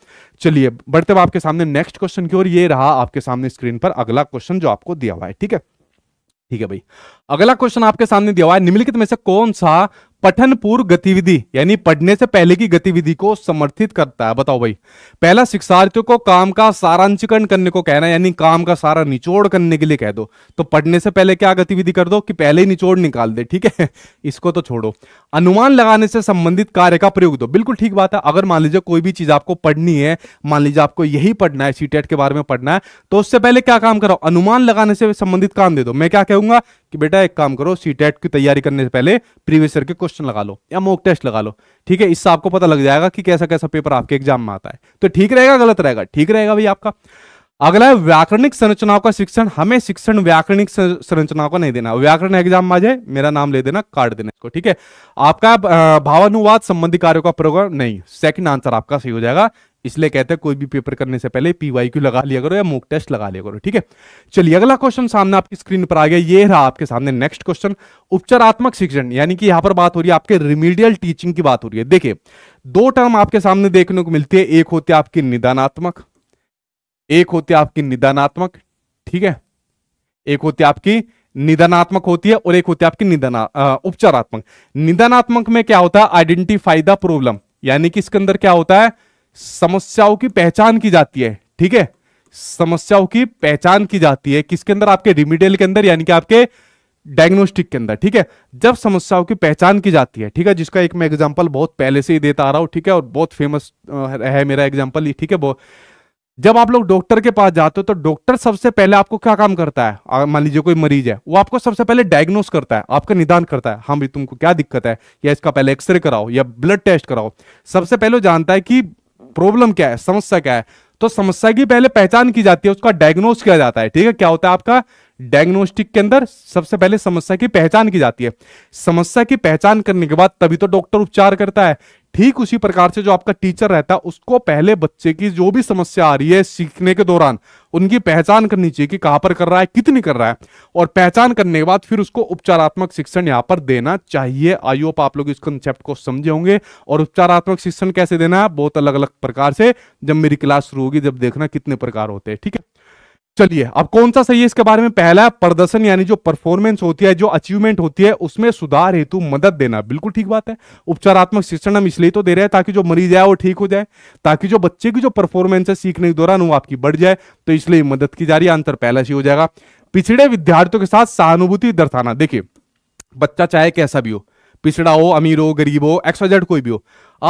चलिए बढ़ते हुए आपके सामने नेक्स्ट क्वेश्चन की ओर ये रहा आपके सामने स्क्रीन पर अगला क्वेश्चन जो आपको दिया हुआ है ठीक है ठीक है भाई अगला क्वेश्चन आपके सामने दिया हुआ है निम्नलिखित में से कौन सा पठन पूर्व गतिविधि यानी पढ़ने से पहले की गतिविधि को समर्थित करता है बताओ भाई पहला शिक्षार्थियों को काम का सारांशीकरण करने को कहना यानी काम का सारा निचोड़ करने के लिए कह दो तो पढ़ने से पहले क्या गतिविधि कर दो कि पहले ही निचोड़ निकाल दे ठीक है इसको तो छोड़ो अनुमान लगाने से संबंधित कार्य का प्रयोग दो बिल्कुल ठीक बात है अगर मान लीजिए कोई भी चीज आपको पढ़नी है मान लीजिए आपको यही पढ़ना है सीटेट e के बारे में पढ़ना है तो उससे पहले क्या काम करो अनुमान लगाने से संबंधित काम दे दो मैं क्या कहूंगा कि बेटा एक काम करो सी टेट e की तैयारी करने से पहले प्रीवियस ईयर के क्वेश्चन लगा लो या मॉक टेस्ट लगा लो ठीक है इससे आपको पता लग जाएगा कि कैसा कैसा पेपर आपके एग्जाम में आता है तो ठीक रहेगा गलत रहेगा ठीक रहेगा भाई आपका अगला है व्याकरणिक संरचनाओं का शिक्षण हमें शिक्षण व्याकरणिक संरचनाओं का नहीं देना व्याकरण एग्जाम में आ जाए मेरा नाम ले देना काट देना इसको ठीक है आपका भावानुवाद संबंधी कार्यों का प्रयोग नहीं सेकंड आंसर आपका सही हो जाएगा इसलिए कहते हैं कोई भी पेपर करने से पहले पीवाई क्यू लगा लिया करो या मोक टेस्ट लगा लिया करो ठीक है चलिए अगला क्वेश्चन सामने आपकी स्क्रीन पर आ गया ये रहा आपके सामने नेक्स्ट क्वेश्चन उपचारात्मक शिक्षण यानी कि यहां पर बात हो रही है आपके रिमीडियल टीचिंग की बात हो रही है देखिए दो टर्म आपके सामने देखने को मिलती है एक होती है आपकी निदानात्मक एक होती है आपकी निदानात्मक ठीक है एक होती है आपकी निदानात्मक होती है और एक होती है आपकी निदाना उपचारात्मक निदानात्मक में क्या होता है आइडेंटिफाई द प्रॉब्लम यानी कि इसके अंदर क्या होता है समस्याओं की पहचान की जाती है ठीक है समस्याओं की पहचान की जाती है किसके अंदर आपके रिमिडियल के अंदर यानी कि आपके डायग्नोस्टिक के अंदर ठीक है जब समस्याओं की पहचान की जाती है ठीक है जिसका एक मैं एग्जांपल बहुत पहले से ही देता आ रहा हूं ठीक है और बहुत फेमस है मेरा एग्जांपल ठीक है बहुत जब आप लोग डॉक्टर के पास जाते हो तो डॉक्टर सबसे पहले आपको क्या काम करता है मान लीजिए कोई मरीज है वो आपको सबसे पहले डायग्नोस करता है आपका निदान करता है हाँ भाई तुमको क्या दिक्कत है या इसका पहले एक्सरे कराओ या ब्लड टेस्ट कराओ सबसे पहले जानता है कि प्रॉब्लम क्या है समस्या क्या है तो समस्या की पहले पहचान की जाती है उसका डायग्नोस किया जाता है ठीक है क्या होता है आपका डायग्नोस्टिक के अंदर सबसे पहले समस्या की पहचान की जाती है समस्या की पहचान करने के बाद तभी तो डॉक्टर उपचार करता है ठीक उसी प्रकार से जो आपका टीचर रहता है उसको पहले बच्चे की जो भी समस्या आ रही है सीखने के दौरान उनकी पहचान करनी चाहिए कि कहाँ पर कर रहा है कितनी कर रहा है और पहचान करने के बाद फिर उसको उपचारात्मक शिक्षण यहाँ पर देना चाहिए आई होप आप लोग इस कंसेप्ट को समझे होंगे और उपचारात्मक शिक्षण कैसे देना है बहुत अलग अलग प्रकार से जब मेरी क्लास शुरू होगी जब देखना कितने प्रकार होते हैं ठीक है चलिए अब कौन सा सही है इसके बारे में पहला है प्रदर्शन यानी जो परफॉर्मेंस होती है जो अचीवमेंट होती है उसमें सुधार हेतु मदद देना बिल्कुल ठीक बात है उपचारात्मक शिक्षण हम इसलिए तो दे रहे हैं ताकि जो मरीज है वो ठीक हो जाए ताकि जो बच्चे की जो परफॉर्मेंस है सीखने के दौरान वो आपकी बढ़ जाए तो इसलिए मदद की जा रही है आंसर पहला सही हो जाएगा पिछड़े विद्यार्थियों के साथ सहानुभूति दर्शाना देखिए बच्चा चाहे कैसा भी हो पिछड़ा हो अमीर हो गरीब हो एक्सवाइजेड कोई भी हो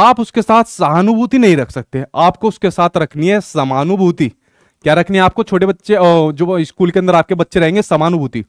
आप उसके साथ सहानुभूति नहीं रख सकते आपको उसके साथ रखनी है समानुभूति क्या रखनी है आपको छोटे बच्चे जो स्कूल के अंदर आपके बच्चे रहेंगे समानुभूति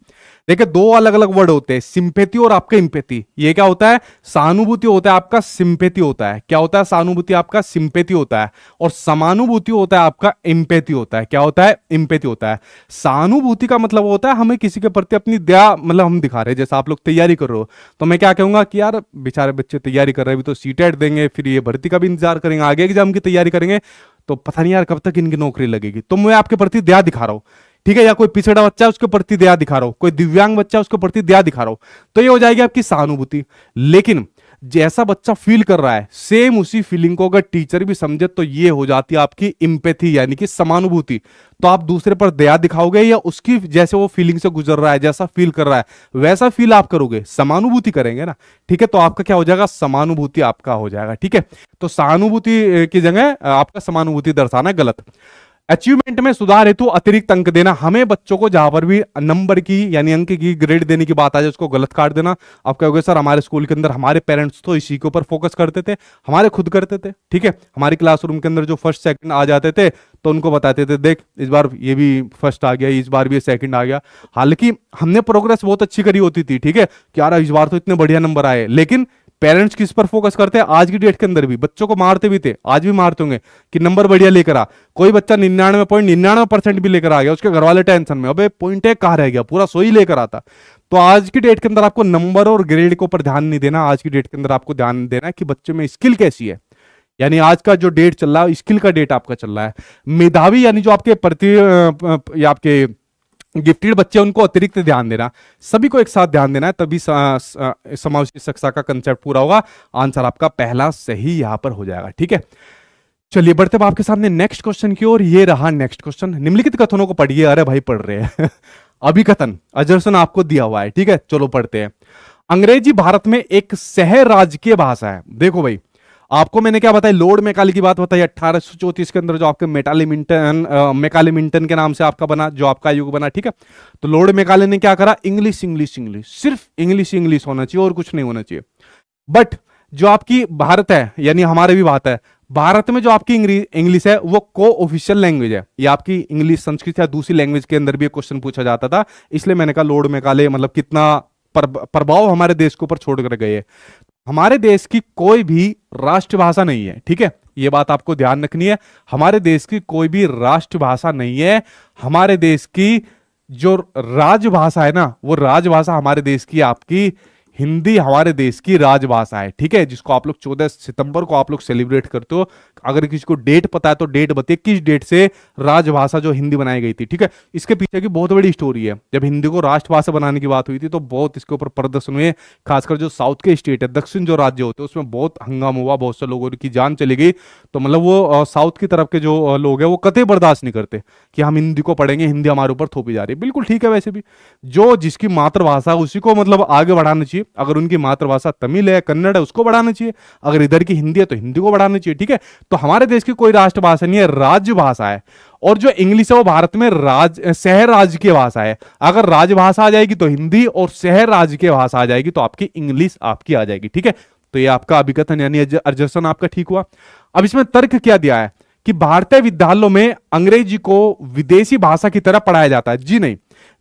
देखिए दो अलग अलग वर्ड होते हैं सिंपेथी और आपका इम्पेथी ये क्या होता है सहानुभूति होता है आपका सिंपेथी होता है क्या होता है सहानुभूति आपका सिंपेथी होता है और समानुभूति होता है आपका इम्पेथी होता है क्या होता है इम्पेथी होता है सहानुभूति का मतलब होता है हमें किसी के प्रति अपनी दया मतलब हम दिखा रहे हैं जैसे आप लोग तैयारी कर रहे हो तो मैं क्या कहूंगा कि यार बेचारे बच्चे तैयारी कर रहे हैं अभी तो सीटेट देंगे फिर ये भर्ती का भी इंतजार करेंगे आगे एग्जाम की तैयारी करेंगे तो पता नहीं यार कब तक इनकी नौकरी लगेगी तो मैं आपके प्रति दया दिखा रहा हूं ठीक है या कोई पिछड़ा बच्चा उसके प्रति दया दिखा रहा हूं कोई दिव्यांग बच्चा उसके प्रति दया दिखा रहा हूं तो ये हो जाएगी आपकी सहानुभूति लेकिन जैसा बच्चा फील कर रहा है सेम उसी फीलिंग को अगर टीचर भी समझे तो ये हो जाती है आपकी इम्पेथी यानी कि समानुभूति तो आप दूसरे पर दया दिखाओगे या उसकी जैसे वो फीलिंग से गुजर रहा है जैसा फील कर रहा है वैसा फील आप करोगे समानुभूति करेंगे ना ठीक है तो आपका क्या हो जाएगा समानुभूति आपका हो जाएगा ठीक है तो सहानुभूति की जगह आपका समानुभूति दर्शाना गलत अचीवमेंट में सुधार हेतु अतिरिक्त अंक देना हमें बच्चों को जहां पर भी नंबर की यानी अंक की ग्रेड देने की बात आ जाए उसको गलत काट देना आप कहोगे सर हमारे स्कूल के अंदर हमारे पेरेंट्स तो इसी के ऊपर फोकस करते थे हमारे खुद करते थे ठीक है हमारी क्लासरूम के अंदर जो फर्स्ट सेकंड आ जाते थे तो उनको बताते थे देख इस बार ये भी फर्स्ट आ गया इस बार भी सेकंड आ गया हालांकि हमने प्रोग्रेस बहुत अच्छी करी होती थी ठीक है कि यार इस बार तो इतने बढ़िया नंबर आए लेकिन पेरेंट्स किस पर फोकस करते हैं आज की डेट के अंदर भी बच्चों को मारते भी थे आज भी मारते होंगे कि नंबर बढ़िया लेकर आ कोई बच्चा निन्यानवे पॉइंट निन्यानवे परसेंट भी लेकर आ गया उसके घर वाले टेंशन में अब पॉइंट एक कहा रह गया पूरा सोई लेकर आता तो आज की डेट के अंदर आपको नंबर और ग्रेड के ऊपर ध्यान नहीं देना आज की डेट के अंदर आपको ध्यान देना कि बच्चे में स्किल कैसी है यानी आज का जो डेट चल रहा है स्किल का डेट आपका चल रहा है मेधावी यानी जो आपके प्रति आपके गिफ्टेड बच्चे उनको अतिरिक्त ध्यान देना सभी को एक साथ ध्यान देना है तभी की शिक्षा का कंसेप्ट पूरा होगा आंसर आपका पहला सही यहां पर हो जाएगा ठीक है चलिए बढ़ते हैं आपके सामने नेक्स्ट क्वेश्चन की ओर ये रहा नेक्स्ट क्वेश्चन निम्नलिखित कथनों को पढ़िए अरे भाई पढ़ रहे हैं अभी कथन अजरसन आपको दिया हुआ है ठीक है चलो पढ़ते हैं अंग्रेजी भारत में एक सह राजकीय भाषा है देखो भाई आपको मैंने क्या बताया लोड मेकाली की बात बताई अठारह सौ चौतीस के अंदर जो आपके मेटालीमिंटन मेकालीमिंटन के नाम से आपका बना जो आपका युग बना ठीक है तो लोड मेकाले ने क्या करा इंग्लिश इंग्लिश इंग्लिश सिर्फ इंग्लिश इंग्लिश होना चाहिए और कुछ नहीं होना चाहिए बट जो आपकी भारत है यानी हमारे भी बात है भारत में जो आपकी इंग्लिश है वो को ऑफिशियल लैंग्वेज है ये आपकी इंग्लिश संस्कृत या दूसरी लैंग्वेज के अंदर भी क्वेश्चन पूछा जाता था इसलिए मैंने कहा लोड मेकाले मतलब कितना प्रभाव हमारे देश के ऊपर छोड़कर गए हमारे देश की कोई भी राष्ट्रभाषा नहीं है ठीक है ये बात आपको ध्यान रखनी है हमारे देश की कोई भी राष्ट्रभाषा नहीं है हमारे देश की जो राजभाषा है ना वो राजभाषा हमारे देश की आपकी हिंदी हमारे देश की राजभाषा है ठीक है जिसको आप लोग चौदह सितंबर को आप लोग सेलिब्रेट करते हो अगर किसी को डेट पता है तो डेट बताइए किस डेट से राजभाषा जो हिंदी बनाई गई थी ठीक है इसके पीछे की बहुत बड़ी स्टोरी है जब हिंदी को राष्ट्रभाषा बनाने की बात हुई थी तो बहुत इसके ऊपर प्रदर्शन हुए खासकर जो साउथ के स्टेट है दक्षिण जो राज्य होते हैं उसमें बहुत हंगाम हुआ बहुत से लोगों की जान चली गई तो मतलब वो साउथ की तरफ के जो लोग हैं वो कतई बर्दाश्त नहीं करते कि हम हिंदी को पढ़ेंगे हिंदी हमारे ऊपर थोपी जा रही है बिल्कुल ठीक है वैसे भी जो जिसकी मातृभाषा उसी को मतलब आगे बढ़ाना चाहिए चाहिए अगर उनकी मातृभाषा तमिल है कन्नड़ है उसको बढ़ाना चाहिए अगर इधर की हिंदी है तो हिंदी को बढ़ाना चाहिए ठीक है तो हमारे देश की कोई राष्ट्रभाषा नहीं है राज्य भाषा है और जो इंग्लिश है वो भारत में राज शहर राज्य की भाषा है अगर राजभाषा आ जाएगी तो हिंदी और शहर राज्य की भाषा आ जाएगी तो आपकी इंग्लिश आपकी आ जाएगी ठीक है तो ये आपका अभिकथन यानी अर्जर्सन आपका ठीक हुआ अब इसमें तर्क क्या दिया है कि भारतीय विद्यालयों में अंग्रेजी को विदेशी भाषा की तरह पढ़ाया जाता है जी नहीं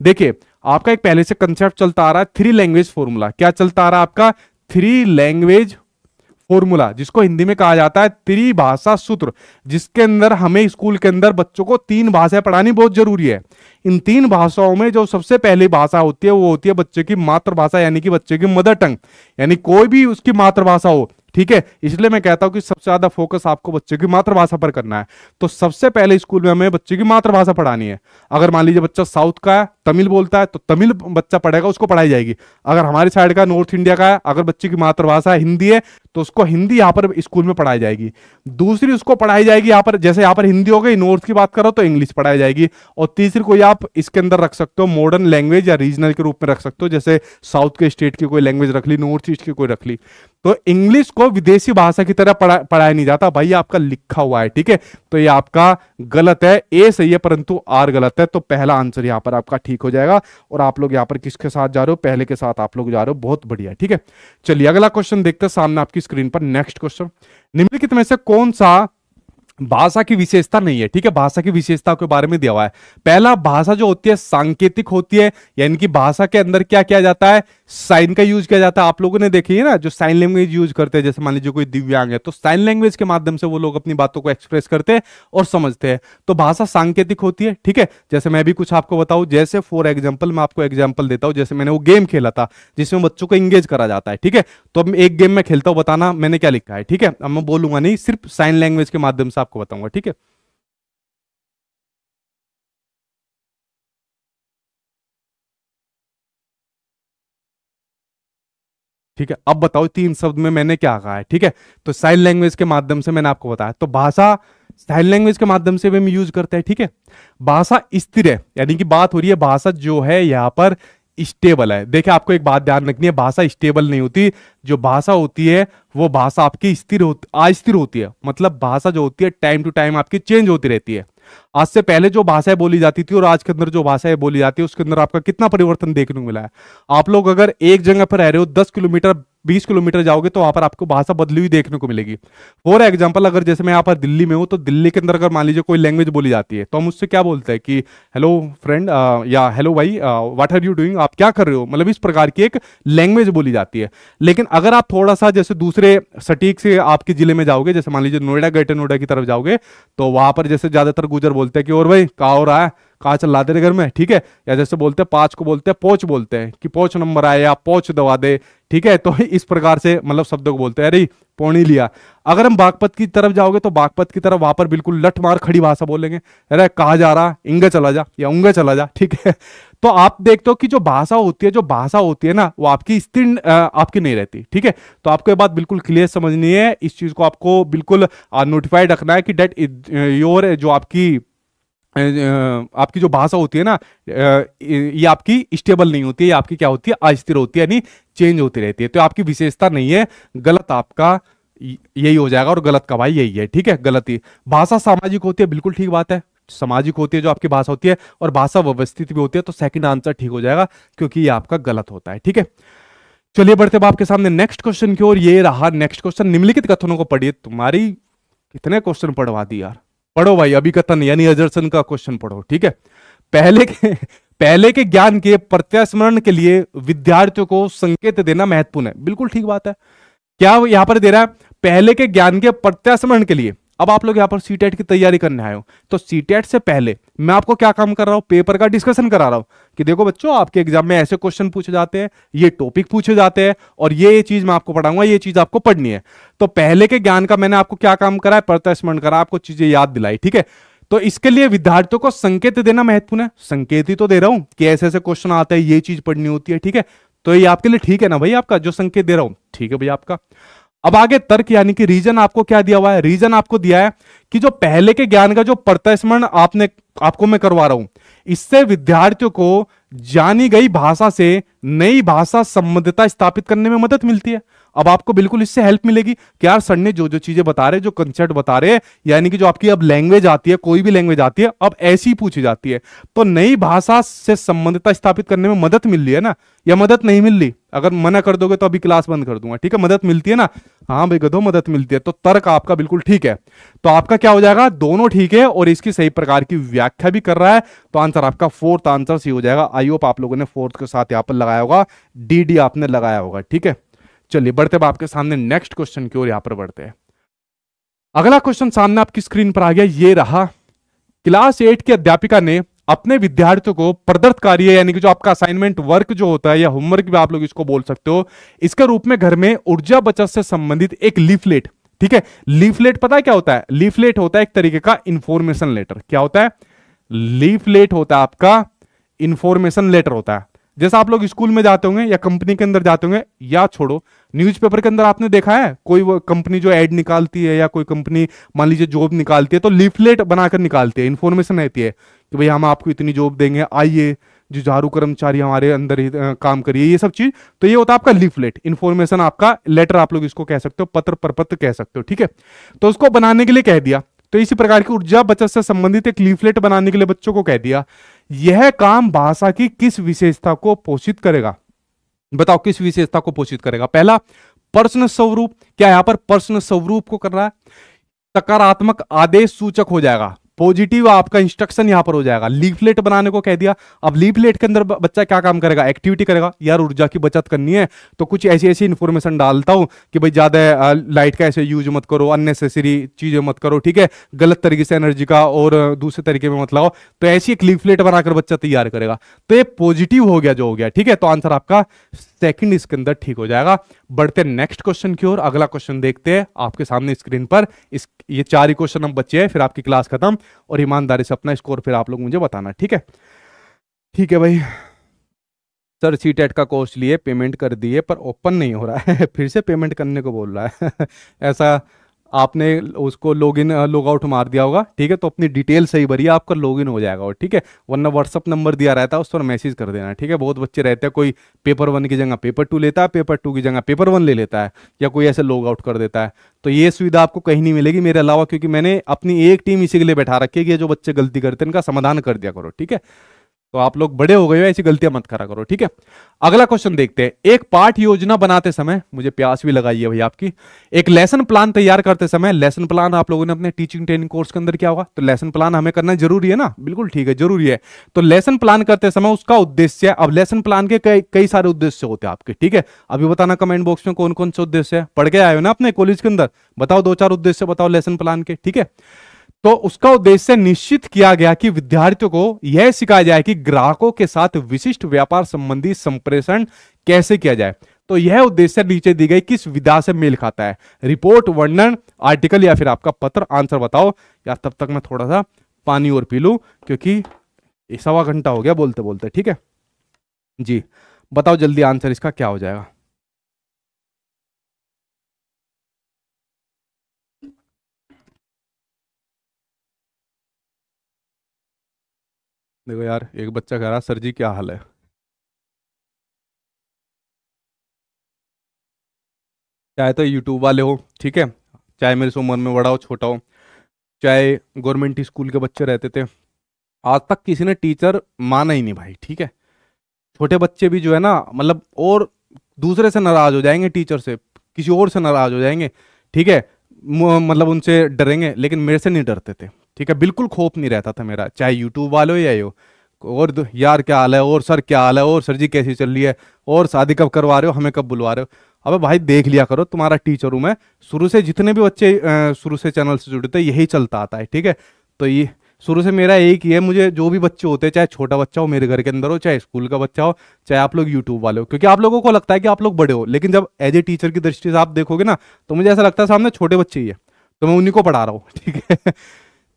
देखिए आपका एक पहले से कंसेप्ट चलता आ रहा है थ्री लैंग्वेज फॉर्मूला क्या चलता आ रहा है आपका थ्री लैंग्वेज फॉर्मूला जिसको हिंदी में कहा जाता है त्रिभाषा सूत्र जिसके अंदर हमें स्कूल के अंदर बच्चों को तीन भाषाएं पढ़ानी बहुत जरूरी है इन तीन भाषाओं में जो सबसे पहली भाषा होती है वो होती है बच्चे की मातृभाषा यानी कि बच्चे की मदर टंग यानी कोई भी उसकी मातृभाषा हो ठीक है इसलिए मैं कहता हूं कि सबसे ज्यादा फोकस आपको बच्चे की मातृभाषा पर करना है तो सबसे पहले स्कूल में हमें बच्चे की मातृभाषा पढ़ानी है अगर मान लीजिए बच्चा साउथ का है तमिल बोलता है तो तमिल बच्चा पढ़ेगा उसको पढ़ाई जाएगी अगर हमारी साइड का नॉर्थ इंडिया का है अगर बच्चे की मातृभाषा हिंदी है तो उसको हिंदी यहाँ पर स्कूल में पढ़ाई जाएगी दूसरी उसको पढ़ाई जाएगी यहाँ पर जैसे यहाँ पर हिंदी हो गई नॉर्थ की बात करो तो इंग्लिश पढ़ाई जाएगी और तीसरी कोई आप इसके अंदर रख सकते हो मॉडर्न लैंग्वेज या रीजनल के रूप में रख सकते हो जैसे साउथ के स्टेट की कोई लैंग्वेज रख ली नॉर्थ ईस्ट की कोई रख ली तो इंग्लिश को विदेशी भाषा की तरह पढ़ा पढ़ाया नहीं जाता भाई आपका लिखा हुआ है ठीक है तो ये आपका गलत है ए सही है परंतु आर गलत है तो पहला आंसर यहाँ पर आपका ठीक ठीक हो जाएगा और आप लोग यहाँ पर किसके साथ जा रहे हो पहले के साथ आप लोग जा रहे हो बहुत बढ़िया ठीक है चलिए अगला क्वेश्चन देखते हैं सामने आपकी स्क्रीन पर नेक्स्ट क्वेश्चन निम्नलिखित में से कौन सा भाषा की विशेषता नहीं है ठीक है भाषा की विशेषता के बारे में दिया हुआ है पहला भाषा जो होती है सांकेतिक होती है यानी कि भाषा के अंदर क्या किया जाता है साइन का यूज किया जाता है आप लोगों ने देखी है ना जो साइन लैंग्वेज यूज करते हैं जैसे मान लीजिए कोई दिव्यांग है तो साइन लैंग्वेज के माध्यम से वो लोग अपनी बातों को एक्सप्रेस करते हैं और समझते हैं तो भाषा सांकेतिक होती है ठीक है जैसे मैं भी कुछ आपको बताऊं जैसे फॉर एग्जाम्पल मैं आपको एग्जाम्पल देता हूँ जैसे मैंने वो गेम खेला था जिसमें बच्चों को इंगेज करा जाता है ठीक है तो अब एक गेम में खेलता हूँ बताना मैंने क्या लिखा है ठीक है अब मैं बोलूंगा नहीं सिर्फ साइन लैंग्वेज के माध्यम से आप आपको बताऊंगा ठीक है ठीक है अब बताओ तीन शब्द में मैंने क्या कहा है ठीक है तो साइन लैंग्वेज के माध्यम से मैंने आपको बताया तो भाषा साइन लैंग्वेज के माध्यम से भी हम यूज करते हैं ठीक है भाषा स्थिर है यानी कि बात हो रही है भाषा जो है यहां पर स्टेबल है देखिए आपको एक बात ध्यान रखनी है भाषा स्टेबल नहीं होती जो भाषा होती है वो भाषा आपकी स्थिर होती अस्थिर होती है मतलब भाषा जो होती है टाइम टू टाइम आपकी चेंज होती रहती है आज से पहले जो भाषाएं बोली जाती थी और आज के अंदर जो भाषाएं बोली जाती है उसके अंदर आपका कितना परिवर्तन देखने को मिला है आप लोग अगर एक जगह पर रह रहे हो दस किलोमीटर बीस किलोमीटर जाओगे तो वहां पर आपको भाषा बदली हुई देखने को मिलेगी फॉर एग्जाम्पल अगर जैसे मैं यहाँ पर दिल्ली में हूँ तो दिल्ली के अंदर अगर मान लीजिए कोई लैंग्वेज बोली जाती है तो हम उससे क्या बोलते हैं कि हेलो फ्रेंड या हेलो भाई व्हाट आर यू डूइंग आप क्या कर रहे हो मतलब इस प्रकार की एक लैंग्वेज बोली जाती है लेकिन अगर आप थोड़ा सा जैसे दूसरे सटीक से आपके जिले में जाओगे जैसे मान लीजिए नोएडा ग्रेटर नोएडा की तरफ जाओगे तो वहां पर जैसे ज्यादातर गुजर बोलते हैं कि और भाई कहा हो रहा है कहाँ चला तेरे घर में ठीक है या जैसे बोलते हैं पाँच को बोलते हैं पोच बोलते हैं कि पोच नंबर आए या पोच दवा दे ठीक है तो इस प्रकार से मतलब शब्दों को बोलते हैं अरे पौनी लिया अगर हम बागपत की तरफ जाओगे तो बागपत की तरफ वहां पर बिल्कुल लठ मार खड़ी भाषा बोलेंगे अरे कहा जा रहा इंगे चला जा या उंगे चला जा ठीक है तो आप देखते हो कि जो भाषा होती है जो भाषा होती है ना वो आपकी स्थिर आपकी नहीं रहती ठीक है तो आपको ये बात बिल्कुल क्लियर समझनी है इस चीज को आपको बिल्कुल नोटिफाइड रखना है कि डेट योर जो आपकी आपकी जो भाषा होती है ना ये आपकी स्टेबल नहीं होती है ये आपकी क्या होती है अस्थिर होती है यानी चेंज होती रहती है तो आपकी विशेषता नहीं है गलत आपका यही हो जाएगा और गलत का भाई यही है ठीक है गलती भाषा सामाजिक होती है बिल्कुल ठीक बात है सामाजिक होती है जो आपकी भाषा होती है और भाषा व्यवस्थित भी होती है तो सेकंड आंसर ठीक हो जाएगा क्योंकि ये आपका गलत होता है ठीक है चलिए बढ़ते अब आपके सामने नेक्स्ट क्वेश्चन की ओर ये रहा नेक्स्ट क्वेश्चन निम्नलिखित कथनों को पढ़िए तुम्हारी कितने क्वेश्चन पढ़वा दी यार पढ़ो भाई अभी कथन यानी अजरसन का क्वेश्चन पढ़ो ठीक है पहले के पहले के ज्ञान के प्रत्यास्मरण के लिए विद्यार्थियों को संकेत देना महत्वपूर्ण है बिल्कुल ठीक बात है क्या यहां पर दे रहा है पहले के ज्ञान के प्रत्यास्मरण के लिए अब आप लोग यहाँ पर सी की तैयारी करने आए हो तो सी से पहले मैं आपको क्या काम कर रहा हूँ पेपर का डिस्कशन करा रहा हूँ कि देखो बच्चों आपके एग्जाम में ऐसे क्वेश्चन पूछे जाते हैं ये टॉपिक पूछे जाते हैं और ये चीज मैं आपको पढ़ाऊंगा ये चीज आपको पढ़नी है तो पहले के ज्ञान का मैंने आपको क्या काम करा है प्रत्यास्मरण करा आपको चीजें याद दिलाई ठीक है तो इसके लिए विद्यार्थियों को संकेत देना महत्वपूर्ण है संकेत ही तो दे रहा हूं कि ऐसे ऐसे क्वेश्चन आते हैं ये चीज पढ़नी होती है ठीक है तो ये आपके लिए ठीक है ना भाई आपका जो संकेत दे रहा हूं ठीक है भाई आपका अब आगे तर्क यानी कि रीजन आपको क्या दिया हुआ है रीजन आपको दिया है कि जो पहले के ज्ञान का जो प्रत्यस्मरण आपने आपको मैं करवा रहा हूं इससे विद्यार्थियों को जानी गई भाषा से नई भाषा संबद्धता स्थापित करने में मदद मिलती है अब आपको बिल्कुल इससे हेल्प मिलेगी कि यार सर ने जो जो चीजें बता रहे जो कंसेप्ट बता रहे हैं यानी कि जो आपकी अब लैंग्वेज आती है कोई भी लैंग्वेज आती है अब ऐसी पूछी जाती है तो नई भाषा से संबंधता स्थापित करने में मदद मिल रही है ना या मदद नहीं मिल रही अगर मना कर दोगे तो अभी क्लास बंद कर दूंगा ठीक है मदद मिलती है ना हाँ भाई गधो मदद मिलती है तो तर्क आपका बिल्कुल ठीक है तो आपका क्या हो जाएगा दोनों ठीक है और इसकी सही प्रकार की व्याख्या भी कर रहा है तो आंसर आपका फोर्थ आंसर सी हो जाएगा आई होप आप लोगों ने फोर्थ के साथ यहाँ पर लगाया होगा डी डी आपने लगाया होगा ठीक है चलिए बढ़ते अब आपके सामने नेक्स्ट क्वेश्चन की ओर यहां पर बढ़ते हैं अगला क्वेश्चन सामने आपकी स्क्रीन पर आ गया ये रहा क्लास एट की अध्यापिका ने अपने विद्यार्थियों को प्रदत्त कार्य यानी कि जो आपका असाइनमेंट वर्क जो होता है या होमवर्क भी आप लोग इसको बोल सकते हो इसके रूप में घर में ऊर्जा बचत से संबंधित एक लीफलेट ठीक है लीफलेट पता है क्या होता है लीफलेट होता है एक तरीके का इंफॉर्मेशन लेटर क्या होता है लीफलेट होता है आपका इंफॉर्मेशन लेटर होता है जैसे आप लोग स्कूल में जाते होंगे या कंपनी के अंदर जाते होंगे या छोड़ो न्यूज़पेपर के अंदर आपने देखा है कोई वो कंपनी जो एड निकालती है या कोई कंपनी मान लीजिए जॉब निकालती है तो लिफलेट बनाकर निकालती है इन्फॉर्मेशन रहती है कि भाई हम आपको इतनी जॉब देंगे आइए जो झारू कर्मचारी हमारे अंदर ही काम करिए ये सब चीज तो ये होता है आपका लीफलेट इन्फॉर्मेशन आपका लेटर आप लोग इसको कह सकते हो पत्र परपत्र कह सकते हो ठीक है तो उसको बनाने के लिए कह दिया तो इसी प्रकार की ऊर्जा बचत से संबंधित एक लीफलेट बनाने के लिए बच्चों को कह दिया यह काम भाषा की किस विशेषता को पोषित करेगा बताओ किस विशेषता को पोषित करेगा पहला प्रश्न स्वरूप क्या यहां पर प्रश्न स्वरूप को कर रहा है सकारात्मक आदेश सूचक हो जाएगा पॉजिटिव आपका इंस्ट्रक्शन यहां पर हो जाएगा लीफलेट बनाने को कह दिया अब लीफलेट के अंदर बच्चा क्या काम करेगा एक्टिविटी करेगा यार ऊर्जा की बचत करनी है तो कुछ ऐसी ऐसी इंफॉर्मेशन डालता हूं कि भाई ज्यादा लाइट का ऐसे यूज मत करो अननेसेसरी चीजें मत करो ठीक है गलत तरीके से एनर्जी का और दूसरे तरीके में मत लगाओ तो ऐसी एक लीफलेट बनाकर बच्चा तैयार करेगा तो ये पॉजिटिव हो गया जो हो गया ठीक है तो आंसर आपका सेकंड इसके अंदर ठीक हो जाएगा बढ़ते नेक्स्ट क्वेश्चन की ओर अगला क्वेश्चन देखते हैं आपके सामने स्क्रीन पर इस ये चार ही क्वेश्चन हम बचे हैं फिर आपकी क्लास खत्म और ईमानदारी से अपना स्कोर फिर आप लोग मुझे बताना ठीक है ठीक है भाई सर सी टेट e का कोर्स लिए पेमेंट कर दिए पर ओपन नहीं हो रहा है फिर से पेमेंट करने को बोल रहा है ऐसा आपने उसको लॉग इन लॉग आउट मार दिया होगा ठीक है तो अपनी डिटेल सही है आपका लॉग इन हो जाएगा और ठीक है वरना व्हाट्सअप नंबर दिया रहता है उस पर मैसेज कर देना ठीक है बहुत बच्चे रहते हैं कोई पेपर वन की जगह पेपर टू लेता है पेपर टू की जगह पेपर वन ले लेता है या कोई ऐसे लॉग आउट कर देता है तो ये सुविधा आपको कहीं नहीं मिलेगी मेरे अलावा क्योंकि मैंने अपनी एक टीम इसी के लिए बैठा रखी है कि जो बच्चे गलती करते हैं इनका समाधान कर दिया करो ठीक है तो आप लोग बड़े हो गए हो ऐसी गलतियां मत करा करो ठीक है अगला क्वेश्चन देखते हैं एक पाठ योजना बनाते समय मुझे प्यास भी लगाई है भाई आपकी एक लेसन प्लान तैयार करते समय लेसन प्लान आप लोगों ने अपने टीचिंग ट्रेनिंग कोर्स के अंदर क्या होगा तो लेसन प्लान हमें करना जरूरी है ना बिल्कुल ठीक है जरूरी है तो लेसन प्लान करते समय उसका उद्देश्य अब लेसन प्लान के कई सारे उद्देश्य होते हैं आपके ठीक है अभी बताना कमेंट बॉक्स में कौन कौन से उद्देश्य है पढ़ के आए हो ना अपने कॉलेज के अंदर बताओ दो चार उद्देश्य बताओ लेसन प्लान के ठीक है तो उसका उद्देश्य निश्चित किया गया कि विद्यार्थियों को यह सिखाया जाए कि ग्राहकों के साथ विशिष्ट व्यापार संबंधी संप्रेषण कैसे किया जाए तो यह उद्देश्य नीचे दी गई किस विधा से मेल खाता है रिपोर्ट वर्णन आर्टिकल या फिर आपका पत्र आंसर बताओ या तब तक मैं थोड़ा सा पानी और पी लू क्योंकि सवा घंटा हो गया बोलते बोलते ठीक है जी बताओ जल्दी आंसर इसका क्या हो जाएगा देखो यार एक बच्चा कह रहा सर जी क्या हाल है चाहे तो यूट्यूब वाले हो ठीक है चाहे मेरे से उम्र में बड़ा हो छोटा हो चाहे गवर्नमेंट स्कूल के बच्चे रहते थे आज तक किसी ने टीचर माना ही नहीं भाई ठीक है छोटे बच्चे भी जो है ना मतलब और दूसरे से नाराज हो जाएंगे टीचर से किसी और से नाराज हो जाएंगे ठीक है मतलब उनसे डरेंगे लेकिन मेरे से नहीं डरते थे ठीक है बिल्कुल खोप नहीं रहता था मेरा चाहे यूट्यूब वालों या यो और यार क्या हाल है और सर क्या हाल है और सर जी कैसी चल रही है और शादी कब करवा रहे हो हमें कब बुलवा रहे हो अब भाई देख लिया करो तुम्हारा टीचर हूँ मैं शुरू से जितने भी बच्चे शुरू से चैनल से जुड़े थे यही चलता आता है ठीक है तो ये शुरू से मेरा एक ही है मुझे जो भी बच्चे होते हैं चाहे छोटा बच्चा हो मेरे घर के अंदर हो चाहे स्कूल का बच्चा हो चाहे आप लोग यूट्यूब वाले हो क्योंकि आप लोगों को लगता है कि आप लोग बड़े हो लेकिन जब एज ए टीचर की दृष्टि से आप देखोगे ना तो मुझे ऐसा लगता है सामने छोटे बच्चे ही है तो मैं उन्हीं को पढ़ा रहा हूँ ठीक है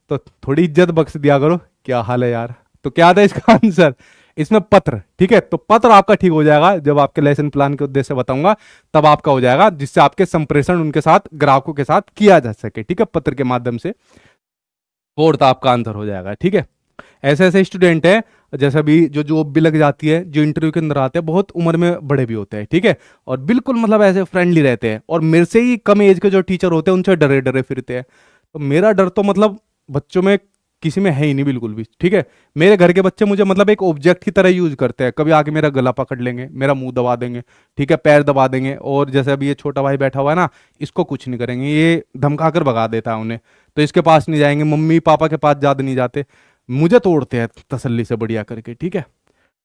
तो थोड़ी इज्जत बख्श दिया करो क्या हाल है यार तो क्या था इसका आंसर इसमें पत्र ठीक है तो पत्र आपका ठीक हो जाएगा जब आपके लेसन प्लान के उद्देश्य बताऊंगा तब आपका हो जाएगा जिससे आपके संप्रेषण उनके साथ ग्राहकों के साथ किया जा सके ठीक है पत्र के माध्यम से फोर्थ आपका आंसर हो जाएगा ठीक है ऐसे ऐसे स्टूडेंट है जैसे भी जो जॉब भी लग जाती है जो इंटरव्यू के अंदर आते हैं बहुत उम्र में बड़े भी होते हैं ठीक है और बिल्कुल मतलब ऐसे फ्रेंडली रहते हैं और मेरे से ही कम एज के जो टीचर होते हैं उनसे डरे डरे फिरते हैं तो मेरा डर तो मतलब बच्चों में किसी में है ही नहीं बिल्कुल भी ठीक है मेरे घर के बच्चे मुझे मतलब एक ऑब्जेक्ट की तरह यूज करते हैं कभी आके मेरा गला पकड़ लेंगे मेरा मुंह दबा देंगे ठीक है पैर दबा देंगे और जैसे अभी ये छोटा भाई बैठा हुआ है ना इसको कुछ नहीं करेंगे ये धमका कर भगा देता है उन्हें तो इसके पास नहीं जाएंगे मम्मी पापा के पास ज़्यादा नहीं जाते मुझे तोड़ते हैं तसली से बढ़िया करके ठीक है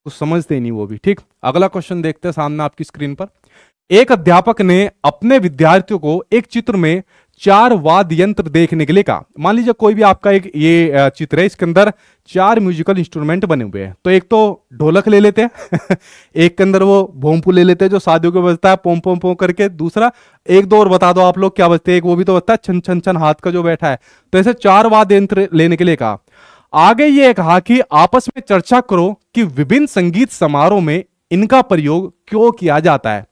कुछ समझते नहीं वो भी ठीक अगला क्वेश्चन देखते हैं सामने आपकी स्क्रीन पर एक अध्यापक ने अपने विद्यार्थियों को एक चित्र में चार वाद्य यंत्र देखने के लिए कहा मान लीजिए कोई भी आपका एक ये चित्र है इसके अंदर चार म्यूजिकल इंस्ट्रूमेंट बने हुए हैं तो एक तो ढोलक ले लेते हैं एक के अंदर वो भोंपू ले लेते हैं जो शादियों के बजता है पोम पोम पोम करके दूसरा एक दो और बता दो आप लोग क्या बजते हैं एक वो भी तो बजता है छन छन छन हाथ का जो बैठा है तो ऐसे चार वाद्य यंत्र लेने के लिए कहा आगे ये कहा कि आपस में चर्चा करो कि विभिन्न संगीत समारोह में इनका प्रयोग क्यों किया जाता है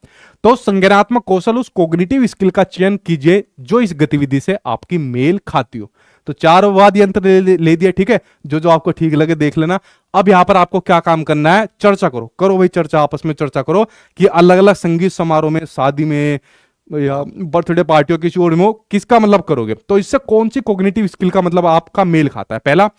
तो संज्ञानात्मक कौशल उस कोग्निटिव स्किल का चयन कीजिए जो इस गतिविधि से आपकी मेल खाती हो तो चार वाद यंत्र ले, ले दिया ठीक है जो जो आपको ठीक लगे देख लेना अब यहां पर आपको क्या काम करना है चर्चा करो करो भाई चर्चा आपस में चर्चा करो कि अलग अलग संगीत समारोह में शादी में या बर्थडे पार्टियों किसी और में किसका मतलब करोगे तो इससे कौन सी कोग्नेटिव स्किल का मतलब आपका मेल खाता है पहला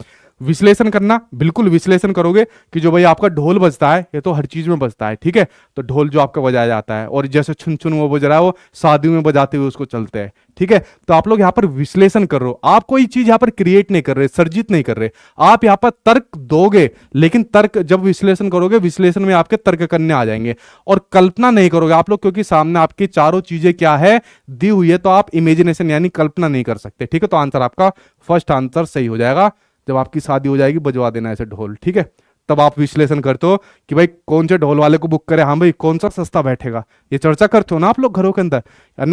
विश्लेषण करना बिल्कुल विश्लेषण करोगे कि जो भाई आपका ढोल बजता है ये तो हर चीज में बजता है ठीक है तो ढोल जो आपका बजाया जाता है और जैसे छुन छुन वो बज रहा है वो शादी में बजाते हुए उसको चलते हैं ठीक है तो आप लोग यहाँ पर विश्लेषण कर रहे हो आप कोई चीज यहाँ पर क्रिएट नहीं कर रहे सर्जित नहीं कर रहे आप यहाँ पर तर्क दोगे लेकिन तर्क जब विश्लेषण करोगे विश्लेषण में आपके तर्क करने आ जाएंगे और कल्पना नहीं करोगे आप लोग क्योंकि सामने आपकी चारों चीजें क्या है दी हुई है तो आप इमेजिनेशन यानी कल्पना नहीं कर सकते ठीक है तो आंसर आपका फर्स्ट आंसर सही हो जाएगा जब आपकी शादी हो जाएगी बजवा देना ऐसे ढोल ठीक है तब आप विश्लेषण करते हो कि भाई कौन से ढोल वाले को बुक करें हाँ भाई कौन सा सस्ता बैठेगा ये चर्चा करते हो ना आप लोग घरों के अंदर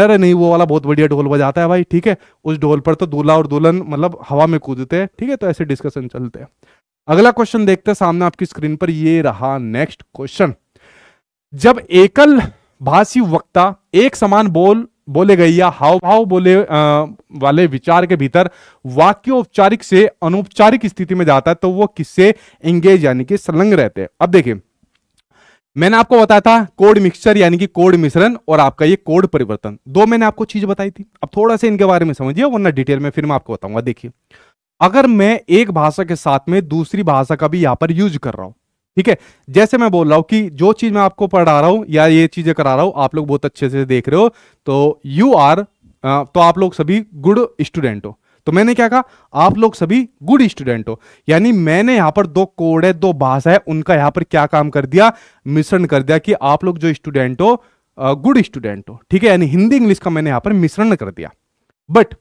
अरे नहीं वो वाला बहुत बढ़िया ढोल बजाता है भाई ठीक है उस ढोल पर तो दूल्हा और दुल्हन मतलब हवा में कूदते हैं ठीक है तो ऐसे डिस्कशन चलते हैं अगला क्वेश्चन देखते हैं सामने आपकी स्क्रीन पर ये रहा नेक्स्ट क्वेश्चन जब एकल भाषी वक्ता एक समान बोल बोले गए या हाव भाव बोले आ, वाले विचार के भीतर वाक्य औपचारिक से अनौपचारिक स्थिति में जाता है तो वो किससे एंगेज यानी कि संलग्न रहते हैं अब देखिए मैंने आपको बताया था कोड मिक्सचर यानी कि कोड मिश्रण और आपका ये कोड परिवर्तन दो मैंने आपको चीज बताई थी अब थोड़ा सा इनके बारे में समझिए वरना डिटेल में फिर मैं आपको बताऊंगा देखिए अगर मैं एक भाषा के साथ में दूसरी भाषा का भी यहां पर यूज कर रहा हूं ठीक है जैसे मैं बोल रहा हूं कि जो चीज मैं आपको पढ़ा रहा हूं या ये चीजें करा रहा हूं आप लोग बहुत अच्छे से देख रहे हो तो यू आर तो आप लोग सभी गुड स्टूडेंट हो तो मैंने क्या कहा आप लोग सभी गुड स्टूडेंट हो यानी मैंने यहां पर दो कोड है दो भाषा है उनका यहां पर क्या काम कर दिया मिश्रण कर दिया कि आप लोग जो स्टूडेंट हो गुड स्टूडेंट हो ठीक है यानी हिंदी इंग्लिश का मैंने यहां पर मिश्रण कर दिया बट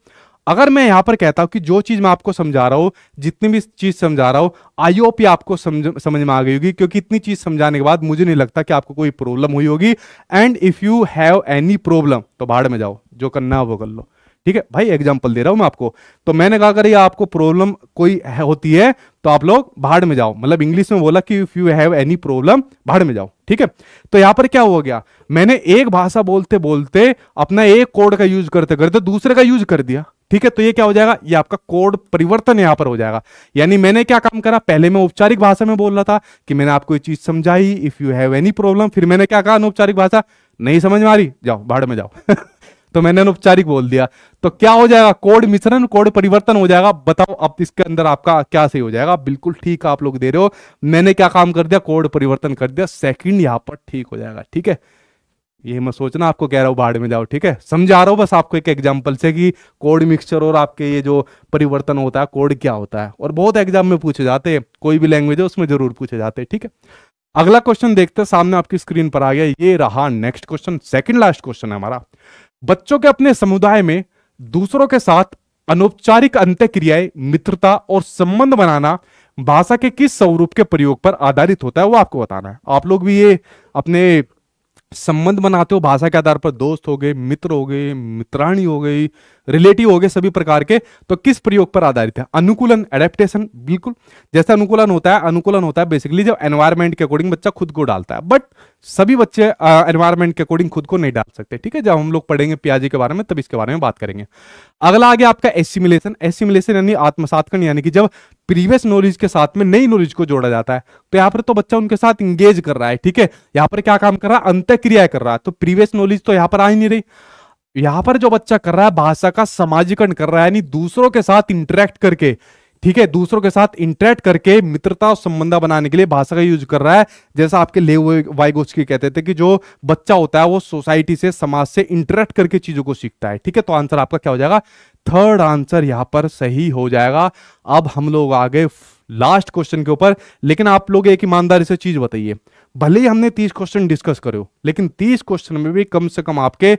अगर मैं यहाँ पर कहता हूँ कि जो चीज़ मैं आपको समझा रहा हूँ जितनी भी चीज़ समझा रहा हूँ आई होप ये आपको समझ समझ में आ गई होगी क्योंकि इतनी चीज़ समझाने के बाद मुझे नहीं लगता कि आपको कोई प्रॉब्लम हुई होगी and if you have any problem तो भाड़ में जाओ जो करना है वो कर लो ठीक है भाई एग्जाम्पल दे रहा हूँ मैं आपको तो मैंने कहा अगर ये आपको प्रॉब्लम कोई होती है तो आप लोग भाड़ में जाओ मतलब इंग्लिश में बोला कि if you have any problem भाड़ में जाओ ठीक है तो यहाँ पर क्या हो गया मैंने एक भाषा बोलते बोलते अपना एक कोड का यूज करते करते दूसरे का यूज कर दिया ठीक है तो ये क्या हो जाएगा ये आपका कोड परिवर्तन यहां पर हो जाएगा यानी मैंने क्या काम करा पहले मैं औपचारिक भाषा में बोल रहा था कि मैंने आपको ये चीज समझाई if you have any problem फिर मैंने क्या कहा अनौपचारिक भाषा नहीं समझ में आ रही जाओ भाड़ में जाओ तो मैंने अनौपचारिक बोल दिया तो क्या हो जाएगा कोड मिश्रण कोड परिवर्तन हो जाएगा बताओ अब इसके अंदर आपका क्या सही हो जाएगा बिल्कुल ठीक आप लोग दे रहे हो मैंने क्या काम कर दिया कोड परिवर्तन कर दिया सेकंड यहां पर ठीक हो जाएगा ठीक है ये मत सोचना आपको कह रहा हूँ बाढ़ में जाओ ठीक है समझा रहा हूँ बस आपको एक एग्जाम्पल से कि कोड मिक्सचर और आपके ये जो परिवर्तन होता है कोड क्या होता है और बहुत एग्जाम में पूछे जाते हैं कोई भी लैंग्वेज है उसमें जरूर पूछे जाते हैं ठीक है अगला क्वेश्चन देखते हैं सामने आपकी स्क्रीन पर आ गया ये रहा next question second last question है हमारा बच्चों के अपने समुदाय में दूसरों के साथ अनौपचारिक अंत मित्रता और संबंध बनाना भाषा के किस स्वरूप के प्रयोग पर आधारित होता है वो आपको बताना है आप लोग भी ये अपने संबंध बनाते हो भाषा के आधार पर दोस्त हो गए मित्र हो गए मित्राणी हो गई रिलेटिव हो गए सभी प्रकार के तो किस प्रयोग पर आधारित है अनुकूलन एडेप्टेशन बिल्कुल जैसे अनुकूलन होता है अनुकूलन होता है बेसिकली जब एनवायरमेंट के अकॉर्डिंग बच्चा खुद को डालता है बट सभी बच्चे एनवायरमेंट के अकॉर्डिंग खुद को नहीं डाल सकते ठीक है जब हम लोग पढ़ेंगे पियाजी के बारे में तब इसके बारे में बात करेंगे अगला आगे आपका एसिमुलेशन एसिमुलेशन यानी आत्मसात यानी कि जब प्रीवियस नॉलेज के साथ में नई नॉलेज को जोड़ा जाता है तो यहाँ पर तो बच्चा उनके साथ इंगेज कर रहा है ठीक है यहाँ पर क्या काम कर रहा है अंत्यक्रिया कर रहा है तो प्रीवियस नॉलेज तो यहाँ पर आ ही नहीं रही यहां पर जो बच्चा कर रहा है भाषा का समाजीकरण कर रहा है यानी दूसरों के साथ इंटरेक्ट करके ठीक है दूसरों के साथ इंटरेक्ट करके मित्रता और संबंधा बनाने के लिए भाषा का यूज कर रहा है जैसा आपके ले वाइगोस्की कहते थे कि जो बच्चा होता है वो सोसाइटी से समाज से इंटरेक्ट करके चीजों को सीखता है ठीक है तो आंसर आपका क्या हो जाएगा थर्ड आंसर यहां पर सही हो जाएगा अब हम लोग आगे लास्ट क्वेश्चन के ऊपर लेकिन आप लोग एक ईमानदारी से चीज बताइए भले ही हमने तीस क्वेश्चन डिस्कस करो लेकिन तीस क्वेश्चन में भी कम से कम आपके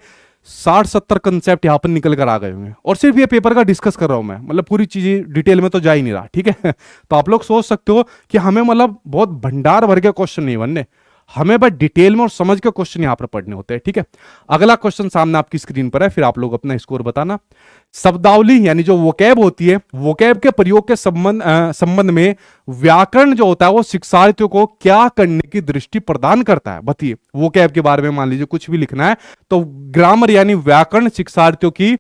साठ सत्तर कंसेप्ट यहाँ पर निकल कर आ गए होंगे और सिर्फ ये पेपर का डिस्कस कर रहा हूँ मैं मतलब पूरी चीज़ डिटेल में तो जा ही नहीं रहा ठीक है तो आप लोग सोच सकते हो कि हमें मतलब बहुत भंडार भर के क्वेश्चन नहीं बनने हमें बस डिटेल में और समझ के क्वेश्चन यहां पर पढ़ने होते हैं ठीक है अगला क्वेश्चन सामने आपकी स्क्रीन पर है फिर आप लोग अपना स्कोर बताना शब्दावली यानी जो वोकैब होती है वोकैब के प्रयोग के संबंध संबंध में व्याकरण जो होता है वो शिक्षार्थियों को क्या करने की दृष्टि प्रदान करता है बताइए वोकैब के बारे में मान लीजिए कुछ भी लिखना है तो ग्रामर यानी व्याकरण शिक्षार्थियों की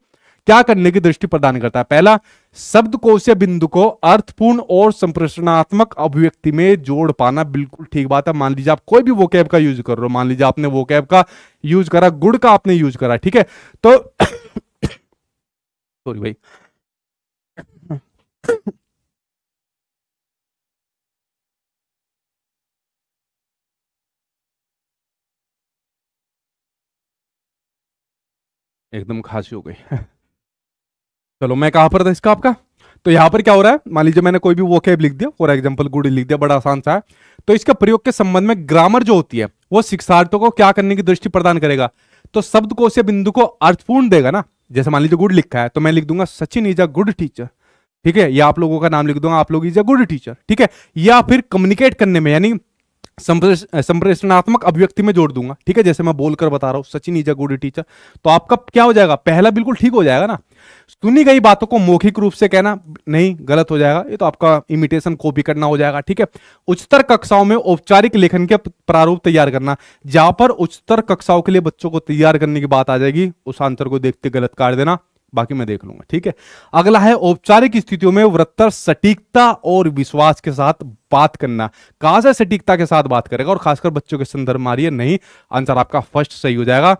क्या करने की दृष्टि प्रदान करता है पहला शब्द कोश या बिंदु को अर्थपूर्ण और संप्रषणात्मक अभिव्यक्ति में जोड़ पाना बिल्कुल ठीक बात है मान लीजिए आप कोई भी वो कैब का यूज कर रहे हो मान लीजिए आपने वो कैब का यूज करा गुड़ का आपने यूज करा ठीक है तो सॉरी भाई एकदम खांसी हो गई चलो मैं कहां पर था इसका आपका तो यहां पर क्या हो रहा है मान लीजिए मैंने कोई भी वो कैब लिख दिया फॉर एग्जाम्पल गुड लिख दिया बड़ा आसान सा है तो इसके प्रयोग के संबंध में ग्रामर जो होती है वो शिक्षार्थियों को क्या करने की दृष्टि प्रदान करेगा तो शब्द कोशीय बिंदु को अर्थपूर्ण देगा ना जैसे मान लीजिए गुड लिखा है तो मैं लिख दूंगा Sachin is a good teacher ठीक है या आप लोगों का नाम लिख दूंगा आप लोग इज अ गुड टीचर ठीक है या फिर कम्युनिकेट करने में यानी संप्रेषणात्मक अभिव्यक्ति में जोड़ दूंगा ठीक है जैसे मैं बोलकर बता रहा हूं Sachin is a good teacher तो आपका क्या हो जाएगा पहला बिल्कुल ठीक हो जाएगा ना सुनी गई बातों को मौखिक रूप से कहना नहीं गलत हो जाएगा ये तो आपका इमिटेशन कॉपी करना हो जाएगा ठीक है उच्चतर कक्षाओं में औपचारिक लेखन के प्रारूप तैयार करना जहां पर उच्चतर कक्षाओं के लिए बच्चों को तैयार करने की बात आ जाएगी उस आंसर को देखते गलत काट देना बाकी मैं देख लूंगा ठीक है अगला है औपचारिक स्थितियों में वृत्तर सटीकता और विश्वास के साथ बात करना कहां से सटीकता के साथ बात करेगा और खासकर बच्चों के संदर्भ मारिए नहीं आंसर आपका फर्स्ट सही हो जाएगा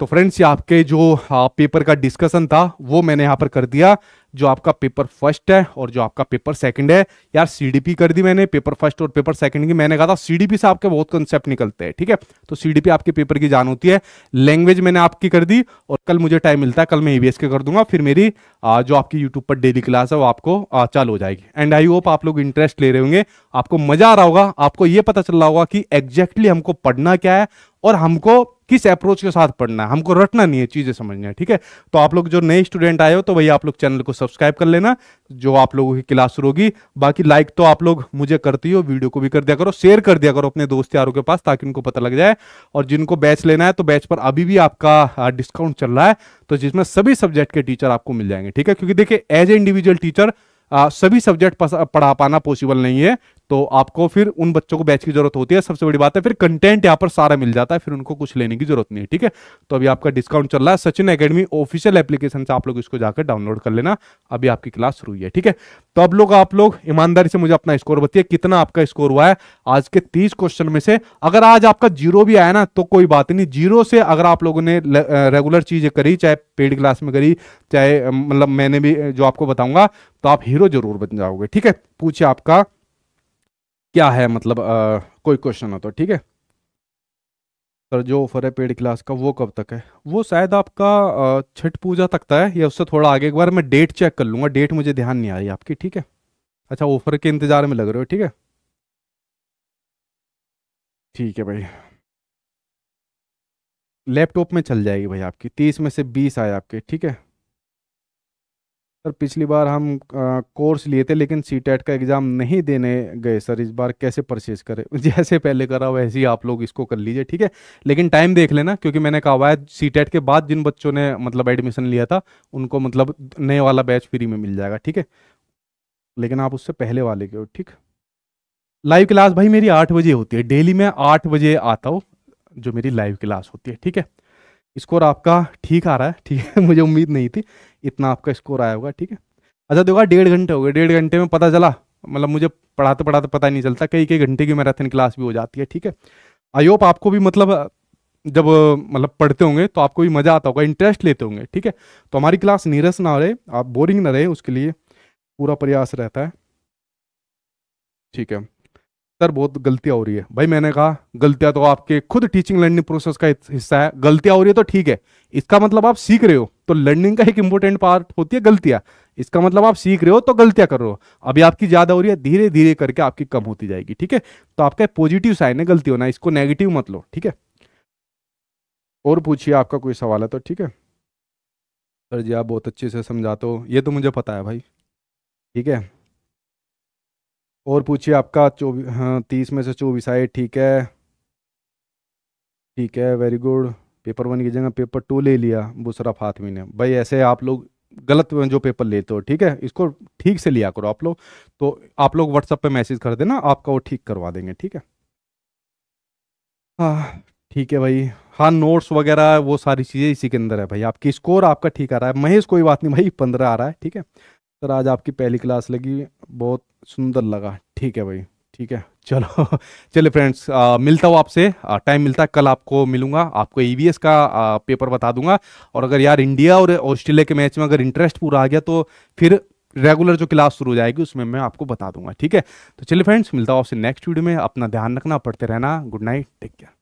तो फ्रेंड्स ये आपके जो पेपर का डिस्कशन था वो मैंने यहां पर कर दिया जो आपका पेपर फर्स्ट है और जो आपका पेपर सेकंड है यार सीडीपी कर दी मैंने पेपर फर्स्ट और पेपर सेकंड की मैंने कहा था सीडीपी से आपके बहुत कंसेप्ट निकलते हैं ठीक है तो सीडीपी आपके पेपर की जान होती है लैंग्वेज मैंने आपकी कर दी और कल मुझे टाइम मिलता है कल मैं ईवीएस के कर दूंगा फिर मेरी जो आपकी यूट्यूब पर डेली क्लास है वो आपको चालू हो जाएगी एंड आई होप आप लोग इंटरेस्ट ले रहे होंगे आपको मजा आ रहा होगा आपको ये पता चल रहा होगा कि एग्जैक्टली हमको पढ़ना क्या है और हमको किस अप्रोच के साथ पढ़ना है हमको रटना नहीं है चीजें समझना है ठीक है तो आप लोग जो नए स्टूडेंट आए हो तो भैया आप लोग चैनल को सब्सक्राइब कर लेना जो आप लोगों की क्लास शुरू होगी बाकी लाइक तो आप लोग मुझे करती हो वीडियो को भी कर दिया करो शेयर कर दिया करो अपने दोस्त यारों के पास ताकि उनको पता लग जाए और जिनको बैच लेना है तो बैच पर अभी भी आपका डिस्काउंट चल रहा है तो जिसमें सभी सब्जेक्ट के टीचर आपको मिल जाएंगे ठीक है क्योंकि देखिए एज ए इंडिविजुअल टीचर सभी सब्जेक्ट पढ़ा पाना पॉसिबल नहीं है तो आपको फिर उन बच्चों को बैच की जरूरत होती है सबसे बड़ी बात है फिर कंटेंट यहाँ पर सारा मिल जाता है फिर उनको कुछ लेने की जरूरत नहीं है ठीक है तो अभी आपका डिस्काउंट चल रहा है सचिन अकेडमी ऑफिशियल एप्लीकेशन से आप लोग इसको जाकर डाउनलोड कर लेना अभी आपकी क्लास शुरू हुई है ठीक है तो अब लोग आप लोग ईमानदारी से मुझे अपना स्कोर बताइए कितना आपका स्कोर हुआ है आज के तीस क्वेश्चन में से अगर आज आपका जीरो भी आया ना तो कोई बात नहीं जीरो से अगर आप लोगों ने रेगुलर चीजें करी चाहे पेड क्लास में करी चाहे मतलब मैंने भी जो आपको बताऊंगा तो आप हीरो जरूर बन जाओगे ठीक है पूछे आपका क्या है मतलब आ, कोई क्वेश्चन हो तो ठीक है सर जो ऑफर है पेड क्लास का वो कब तक है वो शायद आपका छठ पूजा तक है या उससे थोड़ा आगे एक बार मैं डेट चेक कर लूँगा डेट मुझे ध्यान नहीं आ रही आपकी ठीक है अच्छा ऑफर के इंतज़ार में लग रहे हो ठीक है ठीक है भाई लैपटॉप में चल जाएगी भाई आपकी तीस में से बीस आए आपके ठीक है सर पिछली बार हम आ, कोर्स लिए थे लेकिन सी टेट का एग्ज़ाम नहीं देने गए सर इस बार कैसे परचेज़ करें जैसे पहले करा वैसे ही आप लोग इसको कर लीजिए ठीक है लेकिन टाइम देख लेना क्योंकि मैंने कहा हुआ है सी टेट के बाद जिन बच्चों ने मतलब एडमिशन लिया था उनको मतलब नए वाला बैच फ्री में मिल जाएगा ठीक है लेकिन आप उससे पहले वाले के हो ठीक लाइव क्लास भाई मेरी आठ बजे होती है डेली मैं आठ बजे आता हूँ जो मेरी लाइव क्लास होती है ठीक है स्कोर आपका ठीक आ रहा है ठीक है मुझे उम्मीद नहीं थी इतना आपका स्कोर आया होगा ठीक है अच्छा देखो डेढ़ घंटे हो गए डेढ़ घंटे में पता चला मतलब मुझे पढ़ाते पढ़ाते पता नहीं चलता कई कई घंटे की मैराथन क्लास भी हो जाती है ठीक है आई होप आपको भी मतलब जब मतलब पढ़ते होंगे तो आपको भी मज़ा आता होगा इंटरेस्ट लेते होंगे ठीक है तो हमारी क्लास नीरस ना रहे आप बोरिंग ना रहे उसके लिए पूरा प्रयास रहता है ठीक है सर बहुत गलतियां हो रही है भाई मैंने कहा गलतियां तो आपके खुद टीचिंग लर्निंग प्रोसेस का हिस्सा है गलतियां हो रही है तो ठीक है इसका मतलब आप सीख रहे हो तो लर्निंग का एक इंपॉर्टेंट पार्ट होती है गलतियां इसका मतलब आप सीख रहे हो तो गलतियां कर रहे हो अभी आपकी ज्यादा हो रही है धीरे धीरे करके आपकी कम होती जाएगी ठीक है तो आपका पॉजिटिव साइन है गलती होना इसको नेगेटिव मत लो ठीक है और पूछिए आपका कोई सवाल है तो ठीक है सर जी आप बहुत अच्छे से समझाते हो ये तो मुझे पता है भाई ठीक है और पूछिए आपका चौबीस हाँ तीस में से चौबीस आए ठीक है ठीक है वेरी गुड पेपर वन की जगह पेपर टू ले लिया बुसरा फातमी ने भाई ऐसे आप लोग गलत जो पेपर लेते हो ठीक है इसको ठीक से लिया करो आप लोग तो आप लोग व्हाट्सएप पे मैसेज कर देना आपका वो ठीक करवा देंगे ठीक है हाँ ठीक है भाई हाँ नोट्स वगैरह वो सारी चीज़ें इसी के अंदर है भाई आपकी स्कोर आपका ठीक आ रहा है महेश कोई बात नहीं भाई पंद्रह आ रहा है ठीक है सर आज आपकी पहली क्लास लगी बहुत सुंदर लगा ठीक है भाई ठीक है चलो चलिए फ्रेंड्स मिलता हूँ आपसे टाइम मिलता है कल आपको मिलूंगा आपको ई का आ, पेपर बता दूंगा और अगर यार इंडिया और ऑस्ट्रेलिया के मैच में अगर इंटरेस्ट पूरा आ गया तो फिर रेगुलर जो क्लास शुरू हो जाएगी उसमें मैं आपको बता दूंगा ठीक है तो चलिए फ्रेंड्स मिलता हूँ आपसे नेक्स्ट वीडियो में अपना ध्यान रखना पढ़ते रहना गुड नाइट टेक केयर